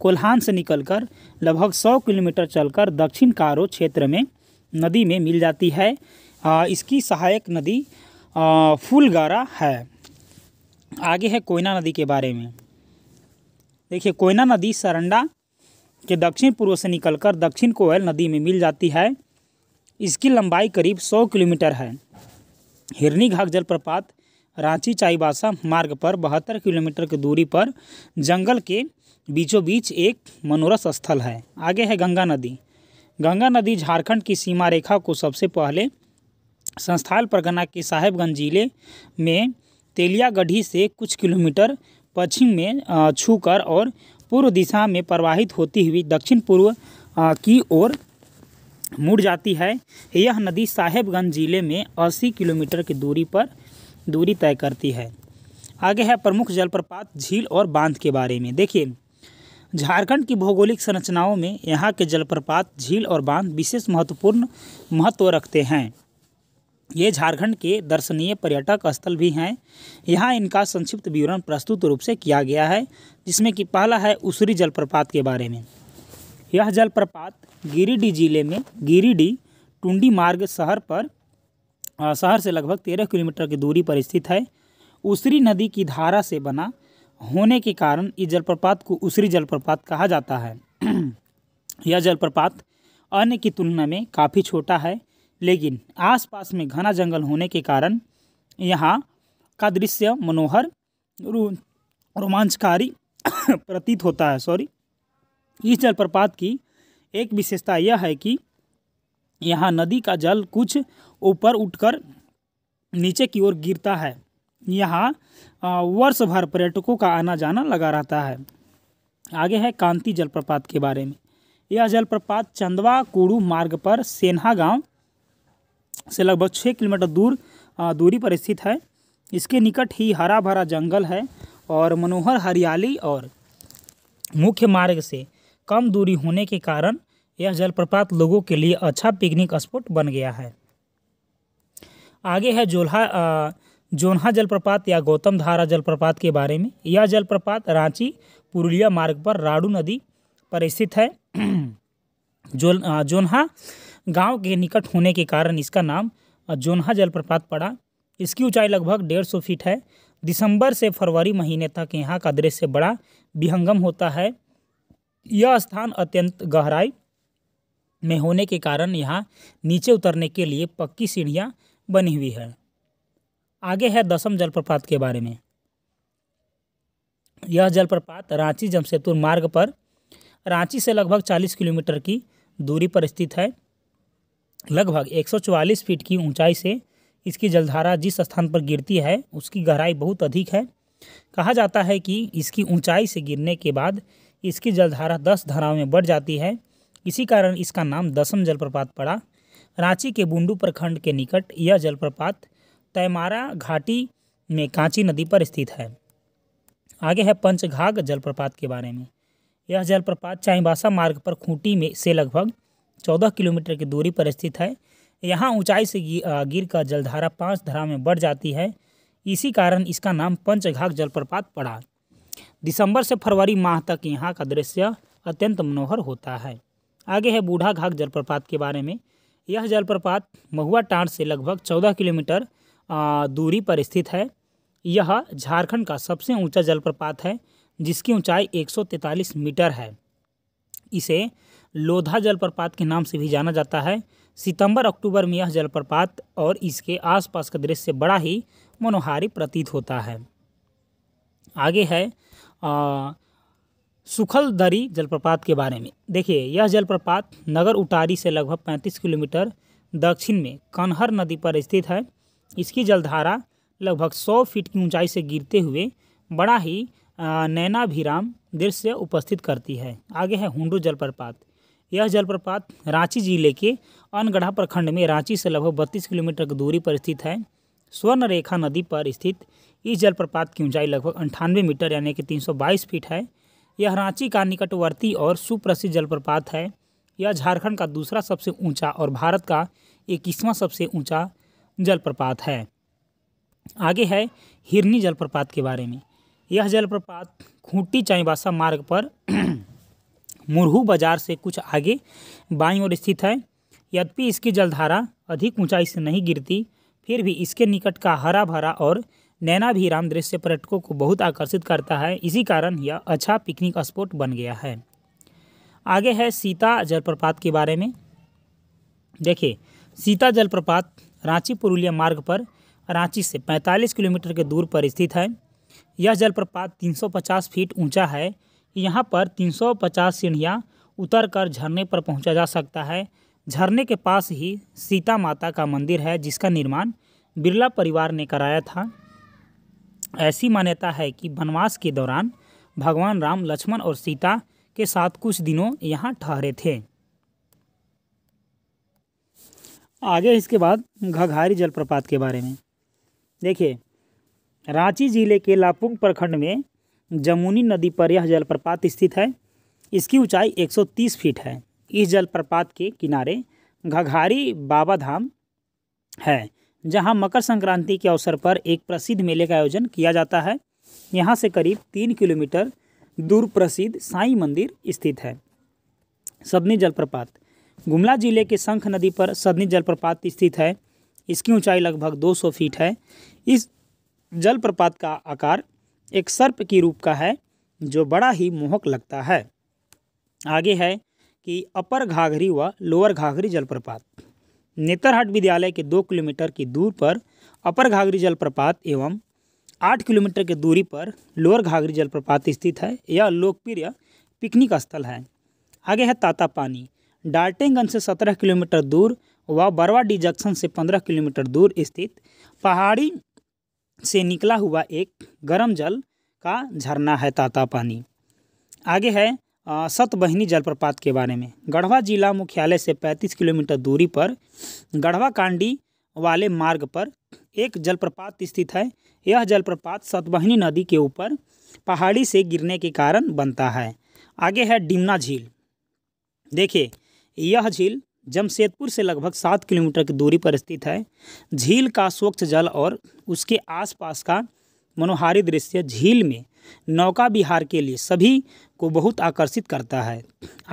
कोल्हान से निकलकर लगभग सौ किलोमीटर चलकर दक्षिण कारो क्षेत्र में नदी में मिल जाती है इसकी सहायक नदी फुलगारा है आगे है कोयना नदी के बारे में देखिए कोयना नदी सरंडा के दक्षिण पूर्व से निकलकर दक्षिण कोयल नदी में मिल जाती है इसकी लंबाई करीब सौ किलोमीटर है हिरनी घाघ जलप्रपात रांची चाईबासा मार्ग पर बहत्तर किलोमीटर की दूरी पर जंगल के बीचों बीच एक मनोरस स्थल है आगे है गंगा नदी गंगा नदी झारखंड की सीमा रेखा को सबसे पहले संस्थाल परगना के साहेबगंज जिले में तेलियागढ़ी से कुछ किलोमीटर पश्चिम में छूकर और पूर्व दिशा में प्रवाहित होती हुई दक्षिण पूर्व की ओर मुड़ जाती है यह नदी साहेबगंज जिले में 80 किलोमीटर की दूरी पर दूरी तय करती है आगे है प्रमुख जलप्रपात झील और बांध के बारे में देखिए झारखंड की भौगोलिक संरचनाओं में यहाँ के जलप्रपात झील और बांध विशेष महत्वपूर्ण महत्व रखते हैं ये झारखंड के दर्शनीय पर्यटक स्थल भी हैं यहाँ इनका संक्षिप्त विवरण प्रस्तुत रूप से किया गया है जिसमें कि पहला है उसरी जलप्रपात के बारे में यह जलप्रपात गिरिडीह जिले में गिरिडीह टुंडी मार्ग शहर पर शहर से लगभग तेरह किलोमीटर की दूरी पर स्थित है उसरी नदी की धारा से बना होने के कारण इस जलप्रपात को उसरी जलप्रपात कहा जाता है [clears throat] यह जलप्रपात अन्य की तुलना में काफ़ी छोटा है लेकिन आसपास में घना जंगल होने के कारण यहाँ का दृश्य मनोहर रोमांचकारी [clears throat] प्रतीत होता है सॉरी इस जलप्रपात की एक विशेषता यह है कि यहाँ नदी का जल कुछ ऊपर उठकर नीचे की ओर गिरता है यहाँ वर्ष भर पर्यटकों का आना जाना लगा रहता है आगे है कांति जलप्रपात के बारे में यह जलप्रपात चंदवा कुड़ू मार्ग पर सेन्हा गांव से लगभग छः किलोमीटर दूर दूरी पर स्थित है इसके निकट ही हरा भरा जंगल है और मनोहर हरियाली और मुख्य मार्ग से कम दूरी होने के कारण यह जलप्रपात लोगों के लिए अच्छा पिकनिक स्पॉट बन गया है आगे है जोल्हा जोनहा जलप्रपात या गौतम धारा जलप्रपात के बारे में यह जलप्रपात रांची पुरुलिया मार्ग पर राडू नदी पर स्थित है [clears throat] जो जोनहा गांव के निकट होने के कारण इसका नाम जोनहा जलप्रपात पड़ा इसकी ऊंचाई लगभग डेढ़ सौ फीट है दिसंबर से फरवरी महीने तक यहाँ का दृश्य बड़ा विहंगम होता है यह स्थान अत्यंत गहराई में होने के कारण यहाँ नीचे उतरने के लिए पक्की सीढ़ियाँ बनी हुई है आगे है दसम जलप्रपात के बारे में यह जलप्रपात रांची जमशेदपुर मार्ग पर रांची से लगभग 40 किलोमीटर की दूरी पर स्थित है लगभग 144 फीट की ऊंचाई से इसकी जलधारा जिस स्थान पर गिरती है उसकी गहराई बहुत अधिक है कहा जाता है कि इसकी ऊंचाई से गिरने के बाद इसकी जलधारा दस धाराओं में बढ़ जाती है इसी कारण इसका नाम दसम जलप्रपात पड़ा रांची के बुंडू प्रखंड के निकट यह जलप्रपात तैमारा घाटी में कांची नदी पर स्थित है आगे है पंचघाग जलप्रपात के बारे में यह जलप्रपात चाईबासा मार्ग पर खूंटी में से लगभग चौदह किलोमीटर की दूरी पर स्थित है यहाँ ऊंचाई से गिर का जलधारा पाँच धारा में बढ़ जाती है इसी कारण इसका नाम पंचघाग जलप्रपात पड़ा दिसंबर से फरवरी माह तक यहाँ का दृश्य अत्यंत मनोहर होता है आगे है बूढ़ा घाग जलप्रपात के बारे में यह जलप्रपात महुआ टाँड से लगभग चौदह किलोमीटर दूरी पर स्थित है यह झारखंड का सबसे ऊंचा जलप्रपात है जिसकी ऊंचाई 143 मीटर है इसे लोधा जलप्रपात के नाम से भी जाना जाता है सितंबर अक्टूबर में यह जलप्रपात और इसके आसपास का दृश्य बड़ा ही मनोहारी प्रतीत होता है आगे है आ, सुखल दरी जलप्रपात के बारे में देखिए यह जलप्रपात नगर उटारी से लगभग 35 किलोमीटर दक्षिण में कन्हर नदी पर स्थित है इसकी जलधारा लगभग सौ फीट की ऊंचाई से गिरते हुए बड़ा ही नैनाभिराम दृश्य उपस्थित करती है आगे है हुडू जलप्रपात यह जलप्रपात रांची जिले के अनगढ़ा प्रखंड में रांची से लगभग बत्तीस किलोमीटर की दूरी पर स्थित है स्वर्णरेखा नदी पर स्थित इस जलप्रपात की ऊंचाई लगभग अंठानवे मीटर यानी कि 322 फीट है यह रांची का निकटवर्ती और सुप्रसिद्ध जलप्रपात है यह झारखंड का दूसरा सबसे ऊंचा और भारत का इक्कीसवां सबसे ऊंचा जलप्रपात है आगे है हिरनी जलप्रपात के बारे में यह जलप्रपात खूंटी चाईबासा मार्ग पर [clears throat] मुरहू बाजार से कुछ आगे बाईं ओर स्थित है यद्यपि इसकी जलधारा अधिक ऊंचाई से नहीं गिरती फिर भी इसके निकट का हरा भरा और नैना भी राम दृश्य पर्यटकों को बहुत आकर्षित करता है इसी कारण यह अच्छा पिकनिक स्पॉट बन गया है आगे है सीता जलप्रपात के बारे में देखिए सीता जलप्रपात रांची पुरुलिया मार्ग पर रांची से 45 किलोमीटर के दूर पर स्थित है यह जलप्रपात 350 फीट ऊंचा है यहाँ पर 350 सीढ़ियाँ कर झरने पर पहुँचा जा सकता है झरने के पास ही सीता माता का मंदिर है जिसका निर्माण बिरला परिवार ने कराया था ऐसी मान्यता है कि वनवास के दौरान भगवान राम लक्ष्मण और सीता के साथ कुछ दिनों यहाँ ठहरे थे आगे इसके बाद घघारी जलप्रपात के बारे में देखिए रांची ज़िले के लापुंग प्रखंड में जमुनी नदी पर यह जलप्रपात स्थित है इसकी ऊंचाई 130 फीट है इस जलप्रपात के किनारे घघारी बाबा धाम है जहां मकर संक्रांति के अवसर पर एक प्रसिद्ध मेले का आयोजन किया जाता है यहां से करीब तीन किलोमीटर दूर प्रसिद्ध साई मंदिर स्थित है सबनी जलप्रपात गुमला जिले के शंख नदी पर सदनी जलप्रपात स्थित है इसकी ऊंचाई लगभग 200 फीट है इस जलप्रपात का आकार एक सर्प के रूप का है जो बड़ा ही मोहक लगता है आगे है कि अपर घाघरी व लोअर घाघरी जलप्रपात नेतरहाट विद्यालय के दो किलोमीटर की दूर पर अपर घाघरी जलप्रपात एवं आठ किलोमीटर की दूरी पर लोअर घाघरी जलप्रपात स्थित है यह लोकप्रिय पिकनिक स्थल है आगे है ताता पानी डाल्टेनगंज से सत्रह किलोमीटर दूर व बरवाडी जंक्शन से पंद्रह किलोमीटर दूर स्थित पहाड़ी से निकला हुआ एक गर्म जल का झरना है ताता पानी आगे है सतबहिनी जलप्रपात के बारे में गढ़वा जिला मुख्यालय से 35 किलोमीटर दूरी पर गढ़वा कांडी वाले मार्ग पर एक जलप्रपात स्थित है यह जलप्रपात सतबहिनी नदी के ऊपर पहाड़ी से गिरने के कारण बनता है आगे है डिमना झील देखिए यह झील जमशेदपुर से लगभग सात किलोमीटर की दूरी पर स्थित है झील का स्वच्छ जल और उसके आसपास का मनोहारी दृश्य झील में नौका विहार के लिए सभी को बहुत आकर्षित करता है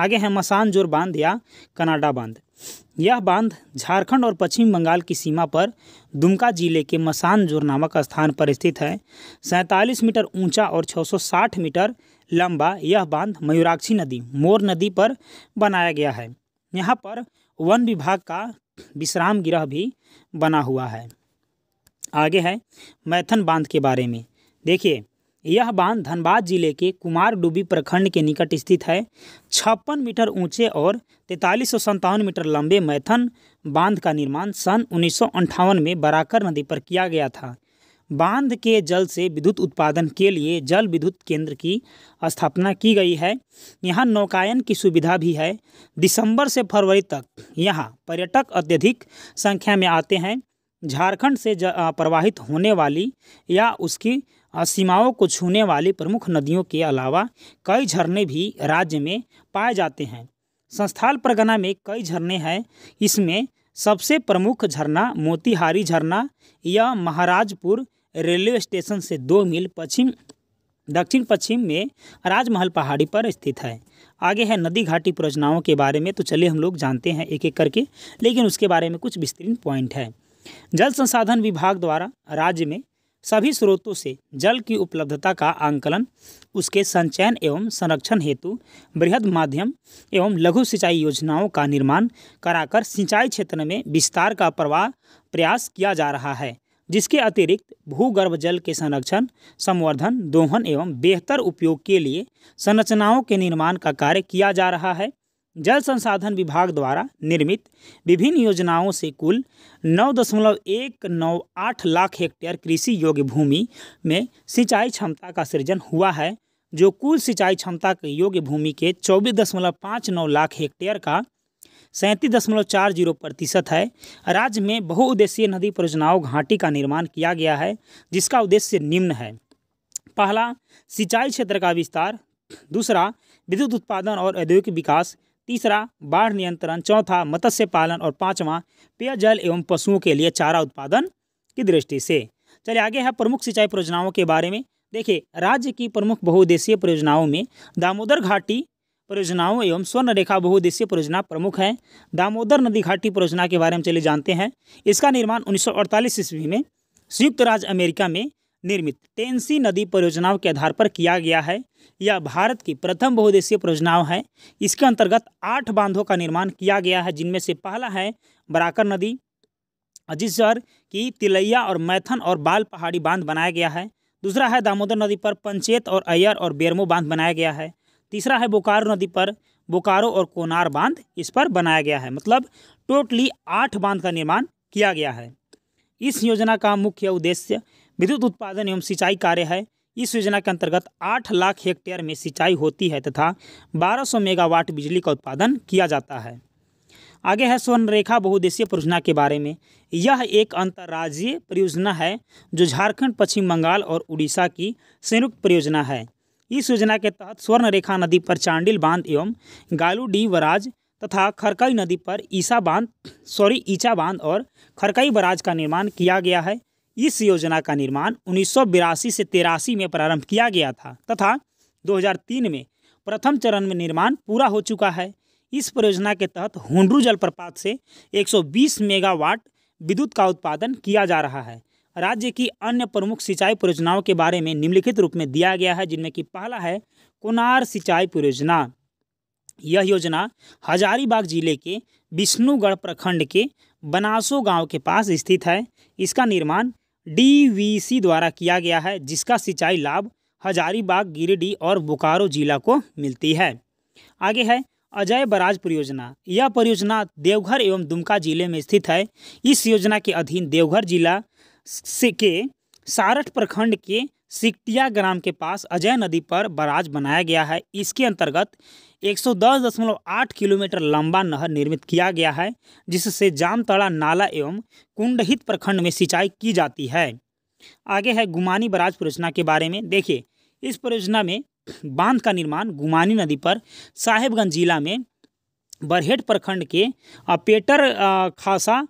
आगे है जोर बांध या कनाडा बांध यह बांध झारखंड और पश्चिम बंगाल की सीमा पर दुमका जिले के जोर नामक स्थान पर स्थित है सैंतालीस मीटर ऊंचा और 660 मीटर लंबा यह बांध मयूराक्षी नदी मोर नदी पर बनाया गया है यहाँ पर वन विभाग का विश्राम गृह भी बना हुआ है आगे है मैथन बांध के बारे में देखिए यह बांध धनबाद जिले के कुमार डूबी प्रखंड के निकट स्थित है छप्पन मीटर ऊंचे और तैंतालीस सौ सन्तावन मीटर लंबे मैथन बांध का निर्माण सन उन्नीस में बराकर नदी पर किया गया था बांध के जल से विद्युत उत्पादन के लिए जल विद्युत केंद्र की स्थापना की गई है यहाँ नौकायन की सुविधा भी है दिसंबर से फरवरी तक यहाँ पर्यटक अत्यधिक संख्या में आते हैं झारखंड से प्रवाहित होने वाली या उसकी सीमाओं को छूने वाली प्रमुख नदियों के अलावा कई झरने भी राज्य में पाए जाते हैं संस्थाल परगना में कई झरने हैं इसमें सबसे प्रमुख झरना मोतिहारी झरना या महाराजपुर रेलवे स्टेशन से दो मील पश्चिम दक्षिण पश्चिम में राजमहल पहाड़ी पर स्थित है आगे है नदी घाटी परियोजनाओं के बारे में तो चलिए हम लोग जानते हैं एक एक करके लेकिन उसके बारे में कुछ विस्तृत पॉइंट है जल संसाधन विभाग द्वारा राज्य में सभी स्रोतों से जल की उपलब्धता का आंकलन उसके संचयन एवं संरक्षण हेतु बृहद माध्यम एवं लघु सिंचाई योजनाओं का निर्माण कराकर सिंचाई क्षेत्र में विस्तार का प्रवाह प्रयास किया जा रहा है जिसके अतिरिक्त भूगर्भ जल के संरक्षण संवर्धन दोहन एवं बेहतर उपयोग के लिए संरचनाओं के निर्माण का कार्य किया जा रहा है जल संसाधन विभाग द्वारा निर्मित विभिन्न योजनाओं से कुल नौ दशमलव एक नौ आठ लाख हेक्टेयर कृषि योग्य भूमि में सिंचाई क्षमता का सृजन हुआ है जो कुल सिंचाई क्षमता के योग्य भूमि के चौबीस दशमलव पाँच नौ लाख हेक्टेयर का सैंतीस दशमलव चार जीरो प्रतिशत है राज्य में बहुउद्देशीय नदी परियोजनाओं घाटी का निर्माण किया गया है जिसका उद्देश्य निम्न है पहला सिंचाई क्षेत्र का विस्तार दूसरा विद्युत उत्पादन और औद्योगिक विकास तीसरा बाढ़ नियंत्रण चौथा मत्स्य पालन और पाँचवा पेयजल एवं पशुओं के लिए चारा उत्पादन की दृष्टि से चलिए आगे है प्रमुख सिंचाई परियोजनाओं के बारे में देखिए राज्य की प्रमुख बहुउद्देशीय परियोजनाओं में दामोदर घाटी परियोजनाओं एवं स्वर्ण रेखा बहुउद्देशीय परियोजना प्रमुख है दामोदर नदी घाटी परियोजना के बारे में चले जानते हैं इसका निर्माण उन्नीस ईस्वी में संयुक्त राज्य अमेरिका में निर्मित टेंसी नदी परियोजनाओं के आधार पर किया गया है यह भारत की प्रथम बहुदेशीय परियोजनाओं है इसके अंतर्गत आठ बांधों का निर्माण किया गया है जिनमें से पहला है बराकर नदी अजीत शहर की तिलैया और मैथन और बाल पहाड़ी बांध बनाया गया है दूसरा है दामोदर नदी पर पंचेत और अयर और बेरमो बांध बनाया गया है तीसरा है बोकारो नदी पर बोकारो और कोनार बांध इस पर बनाया गया है मतलब टोटली आठ बांध का निर्माण किया गया है इस योजना का मुख्य उद्देश्य विद्युत उत्पादन एवं सिंचाई कार्य है इस योजना के अंतर्गत 8 लाख हेक्टेयर में सिंचाई होती है तथा 1200 मेगावाट बिजली का उत्पादन किया जाता है आगे है स्वर्णरेखा बहुउद्देशीय परियोजना के बारे में यह एक अंतर्राज्यीय परियोजना है जो झारखंड पश्चिम बंगाल और उड़ीसा की संयुक्त परियोजना है इस योजना के तहत स्वर्ण रेखा नदी पर चांडिल बांध एवं गालू डी बराज तथा खरकई नदी पर ईसा बांध सॉरी ईचा बांध और खरकई बराज का निर्माण किया गया है इस योजना का निर्माण उन्नीस से तिरासी में प्रारंभ किया गया था तथा 2003 में प्रथम चरण में निर्माण पूरा हो चुका है इस परियोजना के तहत हुंडरू जलप्रपात से 120 मेगावाट विद्युत का उत्पादन किया जा रहा है राज्य की अन्य प्रमुख सिंचाई परियोजनाओं के बारे में निम्नलिखित रूप में दिया गया है जिनमें कि पहला है कोनार सिंचाई परियोजना यह योजना हजारीबाग जिले के विष्णुगढ़ प्रखंड के बनासो गांव के पास स्थित है इसका निर्माण डीवीसी द्वारा किया गया है जिसका सिंचाई लाभ हजारीबाग गिरिडीह और बोकारो जिला को मिलती है आगे है अजय बराज परियोजना यह परियोजना देवघर एवं दुमका जिले में स्थित है इस योजना के अधीन देवघर जिला से के सारठ प्रखंड के सिकटिया ग्राम के पास अजय नदी पर बराज बनाया गया है इसके अंतर्गत 110.8 किलोमीटर लंबा नहर निर्मित किया गया है जिससे जामतड़ा नाला एवं कुंडहित प्रखंड में सिंचाई की जाती है आगे है गुमानी बराज परियोजना के बारे में देखिए इस परियोजना में बांध का निर्माण गुमानी नदी पर साहेबगंज जिला में बरहेट प्रखंड के पेटर खासा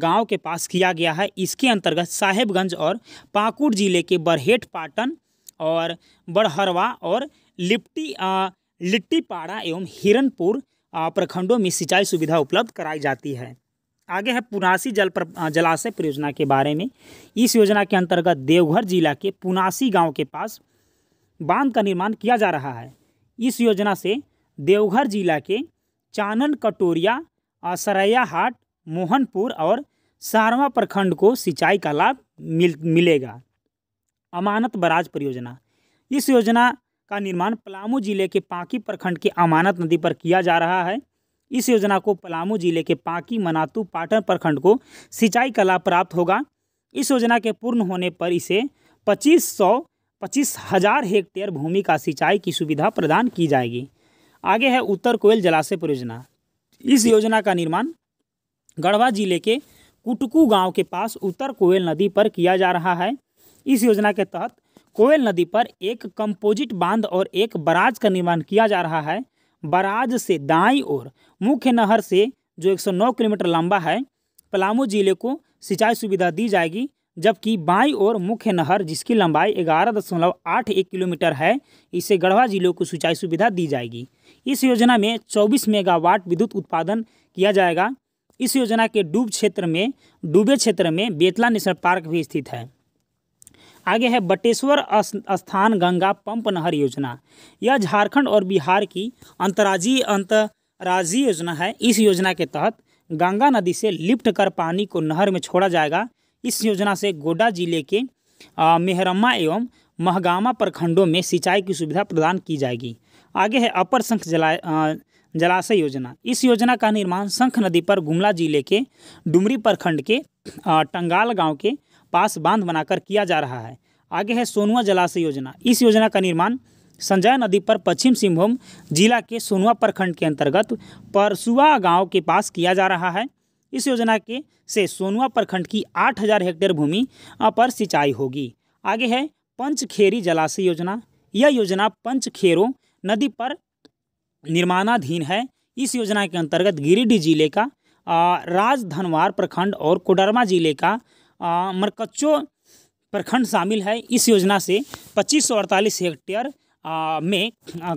गांव के पास किया गया है इसके अंतर्गत साहेबगंज और पाकुड़ जिले के बरहेट पाटन और बड़हरवा और लिप्टी लिट्टीपाड़ा एवं हिरनपुर प्रखंडों में सिंचाई सुविधा उपलब्ध कराई जाती है आगे है पुनासी जल पर जलाशय परियोजना के बारे में इस योजना के अंतर्गत देवघर जिला के पुनासी गांव के पास बांध का निर्माण किया जा रहा है इस योजना से देवघर जिला के चानन कटोरिया सरैया हाट मोहनपुर और सारवा प्रखंड को सिंचाई का लाभ मिल मिलेगा अमानत बराज परियोजना इस योजना का निर्माण पलामू जिले के पाकी प्रखंड के अमानत नदी पर किया जा रहा है इस योजना को पलामू जिले के पाकी मनातू पाटन प्रखंड को सिंचाई का लाभ प्राप्त होगा इस योजना के पूर्ण होने पर इसे पच्चीस सौ पच्चीस हजार हेक्टेयर भूमि का सिंचाई की सुविधा प्रदान की जाएगी आगे है उत्तर कोयल जलाशय परियोजना इस योजना का निर्माण गढ़वा जिले के कुटकू गांव के पास उत्तर कोयल नदी पर किया जा रहा है इस योजना के तहत कोयल नदी पर एक कंपोजिट बांध और एक बराज का निर्माण किया जा रहा है बराज से दाई ओर मुख्य नहर से जो 109 किलोमीटर लंबा है पलामू जिले को सिंचाई सुविधा दी जाएगी जबकि बाई और मुख्य नहर जिसकी लंबाई ग्यारह दशमलव आठ एक किलोमीटर है इसे गढ़वा जिले को सिंचाई सुविधा दी जाएगी इस योजना में 24 मेगावाट विद्युत उत्पादन किया जाएगा इस योजना के डूब क्षेत्र में डूबे क्षेत्र में बेतला नेशनल पार्क भी स्थित है आगे है बटेश्वर स्थान गंगा पंप नहर योजना यह झारखंड और बिहार की अंतर्राज्यीय अंतर्राज्यीय योजना है इस योजना के तहत गंगा नदी से लिफ्ट कर पानी को नहर में छोड़ा जाएगा इस योजना से गोड्डा जिले के मेहरम्मा एवं महगामा प्रखंडों में सिंचाई की सुविधा प्रदान की जाएगी आगे है अपर संख जला जलाशय योजना इस योजना का निर्माण शंख नदी पर गुमला जिले के डुमरी प्रखंड के टंगाल गांव के पास बांध बनाकर किया जा रहा है आगे है सोनुआ जलाशय योजना इस योजना का निर्माण संजय नदी पर पश्चिम सिंहभूम जिला के सोनुआ प्रखंड के अंतर्गत परसुआ गांव के पास किया जा रहा है इस योजना के से सोनुआ प्रखंड की आठ हेक्टेयर भूमि पर सिंचाई होगी आगे है पंचखेरी जलाशय योजना यह योजना पंचखेरों नदी पर निर्माणाधीन है इस योजना के अंतर्गत गिरिडीह जिले का राजधनवार प्रखंड और कोडरमा जिले का मरकच्चो प्रखंड शामिल है इस योजना से पच्चीस सौ अड़तालीस हेक्टेयर में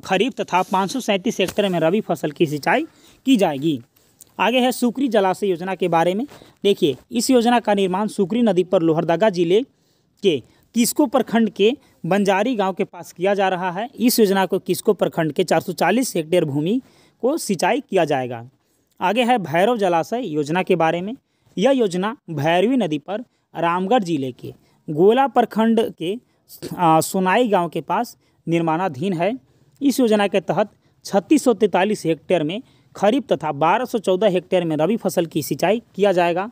खरीफ तथा पाँच सौ सैंतीस हेक्टेयर में रबी फसल की सिंचाई की जाएगी आगे है सुकरी जलाशय योजना के बारे में देखिए इस योजना का निर्माण सुकरी नदी पर लोहरदगा जिले के किसको प्रखंड के बंजारी गांव के पास किया जा रहा है इस योजना को किसको प्रखंड के 440 हेक्टेयर भूमि को सिंचाई किया जाएगा आगे है भैरव जलाशय योजना के बारे में यह योजना भैरवी नदी पर रामगढ़ जिले के गोला प्रखंड के सोनाई गांव के पास निर्माणाधीन है इस योजना के तहत छत्तीस हेक्टेयर में खरीफ तथा 1214 हेक्टेयर में रबी फसल की सिंचाई किया जाएगा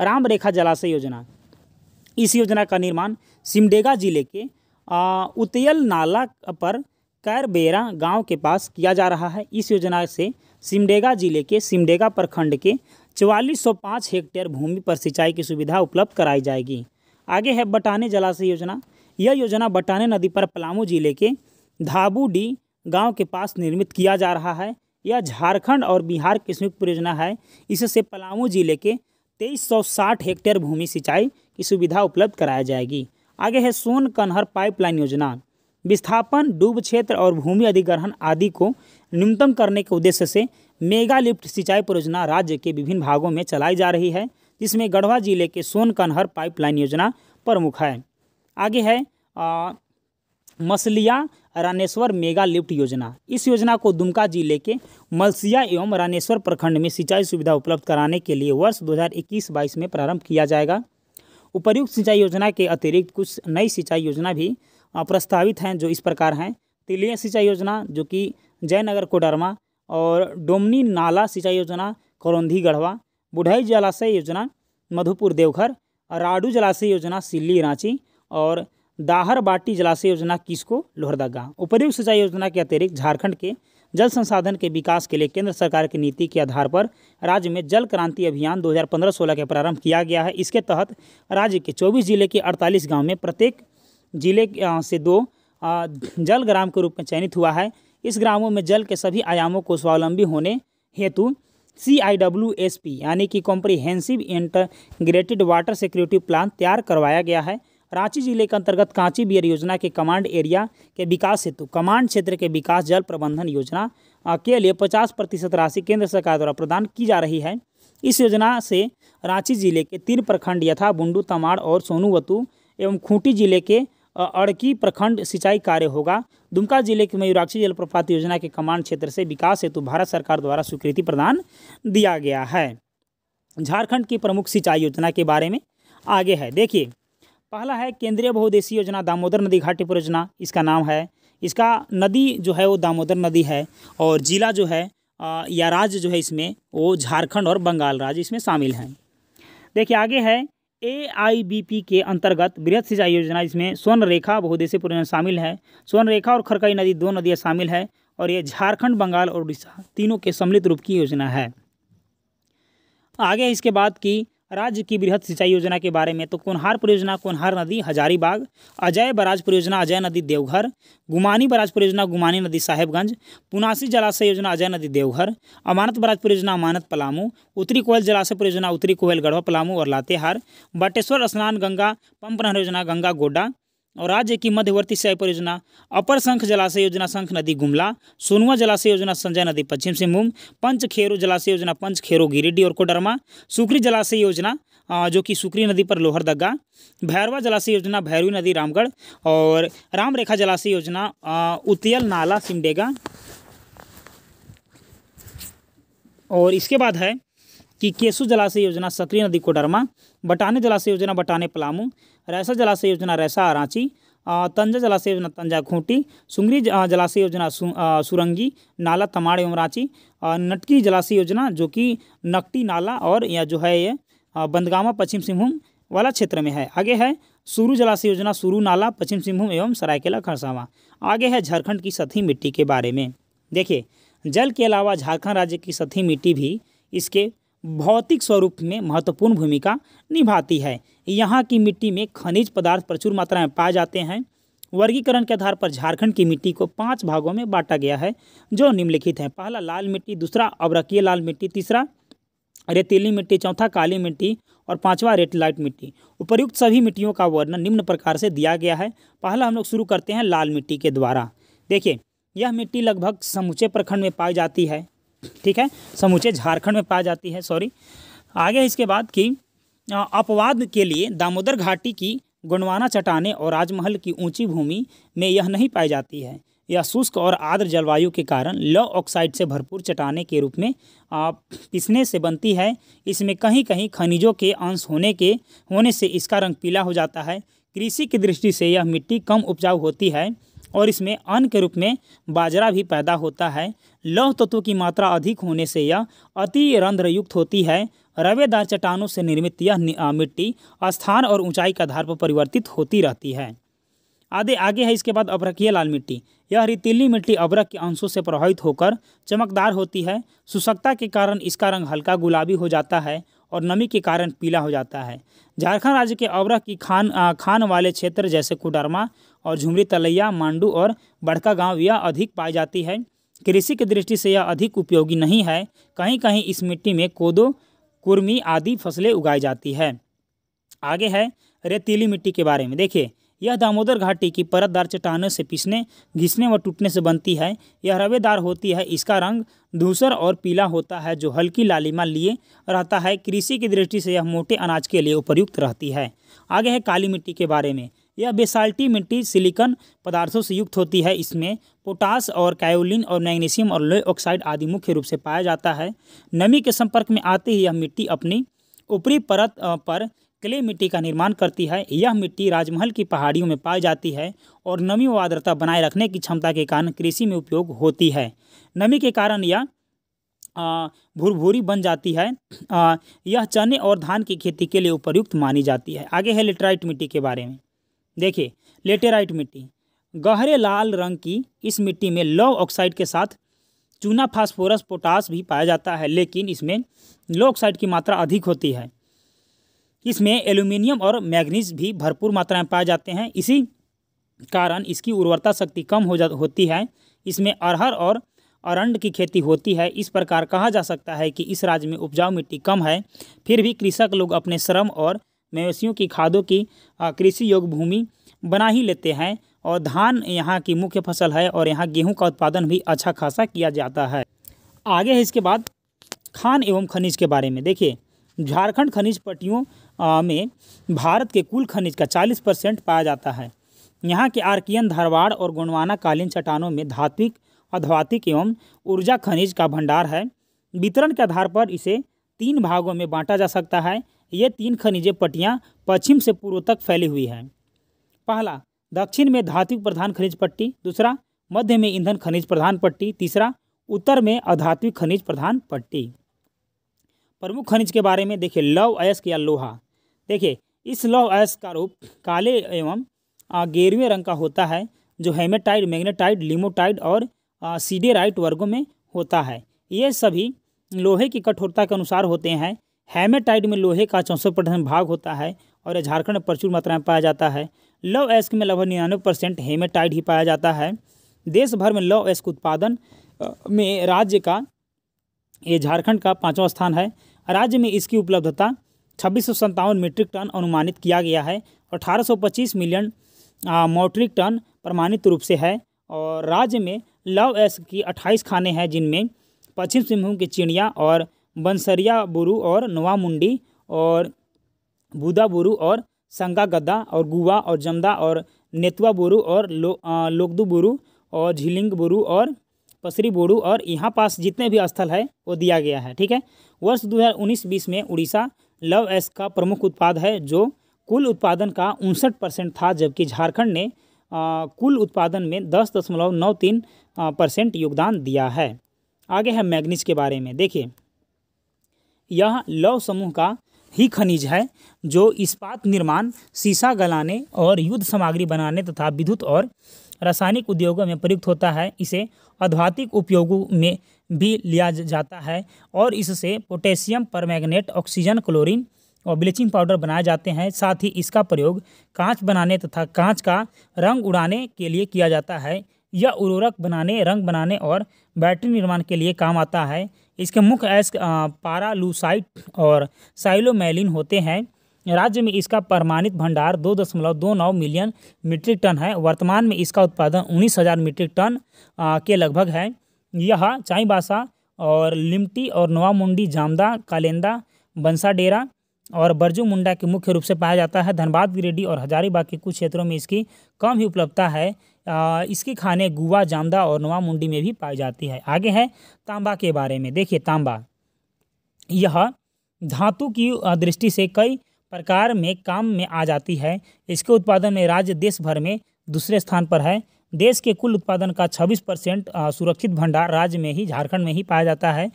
राम रेखा जलाशय योजना इस योजना का निर्माण सिमडेगा जिले के उतयल नाला पर कैरबेरा गांव के पास किया जा रहा है इस योजना से सिमडेगा जिले के सिमडेगा प्रखंड के चवालीस सौ पाँच हेक्टेयर भूमि पर सिंचाई की सुविधा उपलब्ध कराई जाएगी आगे है बटाने जलाशय योजना यह योजना बटाने नदी पर पलामू जिले के धाबूडी गांव के पास निर्मित किया जा रहा है यह झारखंड और बिहार की संयुक्त परियोजना है इससे पलामू जिले के 2360 हेक्टेयर भूमि सिंचाई की सुविधा उपलब्ध कराई जाएगी आगे है सोन कन्हर पाइपलाइन योजना विस्थापन डूब क्षेत्र और भूमि अधिग्रहण आदि को न्यूनतम करने के उद्देश्य से मेगा लिफ्ट सिंचाई परियोजना राज्य के विभिन्न भागों में चलाई जा रही है जिसमें गढ़वा जिले के सोन कन्हर पाइपलाइन योजना प्रमुख है आगे है आ, मसलिया रानेश्वर मेगा लिफ्ट योजना इस योजना को दुमका जिले के मलसिया एवं रानेश्वर प्रखंड में सिंचाई सुविधा उपलब्ध कराने के लिए वर्ष 2021-22 में प्रारंभ किया जाएगा उपर्युक्त सिंचाई योजना के अतिरिक्त कुछ नई सिंचाई योजना भी प्रस्तावित हैं जो इस प्रकार हैं तिलिया सिंचाई योजना जो कि जयनगर कोडरमा और डोमनी नाला सिंचाई योजना करौंधी गढ़वा बुढ़ई जलाशय योजना मधुपुर देवघर राडू जलाशय योजना सिल्ली रांची और दाहर बाटी जलाशय योजना किसको लोहरदगा उपयुक्त सिंचाई योजना के अतिरिक्त झारखंड के जल संसाधन के विकास के लिए केंद्र सरकार की नीति के आधार पर राज्य में जल क्रांति अभियान 2015-16 के प्रारंभ किया गया है इसके तहत राज्य के 24 जिले के 48 गांव में प्रत्येक जिले से दो जल ग्राम के रूप में चयनित हुआ है इस ग्रामों में जल के सभी आयामों को स्वावलंबी होने हेतु C I W S P यानी कि comprehensive integrated water security plan तैयार करवाया गया है रांची जिले के अंतर्गत कांची बियर योजना के कमांड एरिया के विकास हेतु कमांड क्षेत्र के विकास जल प्रबंधन योजना के लिए पचास प्रतिशत राशि केंद्र सरकार द्वारा प्रदान की जा रही है इस योजना से रांची जिले के तीन प्रखंड यथा बुंडू तमाड़ और सोनूवतु एवं खूंटी जिले के अड़की प्रखंड सिंचाई कार्य होगा दुमका जिले के मयूराक्षी जलप्रपात योजना के कमांड क्षेत्र से विकास हेतु भारत सरकार द्वारा स्वीकृति प्रदान दिया गया है झारखंड की प्रमुख सिंचाई योजना के बारे में आगे है देखिए पहला है केंद्रीय बहुदेशी योजना दामोदर नदी घाटी परियोजना इसका नाम है इसका नदी जो है वो दामोदर नदी है और जिला जो है या राज्य जो है इसमें वो झारखंड और बंगाल राज्य इसमें शामिल हैं देखिए आगे है ए के अंतर्गत बृहद सिंचाई योजना इसमें स्वर्णरेखा बहुदेशी परियोजना शामिल है स्वर्णरेखा और खरकई नदी दो नदियाँ शामिल है और ये झारखंड बंगाल और उड़ीसा तीनों के सम्मिलित रूप की योजना है आगे इसके बाद की राज्य की वृहद सिंचाई योजना के बारे में तो कुन्हार परियोजना कुन्हार नदी हजारीबाग अजय बराज परियोजना अजय नदी देवघर गुमानी बराज परियोजना गुमानी नदी साहेबगंज पुनासी जलाशय योजना अजय नदी देवघर अमानत बराज परियोजना अमानत पलामू उत्तरी कोयल जलाशय परियोजना उत्तरी कोयल गढ़वा पलामू और लातेहार बटेश्वर स्नान गंगा पंप नहर योजना गंगा गोड्डा और राज्य की मध्यवर्ती सिंचाई परियोजना अपर संख जलाशय योजना संख नदी गुमला सोनुआ जलाशय योजना संजय नदी पश्चिम सिंहभूम पंचखेरो जलाशय योजना पंचखेरो गिरिडीह और कोडरमा सुकरी जलाशय योजना जो कि सुकरी नदी पर लोहरदगा भैरवा जलाशय योजना भैरवी नदी रामगढ़ और रामरेखा जलाशय योजना उतियल नाला सिमडेगा और इसके बाद है कि केसु जलाशय योजना सकरी नदी कोडरमा बटाने जलाशय योजना बटाने पलामू रैसा जलाशय योजना रैसा रांची तंजा जलाशय योजना तंजा खूंटी सुंगरी जलाशय योजना सुरंगी नाला तमाड़ एवं रांची नटकी जलाशय योजना जो कि नकटी नाला और या जो है ये बंदगामा पश्चिम सिंहभूम वाला क्षेत्र में है आगे है सुरु जलाशय योजना सुरू नाला पश्चिम सिंहभूम एवं सरायकेला खरसावां आगे है झारखंड की सतही मिट्टी के बारे में देखिए जल के अलावा झारखंड राज्य की सतही मिट्टी भी इसके भौतिक स्वरूप में महत्वपूर्ण भूमिका निभाती है यहाँ की मिट्टी में खनिज पदार्थ प्रचुर मात्रा में पाए जाते हैं वर्गीकरण के आधार पर झारखंड की मिट्टी को पांच भागों में बांटा गया है जो निम्नलिखित हैं पहला लाल मिट्टी दूसरा अवरकीय लाल मिट्टी तीसरा रेतीली मिट्टी चौथा काली मिट्टी और पांचवा रेटलाइट मिट्टी उपयुक्त सभी मिट्टियों का वर्णन निम्न प्रकार से दिया गया है पहला हम लोग शुरू करते हैं लाल मिट्टी के द्वारा देखिए यह मिट्टी लगभग समूचे प्रखंड में पाई जाती है ठीक है समूचे झारखंड में पाई जाती है सॉरी आगे इसके बाद कि अपवाद के लिए दामोदर घाटी की गुणवाना चटाने और राजमहल की ऊंची भूमि में यह नहीं पाई जाती है यह शुष्क और आर्द्र जलवायु के कारण लो ऑक्साइड से भरपूर चटाने के रूप में पिसने से बनती है इसमें कहीं कहीं खनिजों के अंश होने के होने से इसका रंग पीला हो जाता है कृषि की दृष्टि से यह मिट्टी कम उपजाऊ होती है और इसमें अन्न के रूप में बाजरा भी पैदा होता है लौह तत्व की मात्रा अधिक होने से यह अति रंध्रयुक्त होती है रवेदार चट्टानों से निर्मित यह मिट्टी स्थान और ऊंचाई के आधार पर परिवर्तित होती रहती है आधे आगे है इसके बाद अभ्रकीय लाल मिट्टी यह रितिली मिट्टी अभ्रक के अंशों से प्रभावित होकर चमकदार होती है सुशक्ता के कारण इसका रंग हल्का गुलाबी हो जाता है और नमी के कारण पीला हो जाता है झारखंड राज्य के अवरह की खान आ, खान वाले क्षेत्र जैसे कुडरमा और झुमरी तलैया मांडू और बड़का गांव यह अधिक पाई जाती है कृषि की दृष्टि से यह अधिक उपयोगी नहीं है कहीं कहीं इस मिट्टी में कोदो कुर्मी आदि फसलें उगाई जाती है आगे है रेतीली मिट्टी के बारे में देखिए यह दामोदर घाटी की परतदार चट्टानों से पिसने घिसने व टूटने से बनती है यह रवेदार होती है इसका रंग धूसर और पीला होता है जो हल्की लालिमा लिए रहता है कृषि की दृष्टि से यह मोटे अनाज के लिए उपयुक्त रहती है आगे है काली मिट्टी के बारे में यह बेसाल्टी मिट्टी सिलिकन पदार्थों से युक्त होती है इसमें पोटास और कायोलिन और मैग्नीशियम और लोह ऑक्साइड आदि मुख्य रूप से पाया जाता है नमी के संपर्क में आते ही यह मिट्टी अपनी ऊपरी परत पर क्ले मिट्टी का निर्माण करती है यह मिट्टी राजमहल की पहाड़ियों में पाई जाती है और नमी व आर्द्रता बनाए रखने की क्षमता के कारण कृषि में उपयोग होती है नमी के कारण यह भुरभुरी बन जाती है आ, यह चने और धान की खेती के लिए उपयुक्त मानी जाती है आगे है लेटेराइट मिट्टी के बारे में देखिए लेटेराइट मिट्टी गहरे लाल रंग की इस मिट्टी में लो ऑक्साइड के साथ चूना फास्फोरस पोटास भी पाया जाता है लेकिन इसमें लो ऑक्साइड की मात्रा अधिक होती है इसमें एल्यूमिनियम और मैग्नीज भी भरपूर मात्रा में पाए जाते हैं इसी कारण इसकी उर्वरता शक्ति कम हो जा होती है इसमें अरहर और अरंड की खेती होती है इस प्रकार कहा जा सकता है कि इस राज्य में उपजाऊ मिट्टी कम है फिर भी कृषक लोग अपने श्रम और मवेशियों की खादों की कृषि योग्य भूमि बना ही लेते हैं और धान यहाँ की मुख्य फसल है और यहाँ गेहूँ का उत्पादन भी अच्छा खासा किया जाता है आगे है इसके बाद खान एवं खनिज के बारे में देखिए झारखंड खनिज पट्टियों में भारत के कुल खनिज का 40 परसेंट पाया जाता है यहाँ के आर्कियन धारवाड़ और गुणवाना कालीन चट्टानों में धात्विक अधवातिक एवं ऊर्जा खनिज का भंडार है वितरण के आधार पर इसे तीन भागों में बांटा जा सकता है ये तीन खनिज पट्टियाँ पश्चिम से पूर्व तक फैली हुई हैं पहला दक्षिण में धात्विक प्रधान खनिज पट्टी दूसरा मध्य में ईंधन खनिज प्रधान पट्टी तीसरा उत्तर में अधात्विक खनिज प्रधान पट्टी प्रमुख खनिज के बारे में देखिए लव अयस्क या लोहा देखिए इस लव अयस्क का रूप काले एवं गेरवे रंग का होता है जो हेमेटाइड मैग्नेटाइड लिमोटाइड और सीडेराइट वर्गों में होता है ये सभी लोहे की कठोरता के अनुसार होते हैं हेमेटाइड में लोहे का चौंसठ प्रतिशत भाग होता है और यह झारखंड में प्रचुर मात्रा में पाया जाता है लव एस्क में लगभग निन्यानवे परसेंट हेमेटाइड ही पाया जाता है देश भर में लव एस्क उत्पादन में राज्य का ये झारखंड का पाँचवा स्थान है राज्य में इसकी उपलब्धता छब्बीस मीट्रिक टन अनुमानित किया गया है और अठारह मिलियन मोट्रिक टन प्रमाणित रूप से है और राज्य में लव एस की 28 खाने हैं जिनमें पश्चिम सिंहभूम के चिड़िया और बंसरिया बुरु और नवामुंडी और बूदा बुरु और संगा गद्दा और गुवा और जमदा और नेतुआ बुरु और लो लोकदू बुरु और झीलिंग बुरू और पसरी बुरु और यहाँ पास जितने भी स्थल है वो दिया गया है ठीक है वर्ष 2019-20 में उड़ीसा लव एस का प्रमुख उत्पाद है जो कुल उत्पादन का उनसठ परसेंट था जबकि झारखंड ने आ, कुल उत्पादन में दस दशमलव नौ तीन परसेंट योगदान दिया है आगे है मैग्नीज के बारे में देखिए यह लव समूह का ही खनिज है जो इस्पात निर्माण सीसा गलाने और युद्ध सामग्री बनाने तथा विद्युत और रासायनिक उद्योगों में प्रयुक्त होता है इसे अध्वातिक उपयोगों में भी लिया जाता है और इससे पोटेशियम परमैग्नेट ऑक्सीजन क्लोरीन और ब्लीचिंग पाउडर बनाए जाते हैं साथ ही इसका प्रयोग कांच बनाने तथा कांच का रंग उड़ाने के लिए किया जाता है यह उर्वरक बनाने रंग बनाने और बैटरी निर्माण के लिए काम आता है इसके मुख्य अयस्क पारालूसाइट और साइलोमेलिन होते हैं राज्य में इसका प्रमाणित भंडार दो दशमलव दो नौ मिलियन मीट्रिक टन है वर्तमान में इसका उत्पादन उन्नीस हजार मीट्रिक टन के लगभग है यह चाई बासा और लिमटी और मुंडी जामदा कालेंदा बंसा डेरा और बरजू मुंडा के मुख्य रूप से पाया जाता है धनबाद गिरिडीह और हजारीबाग के कुछ क्षेत्रों में इसकी कम ही उपलब्धता है इसकी खाने गुआ जामदा और नवा मुंडी में भी पाई जाती है आगे है तांबा के बारे में देखिए तांबा यह धातु की दृष्टि से कई प्रकार में काम में आ जाती है इसके उत्पादन में राज्य देश भर में दूसरे स्थान पर है देश के कुल उत्पादन का 26 परसेंट सुरक्षित भंडार राज्य में ही झारखंड में ही पाया जाता है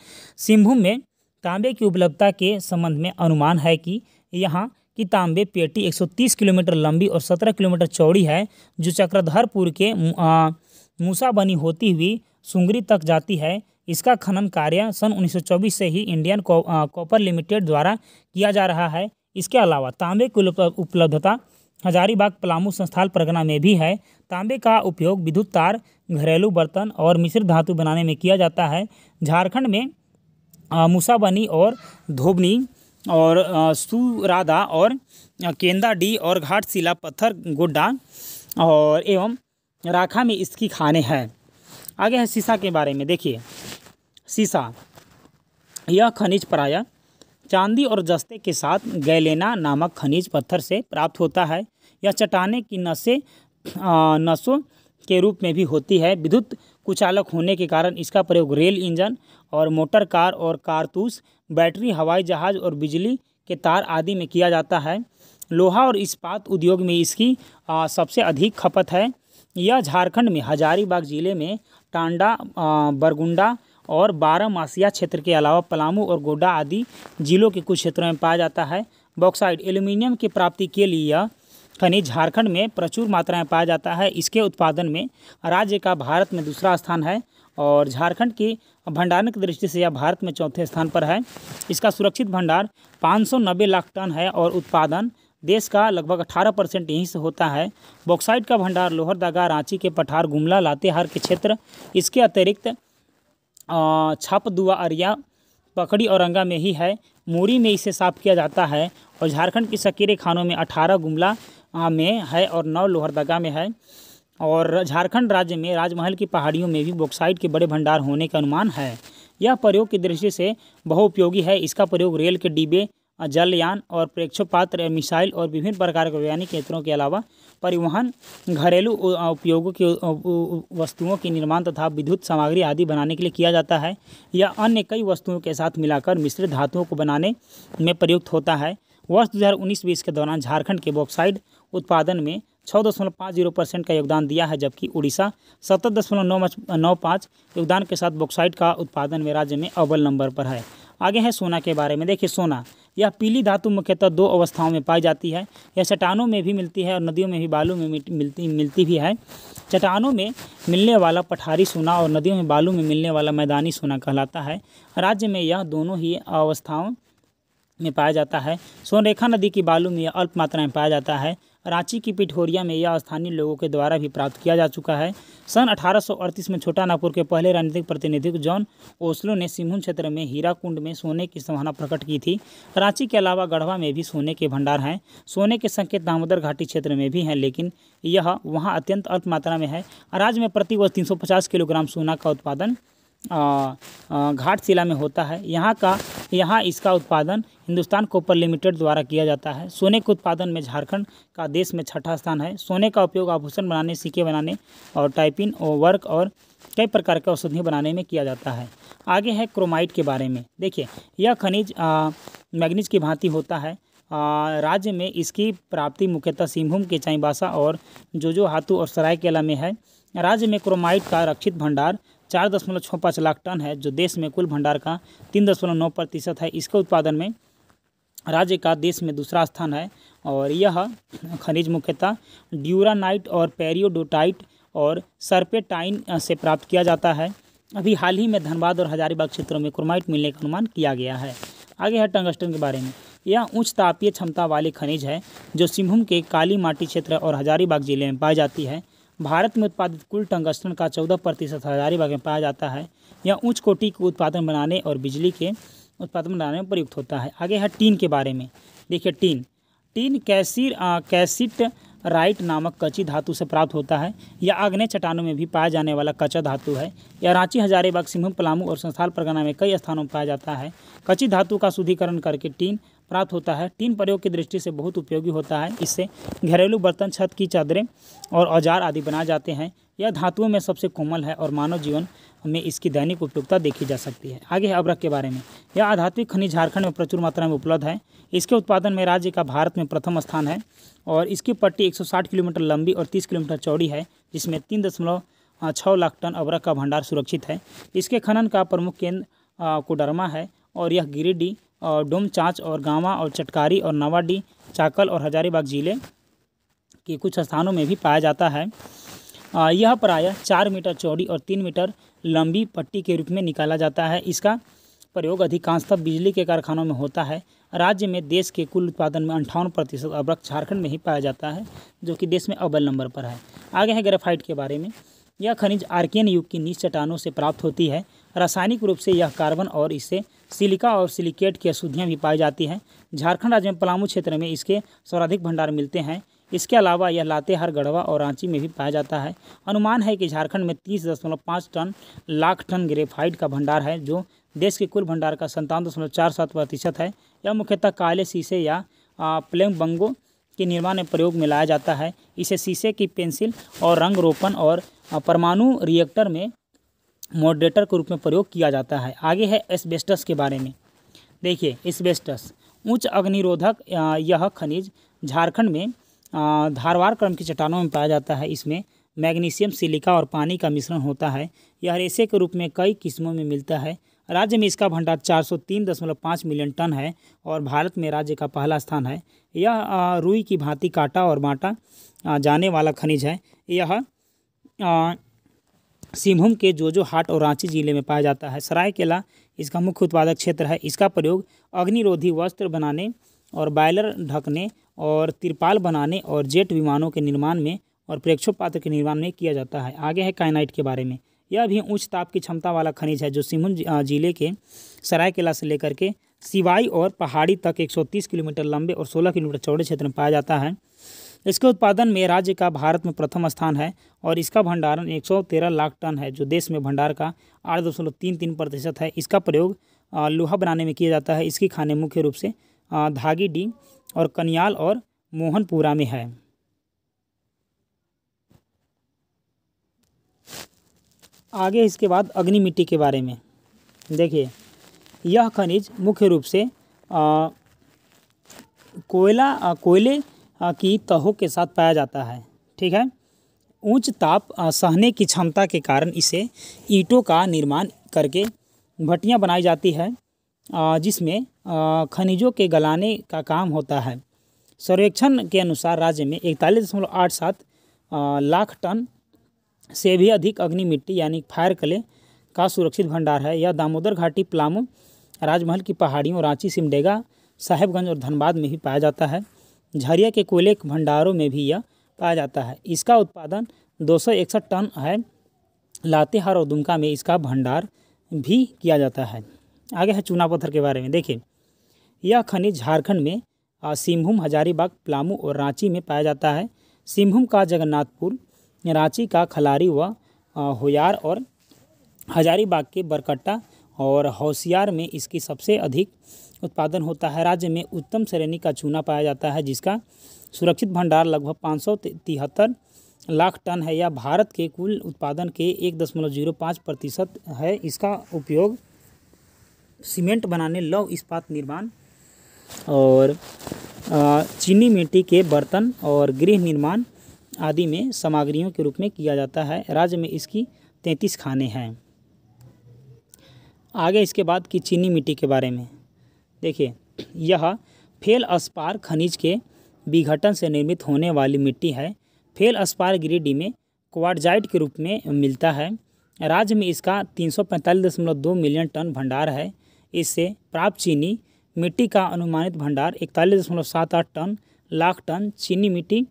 सिंहभूम में तांबे की उपलब्धता के संबंध में अनुमान है कि यहाँ की तांबे पेटी 130 किलोमीटर लंबी और 17 किलोमीटर चौड़ी है जो चक्रधरपुर के मूसा बनी होती हुई सुंगरी तक जाती है इसका खनन कार्य सन उन्नीस से ही इंडियन कॉपर लिमिटेड द्वारा किया जा रहा है इसके अलावा तांबे की उपलब्धता हजारीबाग पलामू संस्थान परगना में भी है तांबे का उपयोग विद्युत तार घरेलू बर्तन और मिश्र धातु बनाने में किया जाता है झारखंड में मूसाबनी और धोबनी और सुरादा और केंदा डी और घाटशिला पत्थर गोड्डा और एवं राखा में इसकी खाने हैं आगे है शीशा के बारे में देखिए शीशा यह खनिज प्राय चांदी और जस्ते के साथ गैलेना नामक खनिज पत्थर से प्राप्त होता है यह चट्टाने की नशे नसों के रूप में भी होती है विद्युत कुचालक होने के कारण इसका प्रयोग रेल इंजन और मोटर कार और कारतूस बैटरी हवाई जहाज और बिजली के तार आदि में किया जाता है लोहा और इस्पात उद्योग में इसकी आ, सबसे अधिक खपत है यह झारखंड में हजारीबाग ज़िले में टांडा बरगुंडा और बारहमासिया क्षेत्र के अलावा पलामू और गोड्डा आदि जिलों के कुछ क्षेत्रों में पाया जाता है बॉक्साइड एल्यूमिनियम की प्राप्ति के लिए यह खनिज झारखंड में प्रचुर मात्रा में पाया जाता है इसके उत्पादन में राज्य का भारत में दूसरा स्थान है और झारखंड की भंडारण की दृष्टि से यह भारत में चौथे स्थान पर है इसका सुरक्षित भंडार 590 लाख टन है और उत्पादन देश का लगभग 18 परसेंट यहीं से होता है बॉक्साइड का भंडार लोहरदगा रांची के पठार गुमला लातेहार के क्षेत्र इसके अतिरिक्त छापदुआ अरिया पकड़ी औरंगा में ही है मूरी में इसे साफ किया जाता है और झारखंड की सकीरे खानों में अठारह गुमला में है और नौ लोहरदगा में है और झारखंड राज्य में राजमहल की पहाड़ियों में भी बॉक्साइट के बड़े भंडार होने का अनुमान है यह प्रयोग की दृष्टि से बहुउपयोगी है इसका प्रयोग रेल के डिब्बे जलयान और प्रेक्षोपात्र मिसाइल और विभिन्न प्रकार के वैज्ञानिक यंत्रों के अलावा परिवहन घरेलू उपयोगों की वस्तुओं के निर्माण तथा विद्युत सामग्री आदि बनाने के लिए किया जाता है या अन्य कई वस्तुओं के साथ मिलाकर मिश्रित धातुओं को बनाने में प्रयुक्त होता है वर्ष दो हज़ार उन्नीस बीस के दौरान झारखंड के बॉक्साइड उत्पादन में छः दशमलव पाँच जीरो परसेंट का योगदान दिया है जबकि उड़ीसा सत्तर दशमलव नौ नौ पाँच योगदान के साथ बॉक्साइड का उत्पादन में राज्य में अव्वल नंबर पर है आगे है सोना के बारे में देखिए सोना यह पीली धातु मुख्यतः दो अवस्थाओं में पाई जाती है यह चट्टानों में भी मिलती है और नदियों में भी बालू में मिलती मिलती भी है चट्टानों में मिलने वाला पठारी सोना और नदियों में बालू में मिलने वाला मैदानी सोना कहलाता है राज्य में यह दोनों ही अवस्थाओं में पाया जाता है सोनरेखा नदी की बालू में यह अल्प मात्रा में पाया जाता है रांची की पिठोरिया में यह स्थानीय लोगों के द्वारा भी प्राप्त किया जा चुका है सन अठारह में छोटा नागपुर के पहले राजनीतिक प्रतिनिधि जॉन ओस्लो ने सिंहून क्षेत्र में हीराकुंड में सोने की संभावना प्रकट की थी रांची के अलावा गढ़वा में भी सोने के भंडार हैं सोने के संकेत दामोदर घाटी क्षेत्र में भी हैं लेकिन यह वहाँ अत्यंत अल्प मात्रा में है राज्य में प्रति वर्ष तीन किलोग्राम सोना का उत्पादन घाटशिला में होता है यहाँ का यहाँ इसका उत्पादन हिंदुस्तान कॉपर लिमिटेड द्वारा किया जाता है सोने के उत्पादन में झारखंड का देश में छठा स्थान है सोने का उपयोग आभूषण बनाने सिक्के बनाने और टाइपिन और वर्क और कई प्रकार के औषधियाँ बनाने में किया जाता है आगे है क्रोमाइट के बारे में देखिए यह खनिज मैग्नीज की भांति होता है राज्य में इसकी प्राप्ति मुख्यतः सिंहभूम के चाईबासा और हाथू और सरायकेला में है राज्य में क्रोमाइट का रक्षित भंडार चार दशमलव छः पाँच लाख टन है जो देश में कुल भंडार का तीन दशमलव नौ प्रतिशत है इसके उत्पादन में राज्य का देश में दूसरा स्थान है और यह खनिज मुख्यतः ड्यूरानाइट और पेरियोडोटाइट और सर्पेटाइन से प्राप्त किया जाता है अभी हाल ही में धनबाद और हजारीबाग क्षेत्रों में क्रोमाइट मिलने का अनुमान किया गया है आगे है टंगस्टन के बारे में यह उच्च तापीय क्षमता वाले खनिज है जो सिंहभूम के काली माटी क्षेत्र और हजारीबाग जिले में पाई जाती है भारत में उत्पादित कुल टंगस्टन का चौदह प्रतिशत हजारीबाग में पाया जाता है यह उच्च कोटि के उत्पादन बनाने और बिजली के उत्पादन बनाने में प्रयुक्त होता है आगे है टीन के बारे में देखिए टीन टीन कैसिर कैसिट राइट नामक कच्ची धातु से प्राप्त होता है यह आग्नेय चट्टानों में भी पाया जाने वाला कच्चा धातु है यह रांची हजारीबाग सिंहभूम पलामू और संस्थाल परगना में कई स्थानों में पाया जाता है कच्ची धातु का शुद्धिकरण करके टीन प्राप्त होता है टीन प्रयोग की दृष्टि से बहुत उपयोगी होता है इससे घरेलू बर्तन छत की चादरें और औजार आदि बनाए जाते हैं यह धातुओं में सबसे कोमल है और मानव जीवन में इसकी दैनिक उपयोगिता देखी जा सकती है आगे है अबरक के बारे में यह आधात्मिक खनिज झारखंड में प्रचुर मात्रा में उपलब्ध है इसके उत्पादन में राज्य का भारत में प्रथम स्थान है और इसकी पट्टी 160 किलोमीटर लंबी और 30 किलोमीटर चौड़ी है जिसमें तीन दशमलव छः लाख टन अबरक का भंडार सुरक्षित है इसके खनन का प्रमुख केंद्र कोडरमा है और यह गिरिडीह और डुम चाँच और गामा और चटकारी और नवाडी चाकल और हजारीबाग ज़िले के कुछ स्थानों में भी पाया जाता है यह प्रायः चार मीटर चौड़ी और तीन मीटर लंबी पट्टी के रूप में निकाला जाता है इसका प्रयोग अधिकांशतः बिजली के कारखानों में होता है राज्य में देश के कुल उत्पादन में अंठावन प्रतिशत अब्रक झारखंड में ही पाया जाता है जो कि देश में अव्वल नंबर पर है आगे है ग्रेफाइट के बारे में यह खनिज आर्कियन युग की नीच चट्टानों से प्राप्त होती है रासायनिक रूप से यह कार्बन और इससे सिलिका और सिलिकेट की अशुद्धियाँ भी पाई जाती हैं झारखंड राज्य में पलामू क्षेत्र में इसके सर्वाधिक भंडार मिलते हैं इसके अलावा यह लातेहार गढ़वा और रांची में भी पाया जाता है अनुमान है कि झारखंड में तीस दशमलव पाँच टन लाख टन ग्रेफाइट का भंडार है जो देश के कुल भंडार का संतावन दशमलव चार सात प्रतिशत है यह मुख्यतः काले शीशे या प्लेम बंगो के निर्माण में प्रयोग में लाया जाता है इसे शीशे की पेंसिल और रंग रोपण और परमाणु रिएक्टर में मॉडरेटर के रूप में प्रयोग किया जाता है आगे है एस्बेस्टस के बारे में देखिए एस्बेस्टस उच्च अग्निरोधक यह खनिज झारखंड में धारवार क्रम की चट्टानों में पाया जाता है इसमें मैग्नीशियम सिलिका और पानी का मिश्रण होता है यह रेशे के रूप में कई किस्मों में मिलता है राज्य में इसका भंडार चार मिलियन टन है और भारत में राज्य का पहला स्थान है यह रुई की भांति काटा और बांटा जाने वाला खनिज है यह सिंहभूम के जो हाट और रांची जिले में पाया जाता है सरायकेला इसका मुख्य उत्पादक क्षेत्र है इसका प्रयोग अग्निरोधी वस्त्र बनाने और बायलर ढकने और तिरपाल बनाने और जेट विमानों के निर्माण में और प्रेक्षो पात्र के निर्माण में किया जाता है आगे है काइनाइट के बारे में यह भी उच्च ताप की क्षमता वाला खनिज है जो सिंहभूम जिले के सरायकेला से लेकर के सिवाई और पहाड़ी तक 130 किलोमीटर लंबे और 16 किलोमीटर चौड़े क्षेत्र में पाया जाता है इसके उत्पादन में राज्य का भारत में प्रथम स्थान है और इसका भंडारण 113 लाख टन है जो देश में भंडार का आठ दशमलव तीन तीन प्रतिशत है इसका प्रयोग लोहा बनाने में किया जाता है इसकी खाने मुख्य रूप से धागी डी और कनियाल और मोहनपुरा में है आगे इसके बाद अग्नि मिट्टी के बारे में देखिए यह खनिज मुख्य रूप से कोयला कोयले हाँ, की तहों के साथ पाया जाता है ठीक है ऊंच ताप सहने की क्षमता के कारण इसे ईंटों का निर्माण करके भट्टियाँ बनाई जाती है जिसमें खनिजों के गलाने का काम होता है सर्वेक्षण के अनुसार राज्य में इकतालीस दशमलव आठ सात लाख टन से भी अधिक अग्नि मिट्टी यानी फायर कले का सुरक्षित भंडार है यह दामोदर घाटी प्लामो राजमहल की पहाड़ियों रांची सिमडेगा साहेबगंज और धनबाद में भी पाया जाता है झरिया के कोयले भंडारों में भी यह पाया जाता है इसका उत्पादन दो टन है लातेहार और दुमका में इसका भंडार भी किया जाता है आगे है चूना पत्थर के बारे में देखिए यह खनिज झारखंड में सिंहभूम हजारीबाग प्लामू और रांची में पाया जाता है सिंहभूम का जगन्नाथपुर रांची का खलारी व होयार और हजारीबाग के बरकट्टा और होशियार में इसकी सबसे अधिक उत्पादन होता है राज्य में उत्तम श्रेणी का चूना पाया जाता है जिसका सुरक्षित भंडार लगभग पाँच लाख टन है या भारत के कुल उत्पादन के एक दशमलव जीरो पाँच प्रतिशत है इसका उपयोग सीमेंट बनाने लव इस्पात निर्माण और चीनी मिट्टी के बर्तन और गृह निर्माण आदि में सामग्रियों के रूप में किया जाता है राज्य में इसकी तैंतीस खाने हैं आगे इसके बाद की चीनी मिट्टी के बारे में देखिए यह फेल अस्पार खनिज के विघटन से निर्मित होने वाली मिट्टी है फेल अस्पार गिरिडीह में क्वाडजाइट के रूप में मिलता है राज्य में इसका तीन मिलियन टन भंडार है इससे प्राप्त चीनी मिट्टी का अनुमानित भंडार इकतालीस दशमलव सात आठ टन लाख टन चीनी मिट्टी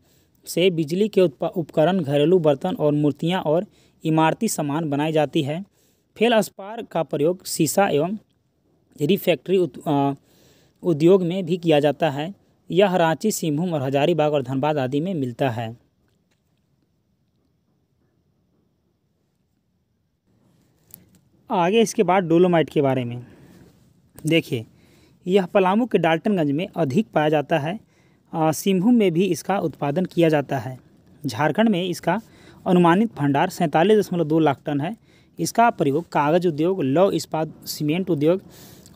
से बिजली के उपकरण घरेलू बर्तन और मूर्तियाँ और इमारती सामान बनाई जाती है फेल स्पार का प्रयोग शीशा एवं रिफैक्ट्री उद्योग में भी किया जाता है यह रांची सिंहभूम और हजारीबाग और धनबाद आदि में मिलता है आगे इसके बाद डोलोमाइट के बारे में देखिए यह पलामू के डाल्टनगंज में अधिक पाया जाता है सिंहभूम में भी इसका उत्पादन किया जाता है झारखंड में इसका अनुमानित भंडार सैंतालीस दशमलव दो लाख टन है इसका प्रयोग कागज़ उद्योग लौह इस्पात सीमेंट उद्योग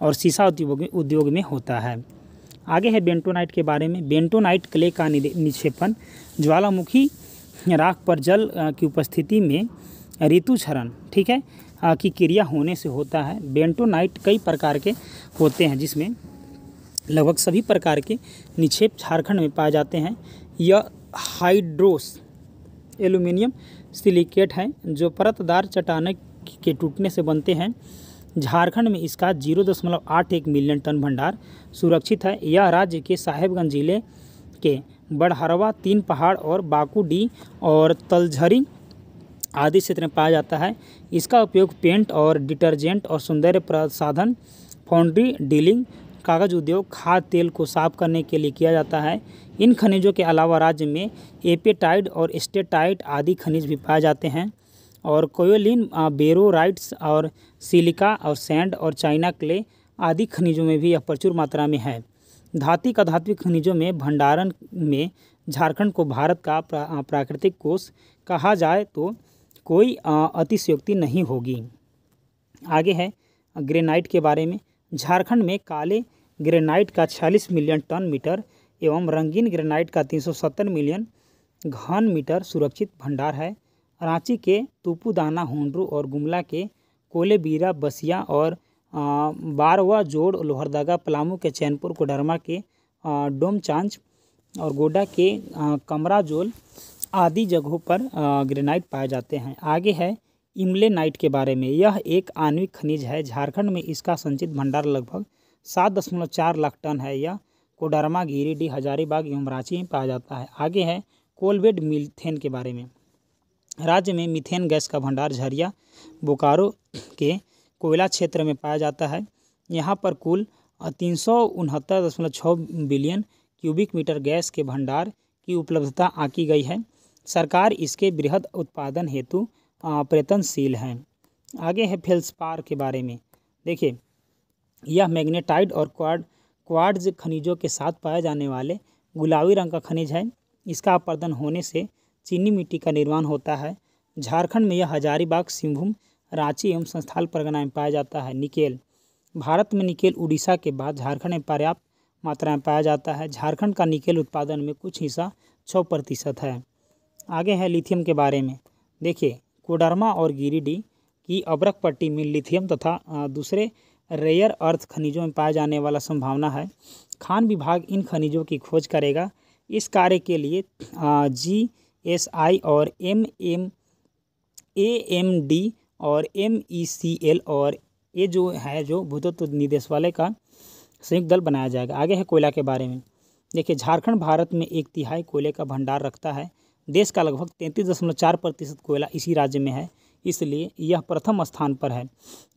और शीशा उद्योग उद्योग में होता है आगे है बेंटोनाइट के बारे में बेंटोनाइट क्ले का निक्षेपण ज्वालामुखी राख पर जल की उपस्थिति में ऋतु छरण ठीक है की क्रिया होने से होता है बेंटोनाइट कई प्रकार के होते हैं जिसमें लगभग सभी प्रकार के निक्षेप झारखंड में पाए जाते हैं यह हाइड्रोस एल्यूमिनियम सिलिकेट है जो परतदार चट्टानों के टूटने से बनते हैं झारखंड में इसका जीरो दशमलव आठ एक मिलियन टन भंडार सुरक्षित है यह राज्य के साहेबगंज जिले के बड़हरवा तीन पहाड़ और बाकूडी और तलझरी आदि क्षेत्र में पाया जाता है इसका उपयोग पेंट और डिटर्जेंट और सौंदर्य प्रसाधन फाउंड्री डीलिंग कागज उद्योग खाद तेल को साफ करने के लिए किया जाता है इन खनिजों के अलावा राज्य में एपेटाइड और स्टेटाइड आदि खनिज भी पाए जाते हैं और कोयोलिन बेरोराइट्स और सिलिका और सैंड और चाइना क्ले आदि खनिजों में भी यह प्रचुर मात्रा में है धातिक अधात्विक खनिजों में भंडारण में झारखंड को भारत का प्रा, प्राकृतिक कोष कहा जाए तो कोई अतिशयोक्ति नहीं होगी आगे है ग्रेनाइट के बारे में झारखंड में काले ग्रेनाइट का छियालीस मिलियन टन मीटर एवं रंगीन ग्रेनाइट का तीन मिलियन घन मीटर सुरक्षित भंडार है रांची के तुपुदाना होंडरू और गुमला के कोलेबीरा बसिया और बारवा जोड़ लोहरदगा पलामू के चैनपुर कोडरमा के डोमचांच और गोडा के कमराजोल आदि जगहों पर ग्रेनाइट पाए जाते हैं आगे है इमले नाइट के बारे में यह एक आणविक खनिज है झारखंड में इसका संचित भंडार लगभग सात दशमलव चार लाख टन है यह कोडरमा गिरिडीह हजारीबाग एवं रांची में पाया जाता है आगे है कोलबेड मिलथेन के बारे में राज्य में मिथेन गैस का भंडार झरिया बोकारो के कोयला क्षेत्र में पाया जाता है यहाँ पर कुल तीन सौ उनहत्तर दशमलव छः बिलियन क्यूबिक मीटर गैस के भंडार की उपलब्धता आकी गई है सरकार इसके बृहद उत्पादन हेतु प्रयत्नशील है आगे है फेल्सपार के बारे में देखिए यह मैग्नेटाइड और क्वाड क्वाड्ज खनिजों के साथ पाए जाने वाले गुलाबी रंग का खनिज है इसका अपर्दन होने से चीनी मिट्टी का निर्माण होता है झारखंड में यह हजारीबाग सिंहभूम रांची एवं संस्थाल परगना में पाया जाता है निकेल भारत में निकेल उड़ीसा के बाद झारखंड में पर्याप्त मात्रा में पाया जाता है झारखंड का निकेल उत्पादन में कुछ हिस्सा छः प्रतिशत है आगे है लिथियम के बारे में देखिए कोडरमा और गिरिडीह की अबरक पट्टी में लिथियम तथा दूसरे रेयर अर्थ खनिजों में पाया जाने वाला संभावना है खान विभाग इन खनिजों की खोज करेगा इस कार्य के लिए जी एस आई और M M A M D और एम ई सी एल और ये जो है जो भूतत्व निदेशालय का संयुक्त दल बनाया जाएगा आगे है कोयला के बारे में देखिए झारखंड भारत में एक तिहाई कोयले का भंडार रखता है देश का लगभग तैंतीस दशमलव चार प्रतिशत कोयला इसी राज्य में है इसलिए यह प्रथम स्थान पर है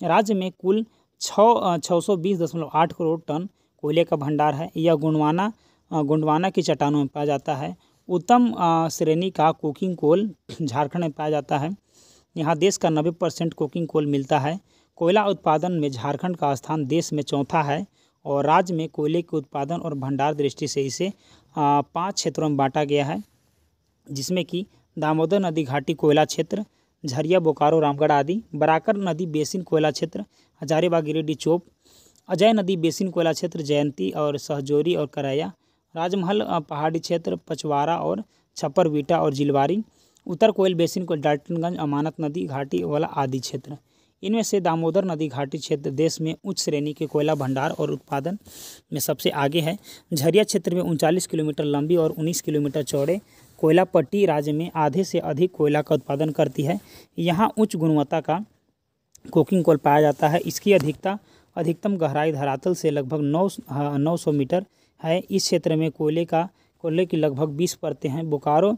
राज्य में कुल छः छः सौ बीस दशमलव आठ करोड़ टन कोयले का भंडार है यह गुंडवाना गुंडवाना की चट्टानों में पाया जाता है उत्तम श्रेणी का कुकिंग कोल [clears throat] झारखंड में पाया जाता है यहाँ देश का नब्बे परसेंट कुकिंग कोल मिलता है कोयला उत्पादन में झारखंड का स्थान देश में चौथा है और राज्य में कोयले के उत्पादन और भंडार दृष्टि से इसे पाँच क्षेत्रों में बांटा गया है जिसमें कि दामोदर नदी घाटी कोयला क्षेत्र झरिया बोकारो रामगढ़ आदि बराकर नदी बेसिन कोयला क्षेत्र हजारीबाग गिरिडीह चौप अजय नदी बेसिन कोयला क्षेत्र जयंती और सहजोरी और करैया राजमहल पहाड़ी क्षेत्र पचवारा और बीटा और जिलवारी उत्तर कोयल बेसिन को डाल्टनगंज अमानत नदी घाटी वाला आदि क्षेत्र इनमें से दामोदर नदी घाटी क्षेत्र देश में उच्च श्रेणी के कोयला भंडार और उत्पादन में सबसे आगे है झरिया क्षेत्र में उनचालीस किलोमीटर लंबी और उन्नीस किलोमीटर चौड़े कोयला पट्टी राज्य में आधे से अधिक कोयला का उत्पादन करती है यहाँ उच्च गुणवत्ता का कोकिंग कोल पाया जाता है इसकी अधिकता अधिकतम गहराई धरातल से लगभग नौ नौ सौ मीटर है इस क्षेत्र में कोयले का कोयले की लगभग बीस परतें हैं बोकारो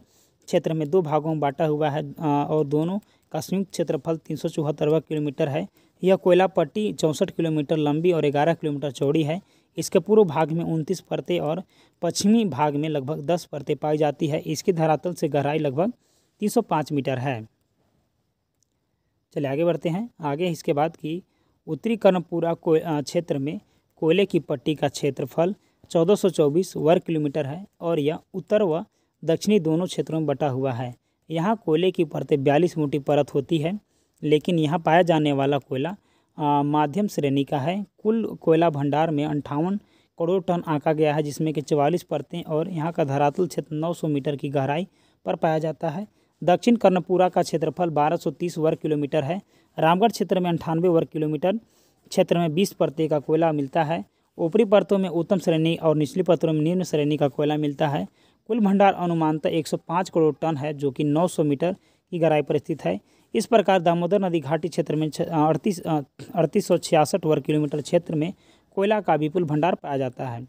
क्षेत्र में दो भागों में बांटा हुआ है और दोनों का संयुक्त क्षेत्रफल तीन सौ वर्ग किलोमीटर है यह कोयला पट्टी चौंसठ किलोमीटर लंबी और ग्यारह किलोमीटर चौड़ी है इसके पूर्व भाग में उनतीस परतें और पश्चिमी भाग में लगभग दस परतें पाई जाती है इसकी धरातल से गहराई लगभग तीन सौ पाँच मीटर है चलिए आगे बढ़ते हैं आगे इसके बाद कि उत्तरी कर्णपुरा क्षेत्र में कोयले की पट्टी का क्षेत्रफल 1424 वर्ग किलोमीटर है और यह उत्तर व दक्षिणी दोनों क्षेत्रों में बटा हुआ है यहाँ कोयले की परतें बयालीस मोटी परत होती है लेकिन यहाँ पाया जाने वाला कोयला माध्यम श्रेणी का है कुल कोयला भंडार में अंठावन करोड़ टन आका गया है जिसमें कि चवालीस परतें और यहाँ का धरातल क्षेत्र 900 मीटर की गहराई पर पाया जाता है दक्षिण कर्णपुरा का क्षेत्रफल 1230 वर्ग किलोमीटर है रामगढ़ क्षेत्र में अंठानवे वर्ग किलोमीटर क्षेत्र में बीस परतें का कोयला मिलता है ऊपरी परतों में उत्तम श्रेणी और निचली परतों में निम्न श्रेणी का कोयला मिलता है कुल भंडार अनुमानतः तो 105 करोड़ टन है जो कि 900 मीटर की गहराई पर स्थित है इस प्रकार दामोदर नदी घाटी क्षेत्र में अड़तीस अड़तीस वर्ग किलोमीटर क्षेत्र में कोयला का विपुल भंडार पाया जाता है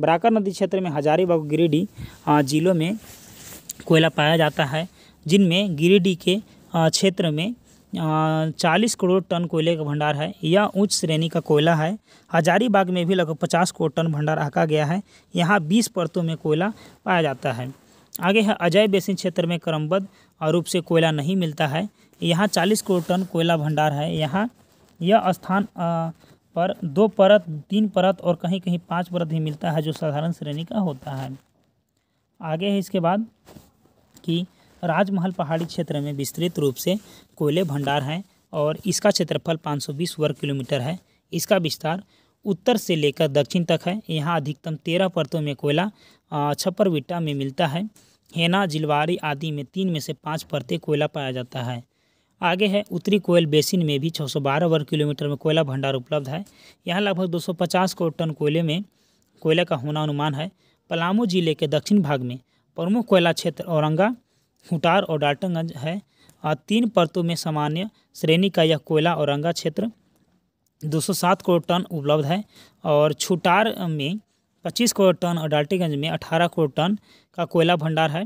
बराकर नदी क्षेत्र में हजारीबाग गिरिडीह जिलों में कोयला पाया जाता है जिनमें गिरिडीह के क्षेत्र में चालीस करोड़ टन कोयले का भंडार है यह उच्च श्रेणी का कोयला है हजारीबाग में भी लगभग पचास करोड़ टन भंडार आका गया है यहाँ बीस परतों में कोयला पाया जाता है आगे है अजय बेसिन क्षेत्र में क्रमबद्ध रूप से कोयला नहीं मिलता है यहाँ चालीस करोड़ टन कोयला भंडार है यहाँ यह स्थान पर दो परत तीन परत और कहीं कहीं पाँच परत भी मिलता है जो साधारण श्रेणी का होता है आगे है इसके बाद कि राजमहल पहाड़ी क्षेत्र में विस्तृत रूप से कोयले भंडार हैं और इसका क्षेत्रफल 520 वर्ग किलोमीटर है इसका विस्तार उत्तर से लेकर दक्षिण तक है यहाँ अधिकतम तेरह परतों में कोयला छप्परविटा में मिलता है हेना जिलवारी आदि में तीन में से पाँच परतें कोयला पाया जाता है आगे है उत्तरी कोयल बेसिन में भी 612 वर्ग किलोमीटर में कोयला भंडार उपलब्ध है यहाँ लगभग 250 करोड़ टन कोयले में कोयला का होना अनुमान है पलामू जिले के दक्षिण भाग में प्रमुख कोयला क्षेत्र औरंगा हुटार और डाल्टनगंज है और तीन परतों में सामान्य श्रेणी का यह कोयला और रंगा क्षेत्र 207 करोड़ टन उपलब्ध है और छुटार में 25 करोड़ टन और डाल्टीगंज में 18 करोड़ टन का कोयला भंडार है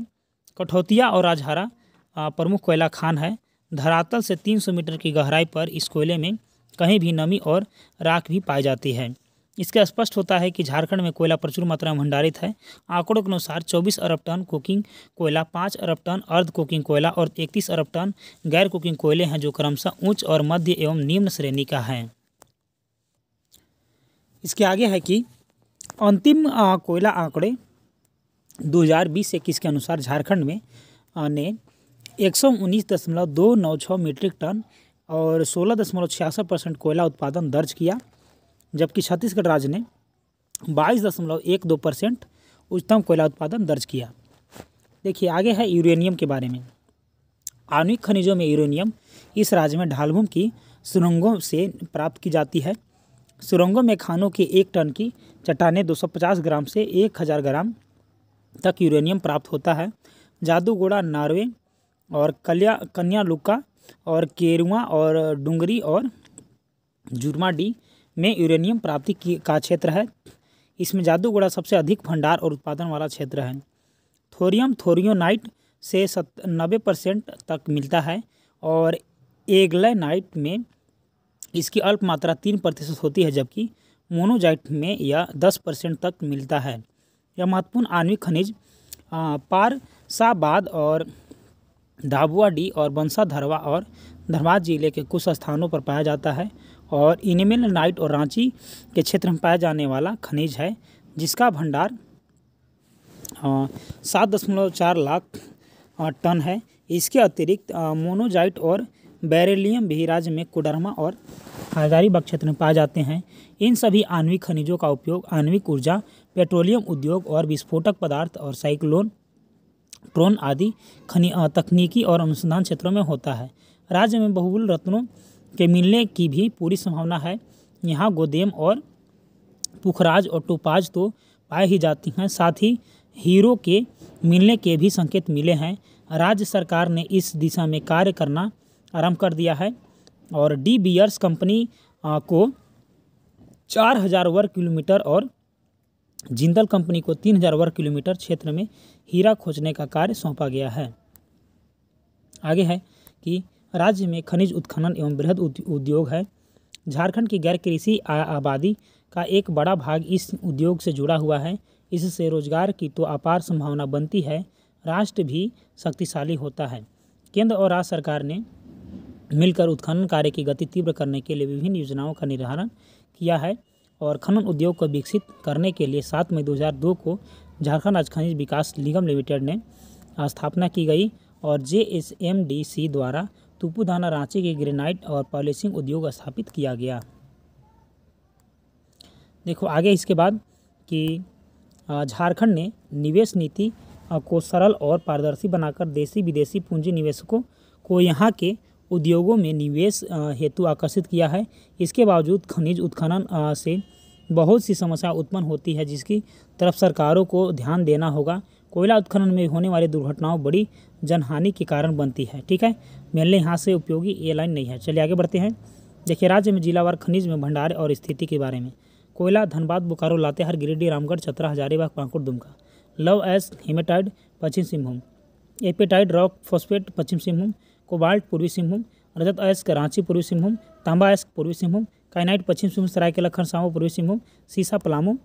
कठौतिया और राजहरा प्रमुख कोयला खान है धरातल से 300 मीटर की गहराई पर इस कोयले में कहीं भी नमी और राख भी पाई जाती है इसके स्पष्ट होता है कि झारखंड में कोयला प्रचुर मात्रा में भंडारित है आंकड़ों के अनुसार 24 अरब टन कुकिंग कोयला 5 अरब टन अर्ध कुकिंग कोयला और 31 अरब टन गैर कुकिंग कोयले हैं जो क्रमशः उच्च और मध्य एवं निम्न श्रेणी का है इसके आगे है कि अंतिम कोयला आंकड़े 2020 इक्कीस के अनुसार झारखंड में ने एक मीट्रिक टन और सोलह दशमलव छियासठ परसेंट कोयला उत्पादन दर्ज किया जबकि छत्तीसगढ़ राज्य ने बाईस दशमलव एक दो परसेंट उच्चतम कोयला उत्पादन दर्ज किया देखिए आगे है यूरेनियम के बारे में आणविक खनिजों में यूरेनियम इस राज्य में ढालभूम की सुरंगों से प्राप्त की जाती है सुरंगों में खानों की एक टन की चट्टाने 250 ग्राम से 1000 ग्राम तक यूरेनियम प्राप्त होता है जादूगोड़ा नार्वे और कल्या कन्या लुका और केरुआ और डुंगरी और जुर्मा डी में यूरेनियम प्राप्ति की का क्षेत्र है इसमें जादूगोड़ा सबसे अधिक भंडार और उत्पादन वाला क्षेत्र है थोरियम थोरियोनाइट से सत नब्बे परसेंट तक मिलता है और एग्लेनाइट में इसकी अल्प मात्रा तीन प्रतिशत होती है जबकि मोनोजाइट में यह दस परसेंट तक मिलता है यह महत्वपूर्ण आणविक खनिज पारसाबाद और धाबुआ डी और बंसा धरवा और धरवाद जिले के कुछ स्थानों पर पाया जाता है और इनमेल नाइट और रांची के क्षेत्र में पाया जाने वाला खनिज है जिसका भंडार सात दशमलव चार लाख टन है इसके अतिरिक्त मोनोजाइट और बैरेलियम भी राज्य में कोडरमा और हजारीबाग क्षेत्र में पाए जाते हैं इन सभी आणविक खनिजों का उपयोग आणविक ऊर्जा पेट्रोलियम उद्योग और विस्फोटक पदार्थ और साइक्लोन ट्रोन आदि खनि तकनीकी और अनुसंधान क्षेत्रों में होता है राज्य में बहुल रत्नों के मिलने की भी पूरी संभावना है यहाँ गोदेम और पुखराज और टोपाज तो पाए ही जाती हैं साथ ही हीरो के मिलने के भी संकेत मिले हैं राज्य सरकार ने इस दिशा में कार्य करना आरंभ कर दिया है और डी बियर्स कंपनी को चार हज़ार वर्ग किलोमीटर और जिंदल कंपनी को तीन हज़ार वर्ग किलोमीटर क्षेत्र में हीरा खोजने का कार्य सौंपा गया है आगे है कि राज्य में खनिज उत्खनन एवं बृहद उद्योग है झारखंड की गैर कृषि आबादी का एक बड़ा भाग इस उद्योग से जुड़ा हुआ है इससे रोजगार की तो अपार संभावना बनती है राष्ट्र भी शक्तिशाली होता है केंद्र और राज्य सरकार ने मिलकर उत्खनन कार्य की गति तीव्र करने के लिए विभिन्न योजनाओं का निर्धारण किया है और खनन उद्योग को विकसित करने के लिए सात मई 2002 को झारखंड राज्य खनिज विकास निगम लिमिटेड ने स्थापना की गई और जे द्वारा तुपुधाना रांची के ग्रेनाइट और पॉलिशिंग उद्योग स्थापित किया गया देखो आगे इसके बाद कि झारखंड ने निवेश नीति को सरल और पारदर्शी बनाकर देशी विदेशी पूंजी निवेशकों को यहाँ के उद्योगों में निवेश हेतु आकर्षित किया है इसके बावजूद खनिज उत्खनन से बहुत सी समस्या उत्पन्न होती है जिसकी तरफ सरकारों को ध्यान देना होगा कोयला उत्खनन में होने वाली दुर्घटनाओं बड़ी जनहानि के कारण बनती है ठीक है मेले यहाँ से उपयोगी ये लाइन नहीं है चलिए आगे बढ़ते हैं देखिए राज्य में जिलावार खनिज में भंडार और स्थिति के बारे में कोयला धनबाद बोकारो लातेहार गिरिडीह रामगढ़ चतरा हजारीबाग पाकुड़ दुमका लव एस हिमेटाइड पश्चिम सिंहभूम एपेटाइड रॉक फॉस्फेट पश्चिम सिंहभूम कोबाल्ट पूर्वी सिंहभूम रजत एस कराची पूर्वी सिंहभूम तांबा एस पूर्वी सिंहभूम काइनाइट पश्चिम सिंहभूम सरायकेला खरसावा पूर्वी सिंहभूम सीसा पलामू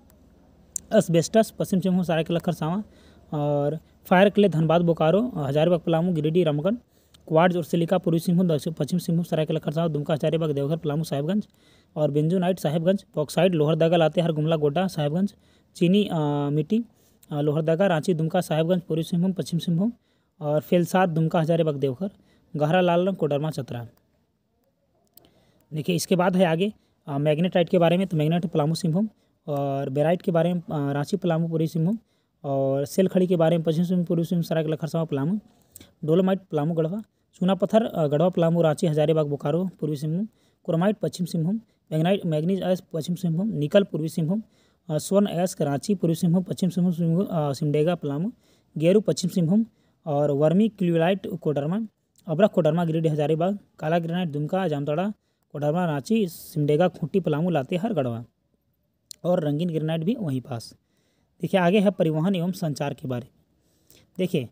असबेस्टस पश्चिम सिंहभूम सरायकेला खरसावा और फायर के लिए धनबाद बोकारो हजारीबाग पलामू गिरिडीह रामगंज क्वार्ज और सिलिका पूर्वी सिंहभूम दक्षिण पश्चिम सिंहभूम सरायकला खरसाव दुमका हजारीबाग देवघर पलामू साहिबगंज और बिंजू नाइट साहिबगंज बॉक्साइड लोहरदगा लातेहार गुमला गोड्डा साहिबगंज चीनी मिट्टी लोहरदगा रांची दुमका साहिबगंज पूर्वी सिंहभूम पश्चिम सिंहभूम और फेलसाद दुमका हजारीबाग देवघर गहरा लाल रंग कोडरमा चतरा देखिए इसके बाद है आगे मैग्नेटाइट के बारे में तो मैग्नेट पलामू सिंहभूम और बेराइट के बारे में रांची पलामू पूरी सिंहभूम और सेल खड़ी के बारे में पश्चिम सिंह पूर्वी सिंह सराय खरसावा पलामू डोलोमाइट पलामू गढ़वा चूना पत्थर गढ़वा पलामू रांची हजारीबाग बोकारो पूर्वी सिंहभूम क्रोमाइट पश्चिम सिंहभूम मैगनाइट मैगनीज एस पश्चिम सिंहभूम निकल पूर्वी सिंहभूम स्वर्ण एस कराची पूर्वी सिंहभूम पश्चिम सिंहभूम सिमडेगा पलामू गेरू पश्चिम सिंहभूम और वर्मी क्ल्यूलाइट कोडरमा अबरा कोडरमा गिरिडीह हजारीबाग काला ग्रेनाइट दुमका जामतड़ा कोडरमा रांची सिमडेगा खूंटी पलामू लातेहार गढ़वा और रंगीन ग्रेनाइट भी वहीं पास देखिए आगे है परिवहन एवं संचार के बारे देखिए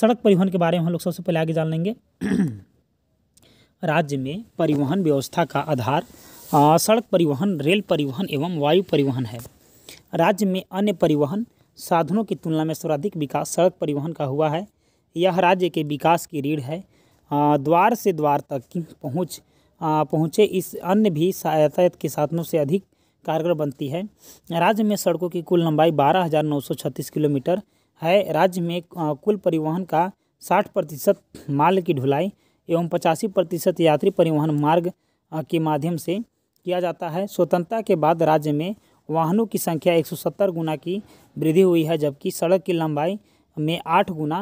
सड़क परिवहन के बारे में हम लोग सबसे पहले आगे जान लेंगे [clears throat] राज्य में परिवहन व्यवस्था का आधार सड़क परिवहन रेल परिवहन एवं वायु परिवहन है राज्य में अन्य परिवहन साधनों की तुलना में सर्वाधिक विकास सड़क परिवहन का हुआ है यह राज्य के विकास की रीढ़ है द्वार से द्वार तक की पहुँच पहुँचे इस अन्य भी यातायात के साधनों से अधिक कारगर बनती है राज्य में सड़कों की कुल लंबाई 12,936 किलोमीटर है राज्य में कुल परिवहन का 60 प्रतिशत माल की ढुलाई एवं पचासी प्रतिशत यात्री परिवहन मार्ग के माध्यम से किया जाता है स्वतंत्रता के बाद राज्य में वाहनों की संख्या 170 गुना की वृद्धि हुई है जबकि सड़क की लंबाई में आठ गुना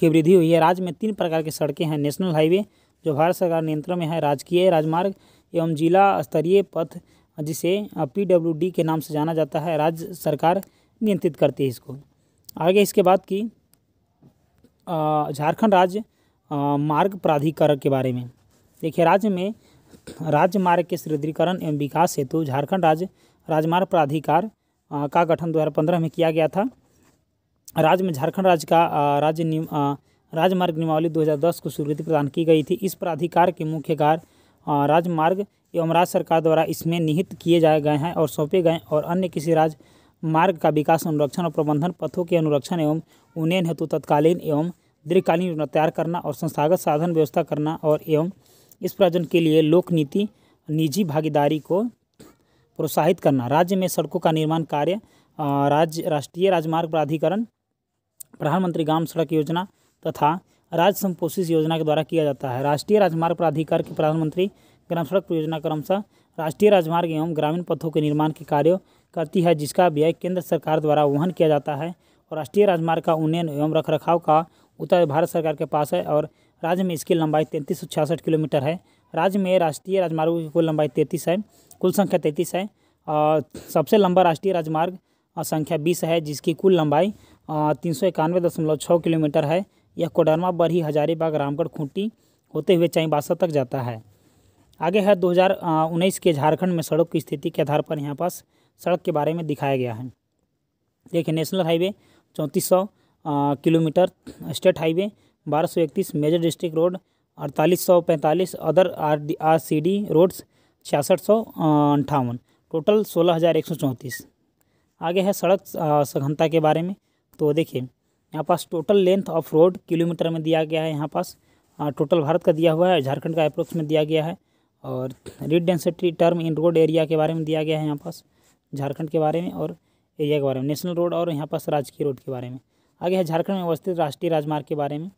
की वृद्धि हुई है राज्य में तीन प्रकार की सड़कें हैं नेशनल हाईवे जो भारत सरकार नियंत्रण में है राजकीय राजमार्ग एवं जिला स्तरीय पथ जिसे पीडब्ल्यूडी के नाम से जाना जाता है राज्य सरकार नियंत्रित करती है इसको आगे इसके बाद की झारखंड राज्य मार्ग प्राधिकरण के बारे में देखिए राज्य में राज्य मार्ग के सुदृढ़ीकरण एवं विकास हेतु झारखंड राज्य राजमार्ग प्राधिकार का गठन 2015 में किया गया था राज्य में झारखंड राज्य का राज्य राजमार्ग नियमावली 2010 को स्वीकृति प्रदान की गई थी इस प्राधिकार के मुख्य कार्य राजमार्ग एवं राज्य सरकार द्वारा इसमें निहित किए जाए गए हैं और सौंपे गए और अन्य किसी राज्य मार्ग का विकास अनुरक्षण और प्रबंधन पथों के अनुरक्षण एवं उन्नयन हेतु तत्कालीन एवं दीर्घकालीन योजना तैयार करना और संस्थागत साधन व्यवस्था करना और एवं इस प्रयोजन के लिए लोक नीति निजी भागीदारी को प्रोत्साहित करना राज्य में सड़कों का निर्माण कार्य राज्य राष्ट्रीय राजमार्ग प्राधिकरण प्रधानमंत्री ग्राम सड़क योजना तथा राज्य संपोषित योजना के द्वारा किया जाता है राष्ट्रीय राजमार्ग प्राधिकरण के प्रधानमंत्री ग्राम सड़क परियोजना क्रमशः राष्ट्रीय राजमार्ग एवं ग्रामीण पथों के निर्माण के कार्य करती है जिसका व्यय केंद्र सरकार द्वारा वहन किया जाता है और राष्ट्रीय राजमार्ग का उन्नयन एवं रखरखाव का उत्तर भारत सरकार के पास है और राज्य में इसकी लंबाई तैंतीस किलोमीटर है राज्य में राष्ट्रीय राजमार्गों की कुल लंबाई तैंतीस है कुल संख्या तैंतीस है और सबसे लंबा राष्ट्रीय राजमार्ग संख्या बीस है जिसकी कुल लंबाई तीन सौ इक्यानवे दशमलव छः किलोमीटर है यह कोडरमा बरही हजारीबाग रामगढ़ खूंटी होते हुए चाईबासा तक जाता है आगे है 2019 के झारखंड में सड़क की स्थिति के आधार पर यहाँ पास सड़क के बारे में दिखाया गया है देखिए नेशनल हाईवे चौंतीस किलोमीटर स्टेट हाईवे बारह मेजर डिस्ट्रिक्ट रोड अड़तालीस सौ पैंतालीस other R D R C D roads छियासठ सौ अंठावन टोटल सोलह हज़ार एक सौ चौंतीस आगे है सड़क सघनता के बारे में तो देखिए यहाँ पास total length of road kilometre में दिया गया है यहाँ पास टोटल भारत का दिया हुआ है झारखंड का अप्रोक्स में दिया गया है और road density term in road area के बारे में दिया गया है यहाँ पास झारखंड के बारे में और एरिया के बारे में नेशनल रोड और यहाँ पास राजकीय रोड के बारे में आगे है झारखंड में अवस्थित राष्ट्रीय राजमार्ग के बारे में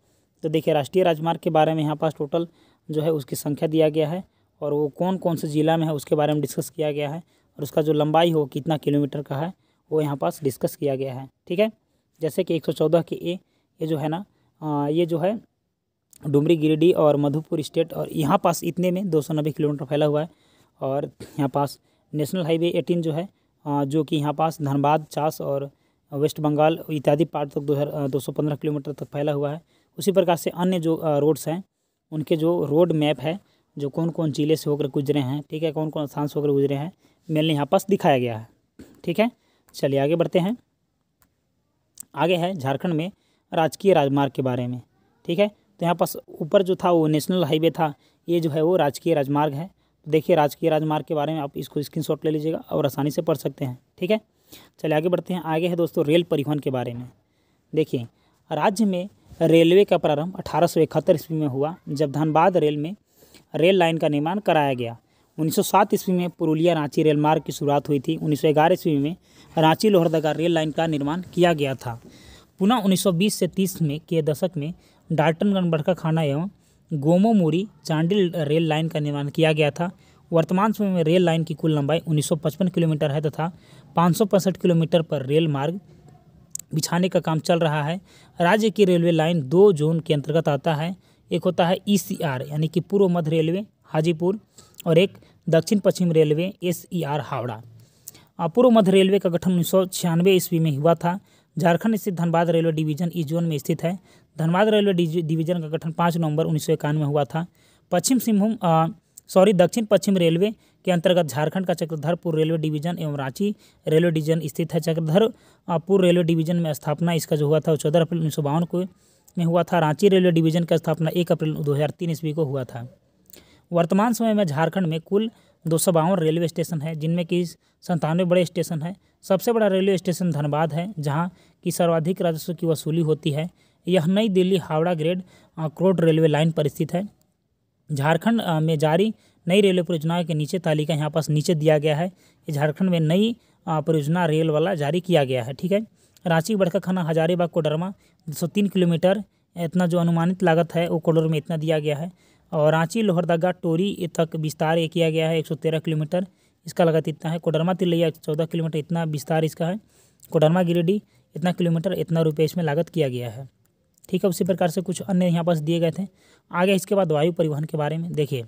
तो देखिए राष्ट्रीय राजमार्ग के बारे में यहाँ पास टोटल जो है उसकी संख्या दिया गया है और वो कौन कौन से ज़िला में है उसके बारे में डिस्कस किया गया है और उसका जो लंबाई हो कितना किलोमीटर का है वो यहाँ पास डिस्कस किया गया है ठीक है जैसे कि एक के ए ये जो है ना ये जो है डुमरी गिरिडीह और मधुपुर स्टेट और यहाँ पास इतने में दो सौ नब्बे किलोमीटर फैला हुआ है और यहाँ पास नेशनल हाईवे एटीन जो है जो कि यहाँ पास धनबाद चास और वेस्ट बंगाल इत्यादि पार्ट तक दो दो सौ पंद्रह किलोमीटर तक फैला हुआ है उसी प्रकार से अन्य जो रोड्स हैं उनके जो रोड मैप है जो कौन कौन ज़िले से होकर गुजरे हैं ठीक है कौन कौन स्थान से होकर गुजरे हैं मेनली यहाँ पास दिखाया गया है ठीक है चलिए आगे बढ़ते हैं आगे है झारखंड में राजकीय राजमार्ग के बारे में ठीक है तो यहाँ पास ऊपर जो था वो नेशनल हाईवे था ये जो है वो राजकीय राजमार्ग है तो देखिए राजकीय राजमार्ग के बारे में आप इसको स्क्रीन ले लीजिएगा और आसानी से पढ़ सकते हैं ठीक है चलिए आगे बढ़ते हैं आगे है दोस्तों रेल परिवहन के बारे में देखिए राज्य में रेलवे का प्रारंभ अठारह सौ इकहत्तर ईस्वी में हुआ जब धनबाद रेल में रेल लाइन का निर्माण कराया गया 1907 ईस्वी में पुरुलिया रांची रेल मार्ग की शुरुआत हुई थी 1911 ईस्वी में रांची लोहरदगा रेल लाइन का निर्माण किया गया था पुनः 1920 से 30 में के दशक में डाल्टन का खाना एवं गोमोमोरी चांडिल रेल लाइन का निर्माण किया गया था वर्तमान समय में रेल लाइन की कुल लंबाई 1955 किलोमीटर है तथा पाँच किलोमीटर पर रेल मार्ग बिछाने का काम चल रहा है राज्य की रेलवे लाइन दो जोन के अंतर्गत आता है एक होता है ई यानी कि पूर्व मध्य रेलवे हाजीपुर और एक दक्षिण पश्चिम रेलवे एस हावड़ा पूर्व मध्य रेलवे का गठन उन्नीस ईस्वी में हुआ था झारखंड स्थित धनबाद रेलवे डिवीजन इस जोन में स्थित है धनबाद रेलवे डिवीजन का गठन पाँच नवंबर उन्नीस इक्यानवे हुआ था पश्चिम सिंहभूम सॉरी दक्षिण पश्चिम रेलवे के अंतर्गत झारखंड का चक्रधरपुर रेलवे डिवीजन एवं रांची रेलवे डिवीजन स्थित है चक्रधरपुर रेलवे डिवीजन में स्थापना इसका जो हुआ था चौदह अप्रैल उन्नीस को में हुआ था रांची रेलवे डिवीजन का स्थापना एक अप्रैल तीन ईस्वी को हुआ था वर्तमान समय में झारखंड में कुल दो रेलवे स्टेशन है जिनमें कि संतानवे बड़े स्टेशन है सबसे बड़ा रेलवे स्टेशन धनबाद है जहाँ की सर्वाधिक राजस्व की वसूली होती है यह नई Delhi Howrah grand chord railway line पर स्थित है झारखंड में जारी नई रेलवे परियोजनाओं के नीचे तालिका यहाँ पास नीचे दिया गया है झारखंड में नई परियोजना रेल वाला जारी किया गया है ठीक है रांची बड़का खाना हजारीबाग कोडरमा दो किलोमीटर इतना जो अनुमानित लागत है वो कोडर में इतना दिया गया है और रांची लोहरदगा टोरी तक विस्तार ये किया गया है 113 किलोमीटर इसका लागत इतना है कोडरमा तिलैया चौदह किलोमीटर इतना विस्तार इसका है कोडरमा गिरिडीह इतना किलोमीटर इतना रुपये इसमें लागत किया गया है ठीक है उसी प्रकार से कुछ अन्य यहाँ पास दिए गए थे आगे इसके बाद वायु परिवहन के बारे में देखिए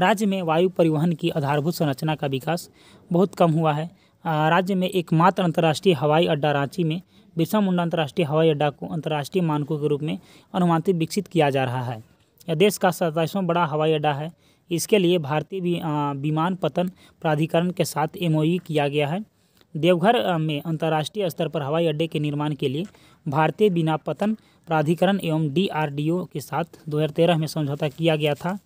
राज्य में वायु परिवहन की आधारभूत संरचना का विकास बहुत कम हुआ है राज्य में एकमात्र अंतर्राष्ट्रीय हवाई अड्डा रांची में बिरसा मुंडा अंतर्राष्ट्रीय हवाई अड्डा को अंतर्राष्ट्रीय मानकों के रूप में अनुमानित विकसित किया जा रहा है यह देश का सत्ताईसवां बड़ा हवाई अड्डा है इसके लिए भारतीय विमान पतन प्राधिकरण के साथ एमओई किया गया है देवघर में अंतर्राष्ट्रीय स्तर पर हवाई अड्डे के निर्माण के लिए भारतीय बिनापतन प्राधिकरण एवं डीआरडीओ के साथ 2013 में समझौता किया गया था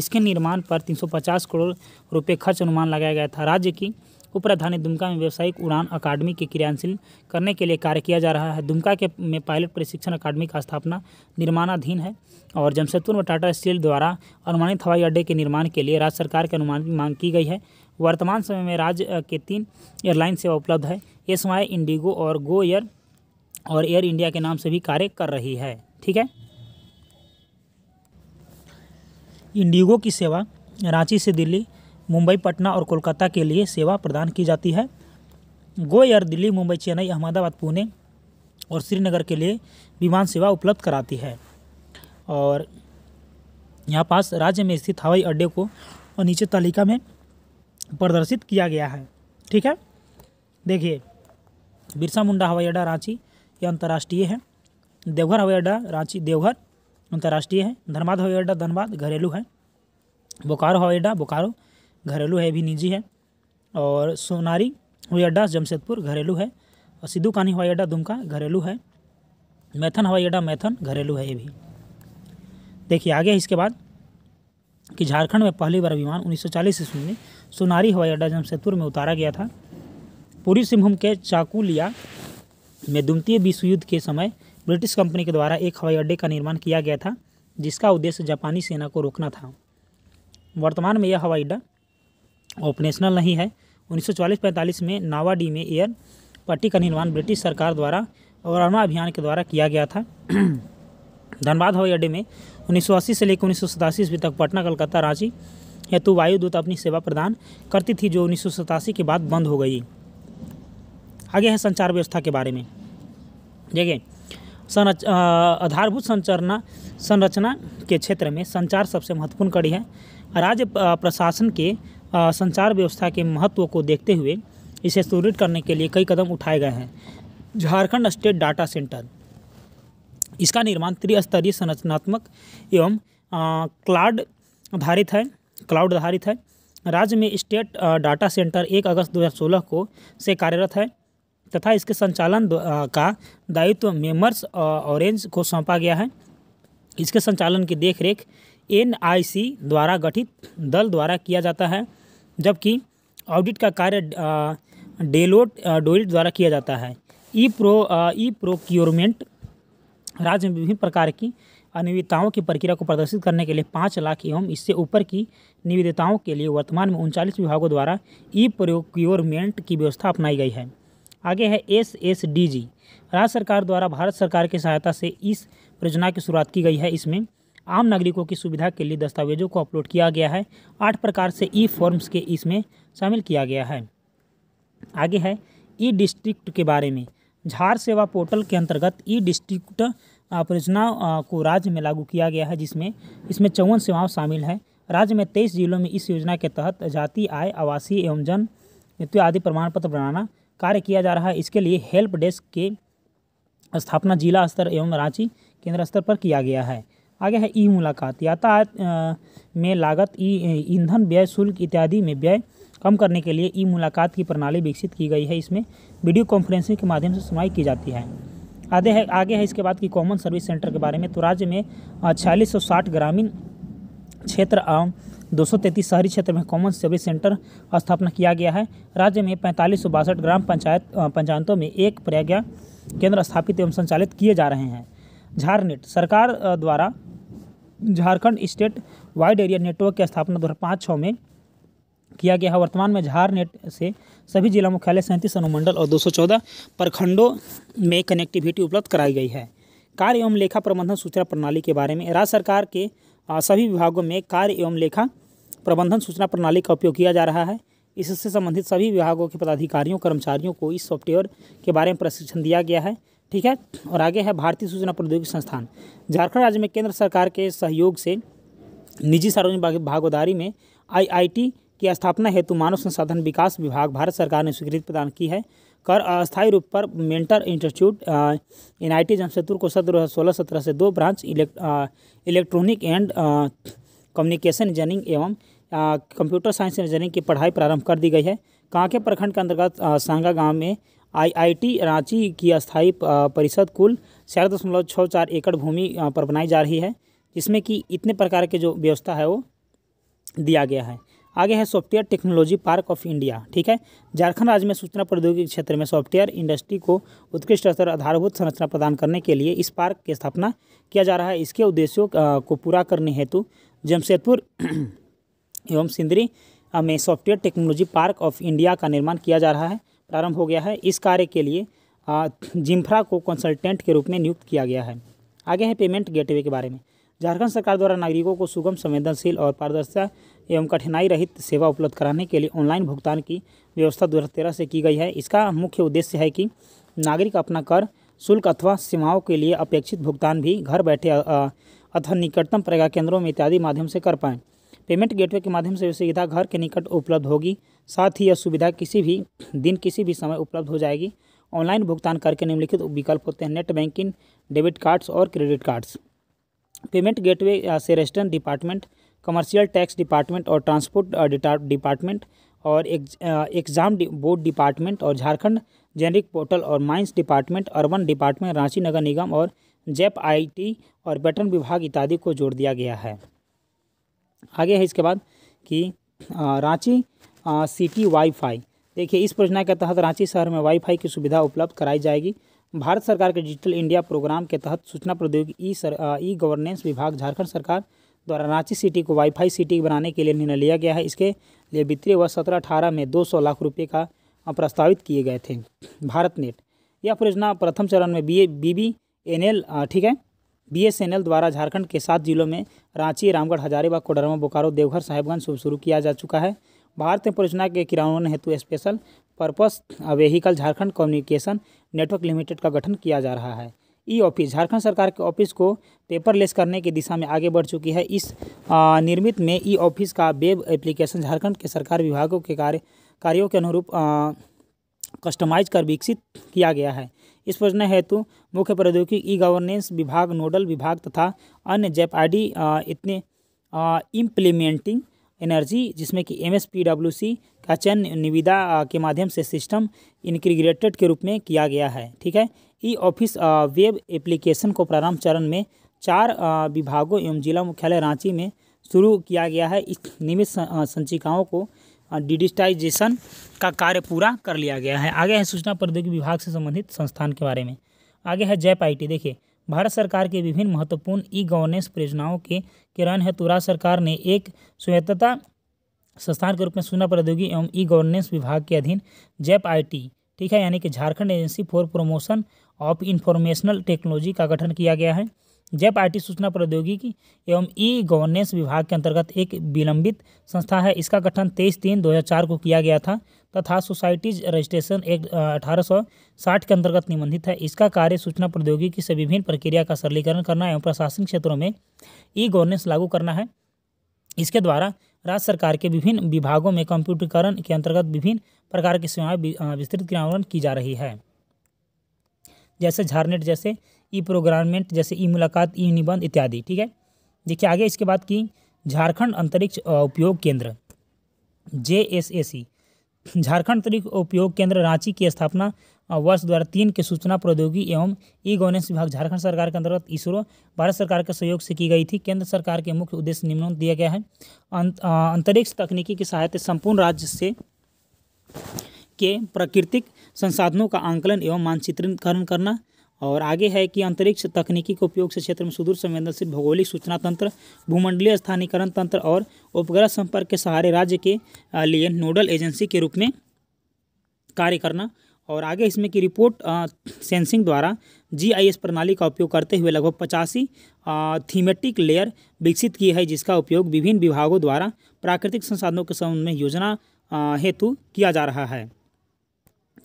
इसके निर्माण पर 350 करोड़ रुपए खर्च अनुमान लगाया गया था राज्य की उपराधानी दुमका में व्यावसायिक उड़ान अकादमी के क्रियाशील करने के लिए कार्य किया जा रहा है दुमका के में पायलट प्रशिक्षण अकादमी का स्थापना निर्माणाधीन है और जमशेदपुर में टाटा स्टील द्वारा अनुमानित हवाई अड्डे के निर्माण के लिए राज्य सरकार के अनुमान की मांग की गई है वर्तमान समय में राज्य के तीन एयरलाइन सेवा उपलब्ध है एस इंडिगो और गो एयर और एयर इंडिया के नाम से भी कार्य कर रही है ठीक है इंडिगो की सेवा रांची से दिल्ली मुंबई पटना और कोलकाता के लिए सेवा प्रदान की जाती है गो एयर दिल्ली मुंबई चेन्नई अहमदाबाद पुणे और श्रीनगर के लिए विमान सेवा उपलब्ध कराती है और यहाँ पास राज्य में स्थित हवाई अड्डे को नीचे तालिका में प्रदर्शित किया गया है ठीक है देखिए बिरसा मुंडा हवाई अड्डा रांची ये अंतर्राष्ट्रीय है देवघर हवाई अड्डा रांची देवघर अंतर्राष्ट्रीय है धनबाद हवाई अड्डा धनबाद घरेलू है बोकारो हवाई अड्डा बोकारो घरेलू है भी निजी है और सोनारी हवाई अड्डा जमशेदपुर घरेलू है और सिद्धू कानी हवाई अड्डा दुमका घरेलू है मैथन हवाई अड्डा मैथन घरेलू है ये भी देखिए आगे इसके बाद कि झारखंड में पहली बार विमान उन्नीस सौ चालीस ईस्वी में सोनारी हवाई अड्डा जमशेदपुर में उतारा गया था पूर्वी सिंहभूम के चाकुलिया में द्वितीय विश्व युद्ध के समय ब्रिटिश कंपनी के द्वारा एक हवाई अड्डे का निर्माण किया गया था जिसका उद्देश्य जापानी सेना को रोकना था वर्तमान में यह हवाई अड्डा ऑपरेशनल नहीं है 1944-45 में नावाडी में एयर पट्टी का निर्माण ब्रिटिश सरकार द्वारा अरुणा अभियान के द्वारा किया गया था धनबाद हवाई अड्डे में 1980 से लेकर उन्नीस सौ तक पटना कलकत्ता रांची हेतु तो वायुदूत अपनी सेवा प्रदान करती थी जो उन्नीस के बाद बंद हो गई आगे है संचार व्यवस्था के बारे में देखिए संरच आधारभूत संरचना संरचना के क्षेत्र में संचार सबसे महत्वपूर्ण कड़ी है राज्य प्रशासन के संचार व्यवस्था के महत्व को देखते हुए इसे सुदृढ़ करने के लिए कई कदम उठाए गए हैं झारखंड स्टेट डाटा सेंटर इसका निर्माण त्रिस्तरीय संरचनात्मक एवं क्लाड आधारित है क्लाउड आधारित है राज्य में स्टेट डाटा सेंटर एक अगस्त 2016 को से कार्यरत है तथा इसके संचालन का दायित्व मेमर्स ऑरेंज को सौंपा गया है इसके संचालन की देखरेख एनआईसी द्वारा गठित दल द्वारा किया जाता है जबकि ऑडिट का कार्य डेलोट डोइट द्वारा किया जाता है ई प्रो ई प्रोक्योरमेंट राज्य में विभिन्न प्रकार की अनियमितताओं की प्रक्रिया को प्रदर्शित करने के लिए पाँच लाख एवं इससे ऊपर की निविदताओं के लिए वर्तमान में उनचालीस विभागों द्वारा ई प्रोक्योरमेंट की व्यवस्था अपनाई गई है आगे है एस एस डी जी राज्य सरकार द्वारा भारत सरकार की सहायता से इस परियोजना की शुरुआत की गई है इसमें आम नागरिकों की सुविधा के लिए दस्तावेजों को अपलोड किया गया है आठ प्रकार से ई फॉर्म्स के इसमें शामिल किया गया है आगे है ई डिस्ट्रिक्ट के बारे में झार सेवा पोर्टल के अंतर्गत ई डिस्ट्रिक्ट परियोजना को राज्य में लागू किया गया है जिसमें इसमें चौवन सेवाओं शामिल हैं राज्य में तेईस जिलों में इस योजना के तहत जाति आय आवासीय एवं जन मृत्यु आदि प्रमाण पत्र बनाना कार्य किया जा रहा है इसके लिए हेल्प डेस्क के स्थापना जिला स्तर एवं रांची केंद्र स्तर पर किया गया है आगे है ई मुलाकात यातायात में लागत ई ईंधन व्यय शुल्क इत्यादि में व्यय कम करने के लिए ई मुलाकात की प्रणाली विकसित की गई है इसमें वीडियो कॉन्फ्रेंसिंग के माध्यम से सुनवाई की जाती है आधे है आगे है इसके बाद की कॉमन सर्विस सेंटर के बारे में तो राज्य में छियालीस सौ साठ ग्रामीण क्षेत्र एवं दो शहरी क्षेत्र में कॉमन सर्विस सेंटर स्थापना किया गया है राज्य में पैंतालीस ग्राम पंचायत पंचायतों में एक प्रज्ञा केंद्र स्थापित एवं संचालित किए जा रहे हैं झारनेट सरकार द्वारा Jharkhand state wide area network की स्थापना दो हज़ार पाँच छः में किया गया है वर्तमान में झारनेट से सभी जिला मुख्यालय सैंतीस अनुमंडल और 214 प्रखंडों में कनेक्टिविटी उपलब्ध कराई गई है कार्य एवं लेखा प्रबंधन सूचना प्रणाली के बारे में राज्य सरकार के सभी विभागों में कार्य एवं लेखा प्रबंधन सूचना प्रणाली का उपयोग किया जा रहा है इससे संबंधित सभी विभागों के पदाधिकारियों कर्मचारियों को इस सॉफ्टवेयर के बारे में प्रशिक्षण दिया गया है ठीक है और आगे है भारतीय सूचना प्रौद्योगिकी संस्थान झारखंड राज्य में केंद्र सरकार के सहयोग से निजी सार्वजनिक भागीदारी में आईआईटी की स्थापना हेतु मानव संसाधन विकास विभाग भारत सरकार ने स्वीकृति प्रदान की है कर अस्थायी रूप पर mentor institute N I T Jamshedpur को सत्र सोलह सत्रह से दो branch electronic and communication engineering एवं कंप्यूटर साइंस इंजीनियरिंग की पढ़ाई प्रारंभ कर दी गई है कांके प्रखंड के अंतर्गत सांगा गांव में आईआईटी रांची की अस्थायी परिषद कुल चार दशमलव छः चार एकड़ भूमि पर बनाई जा रही है जिसमें कि इतने प्रकार के जो व्यवस्था है वो दिया गया है आगे है software technology park of India ठीक है झारखंड राज्य में सूचना प्रौद्योगिकी क्षेत्र में सॉफ्टवेयर इंडस्ट्री को उत्कृष्ट स्तर आधारभूत संरचना प्रदान करने के लिए इस पार्क की स्थापना किया जा रहा है इसके उद्देश्यों को पूरा करने हेतु जमशेदपुर [clears throat] एवं सिंदरी में software technology park of India का निर्माण किया जा रहा है प्रारंभ हो गया है इस कार्य के लिए जिम्फ्रा को कंसल्टेंट के रूप में नियुक्त किया गया है आगे है पेमेंट गेटवे के बारे में झारखंड सरकार द्वारा नागरिकों को सुगम संवेदनशील और पारदर्शिता एवं कठिनाई रहित सेवा उपलब्ध कराने के लिए ऑनलाइन भुगतान की व्यवस्था दो से की गई है इसका मुख्य उद्देश्य है कि नागरिक अपना कर शुल्क अथवा सीमाओं के लिए अपेक्षित भुगतान भी घर बैठे अथवा निकटतम प्रज्ञा केंद्रों में इत्यादि माध्यम से कर पाएँ पेमेंट गेटवे के माध्यम से सुविधा घर के निकट उपलब्ध होगी साथ ही यह सुविधा किसी भी दिन किसी भी समय उपलब्ध हो जाएगी ऑनलाइन भुगतान करके निम्नलिखित विकल्प होते हैं नेट बैंकिंग डेबिट कार्ड्स और क्रेडिट कार्ड्स पेमेंट गेटवे से restaurant department commercial tax department और ट्रांसपोर्ट डिपार्टमेंट uh, और एग्ज़ाम बोर्ड डिपार्टमेंट और झारखंड जेनरिक पोर्टल और mines department urban department Ranchi नगर निगम और जेप आईटी और पैटर्न विभाग इत्यादि को जोड़ दिया गया है आगे है इसके बाद कि uh, Ranchi city uh, wifi देखिए इस योजना के तहत रांची शहर में वाईफाई की सुविधा उपलब्ध कराई जाएगी भारत सरकार के डिजिटल इंडिया प्रोग्राम के तहत सूचना प्रौद्योगिकी ई गवर्नेंस विभाग झारखंड सरकार द्वारा रांची सिटी को वाईफाई सिटी बनाने के लिए निर्णय लिया गया है इसके लिए वित्तीय वर्ष सत्रह अठारह में दो सौ लाख रुपये का प्रस्तावित किए गए थे भारत नेट यह परियोजना प्रथम चरण में B B B N L ठीक है बी एस एन एल द्वारा झारखंड के सात जिलों में रांची रामगढ़ हजारीबाग कोडरमा बोकारो देवघर साहिबगंज शुरू किया जा चुका है भारत में परियोजना के किरानों हेतु special purpose vehicle Jharkhand communication network limited का गठन किया जा रहा है ई ऑफिस झारखंड सरकार के ऑफिस को पेपरलेस करने की दिशा में आगे बढ़ चुकी है इस निर्मित में ई ऑफिस का वेब एप्लीकेशन झारखंड के सरकार विभागों के कार्य कार्यों के अनुरूप कस्टमाइज कर विकसित किया गया है इस योजना हेतु मुख्य प्रौद्योगिकी ई गवर्नेंस विभाग नोडल विभाग तथा अन्य जेप आई इतने इम्प्लीमेंटिंग एनर्जी जिसमें कि एम एस का चयन निविदा के माध्यम से सिस्टम इंक्रीग्रेटेड के रूप में किया गया है ठीक है ई ऑफिस वेब एप्लीकेशन को प्रारंभ चरण में चार विभागों एवं जिला मुख्यालय रांची में शुरू किया गया है इस निमित संचिकाओं को डिजिटाइजेशन का कार्य पूरा कर लिया गया है आगे है सूचना प्रौद्योगिकी विभाग से संबंधित संस्थान के बारे में आगे है जैप आई देखिए भारत सरकार के विभिन्न महत्वपूर्ण ई गवर्नेंस परियोजनाओं के किरण हेतु राज्य सरकार ने एक स्वायत्तता संस्थान के रूप में सूचना प्रौद्योगिकी एवं ई गवर्नेंस विभाग के अधीन जैप आई ठीक है यानी कि Jharkhand agency for promotion of informational technology का गठन किया गया है जैप आईटी सूचना प्रौद्योगिकी एवं ई गवर्नेंस विभाग के अंतर्गत एक विलंबित संस्था है इसका गठन तेईस तीन 2004 को किया गया था तथा सोसाइटीज रजिस्ट्रेशन एक्ट अठारह के अंतर्गत निबंधित है इसका कार्य सूचना प्रौद्योगिकी से विभिन्न प्रक्रिया का सरलीकरण करना एवं प्रशासनिक क्षेत्रों में ई गवर्नेंस लागू करना है इसके द्वारा राज्य सरकार के विभिन्न विभागों में कंप्यूटरीकरण के अंतर्गत विभिन्न प्रकार की सेवाएं विस्तृत क्रियान्वयन की जा रही है जैसे झारनेट जैसे ई प्रोग्रामेंट जैसे ई मुलाकात ई निबंध इत्यादि ठीक है देखिए आगे इसके बाद की झारखंड अंतरिक्ष उपयोग केंद्र जे एस ए सी झारखंड अंतरिक्ष उपयोग केंद्र रांची की स्थापना वर्ष दो हज़ार तीन के सूचना प्रौद्योगिकी एवं ई गवर्नेंस विभाग झारखंड सरकार के अंतर्गत इसरो भारत सरकार के सहयोग से की गई थी केंद्र सरकार के मुख्य उद्देश्य निम्न दिया गया है अं, अंतरिक्ष तकनीकी की सहायता संपूर्ण राज्य से के प्राकृतिक संसाधनों का आंकलन एवं मानचित्रीकरण करना और आगे है कि अंतरिक्ष तकनीकी के उपयोग से क्षेत्र में सुदूर संवेदनशील भौगोलिक सूचना तंत्र भूमंडलीय स्थानीकरण तंत्र और उपग्रह संपर्क के सहारे राज्य के लिए नोडल एजेंसी के रूप में कार्य करना और आगे इसमें की रिपोर्ट आ, सेंसिंग द्वारा जीआईएस प्रणाली का उपयोग करते हुए लगभग पचासी थीमेटिक लेयर विकसित की है जिसका उपयोग विभिन्न विभागों द्वारा प्राकृतिक संसाधनों के संबंध में योजना हेतु किया जा रहा है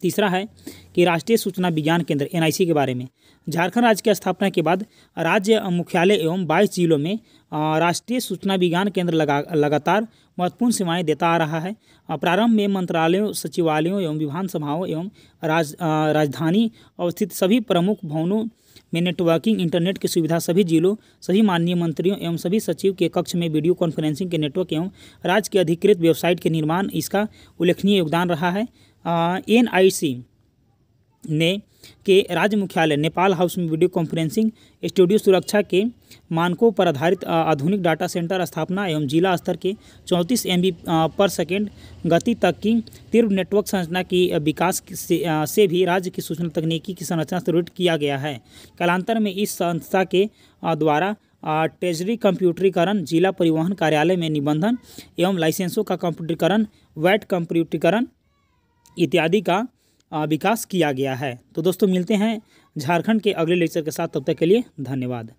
तीसरा है कि राष्ट्रीय सूचना विज्ञान केंद्र एनआईसी के बारे में झारखंड राज्य की स्थापना के बाद राज्य मुख्यालय एवं बाईस जिलों में राष्ट्रीय सूचना विज्ञान केंद्र लगा लगातार महत्वपूर्ण सेवाएं देता आ रहा है प्रारंभ में मंत्रालयों सचिवालयों एवं विधानसभाओं एवं राज राजधानी अवस्थित सभी प्रमुख भवनों में नेटवर्किंग इंटरनेट की सुविधा सभी जिलों सभी माननीय मंत्रियों एवं सभी सचिव के कक्ष में वीडियो कॉन्फ्रेंसिंग के नेटवर्क एवं राज्य के अधिकृत वेबसाइट के निर्माण इसका उल्लेखनीय योगदान रहा है एन ने के राज्य मुख्यालय नेपाल हाउस में वीडियो कॉन्फ्रेंसिंग स्टूडियो सुरक्षा के मानकों पर आधारित आधुनिक डाटा सेंटर स्थापना एवं जिला स्तर के चौंतीस एम पर सेकेंड गति तक की तीव्र नेटवर्क संरचना की विकास से, से भी राज्य की सूचना तकनीकी की संरचना सुदृढ़ किया गया है कालांतर में इस संस्था के द्वारा ट्रेजरी कंप्यूटरीकरण जिला परिवहन कार्यालय में निबंधन एवं लाइसेंसों का कंप्यूटरीकरण वैट कंप्यूटरीकरण इत्यादि का विकास किया गया है तो दोस्तों मिलते हैं झारखंड के अगले लेक्चर के साथ तब तक के लिए धन्यवाद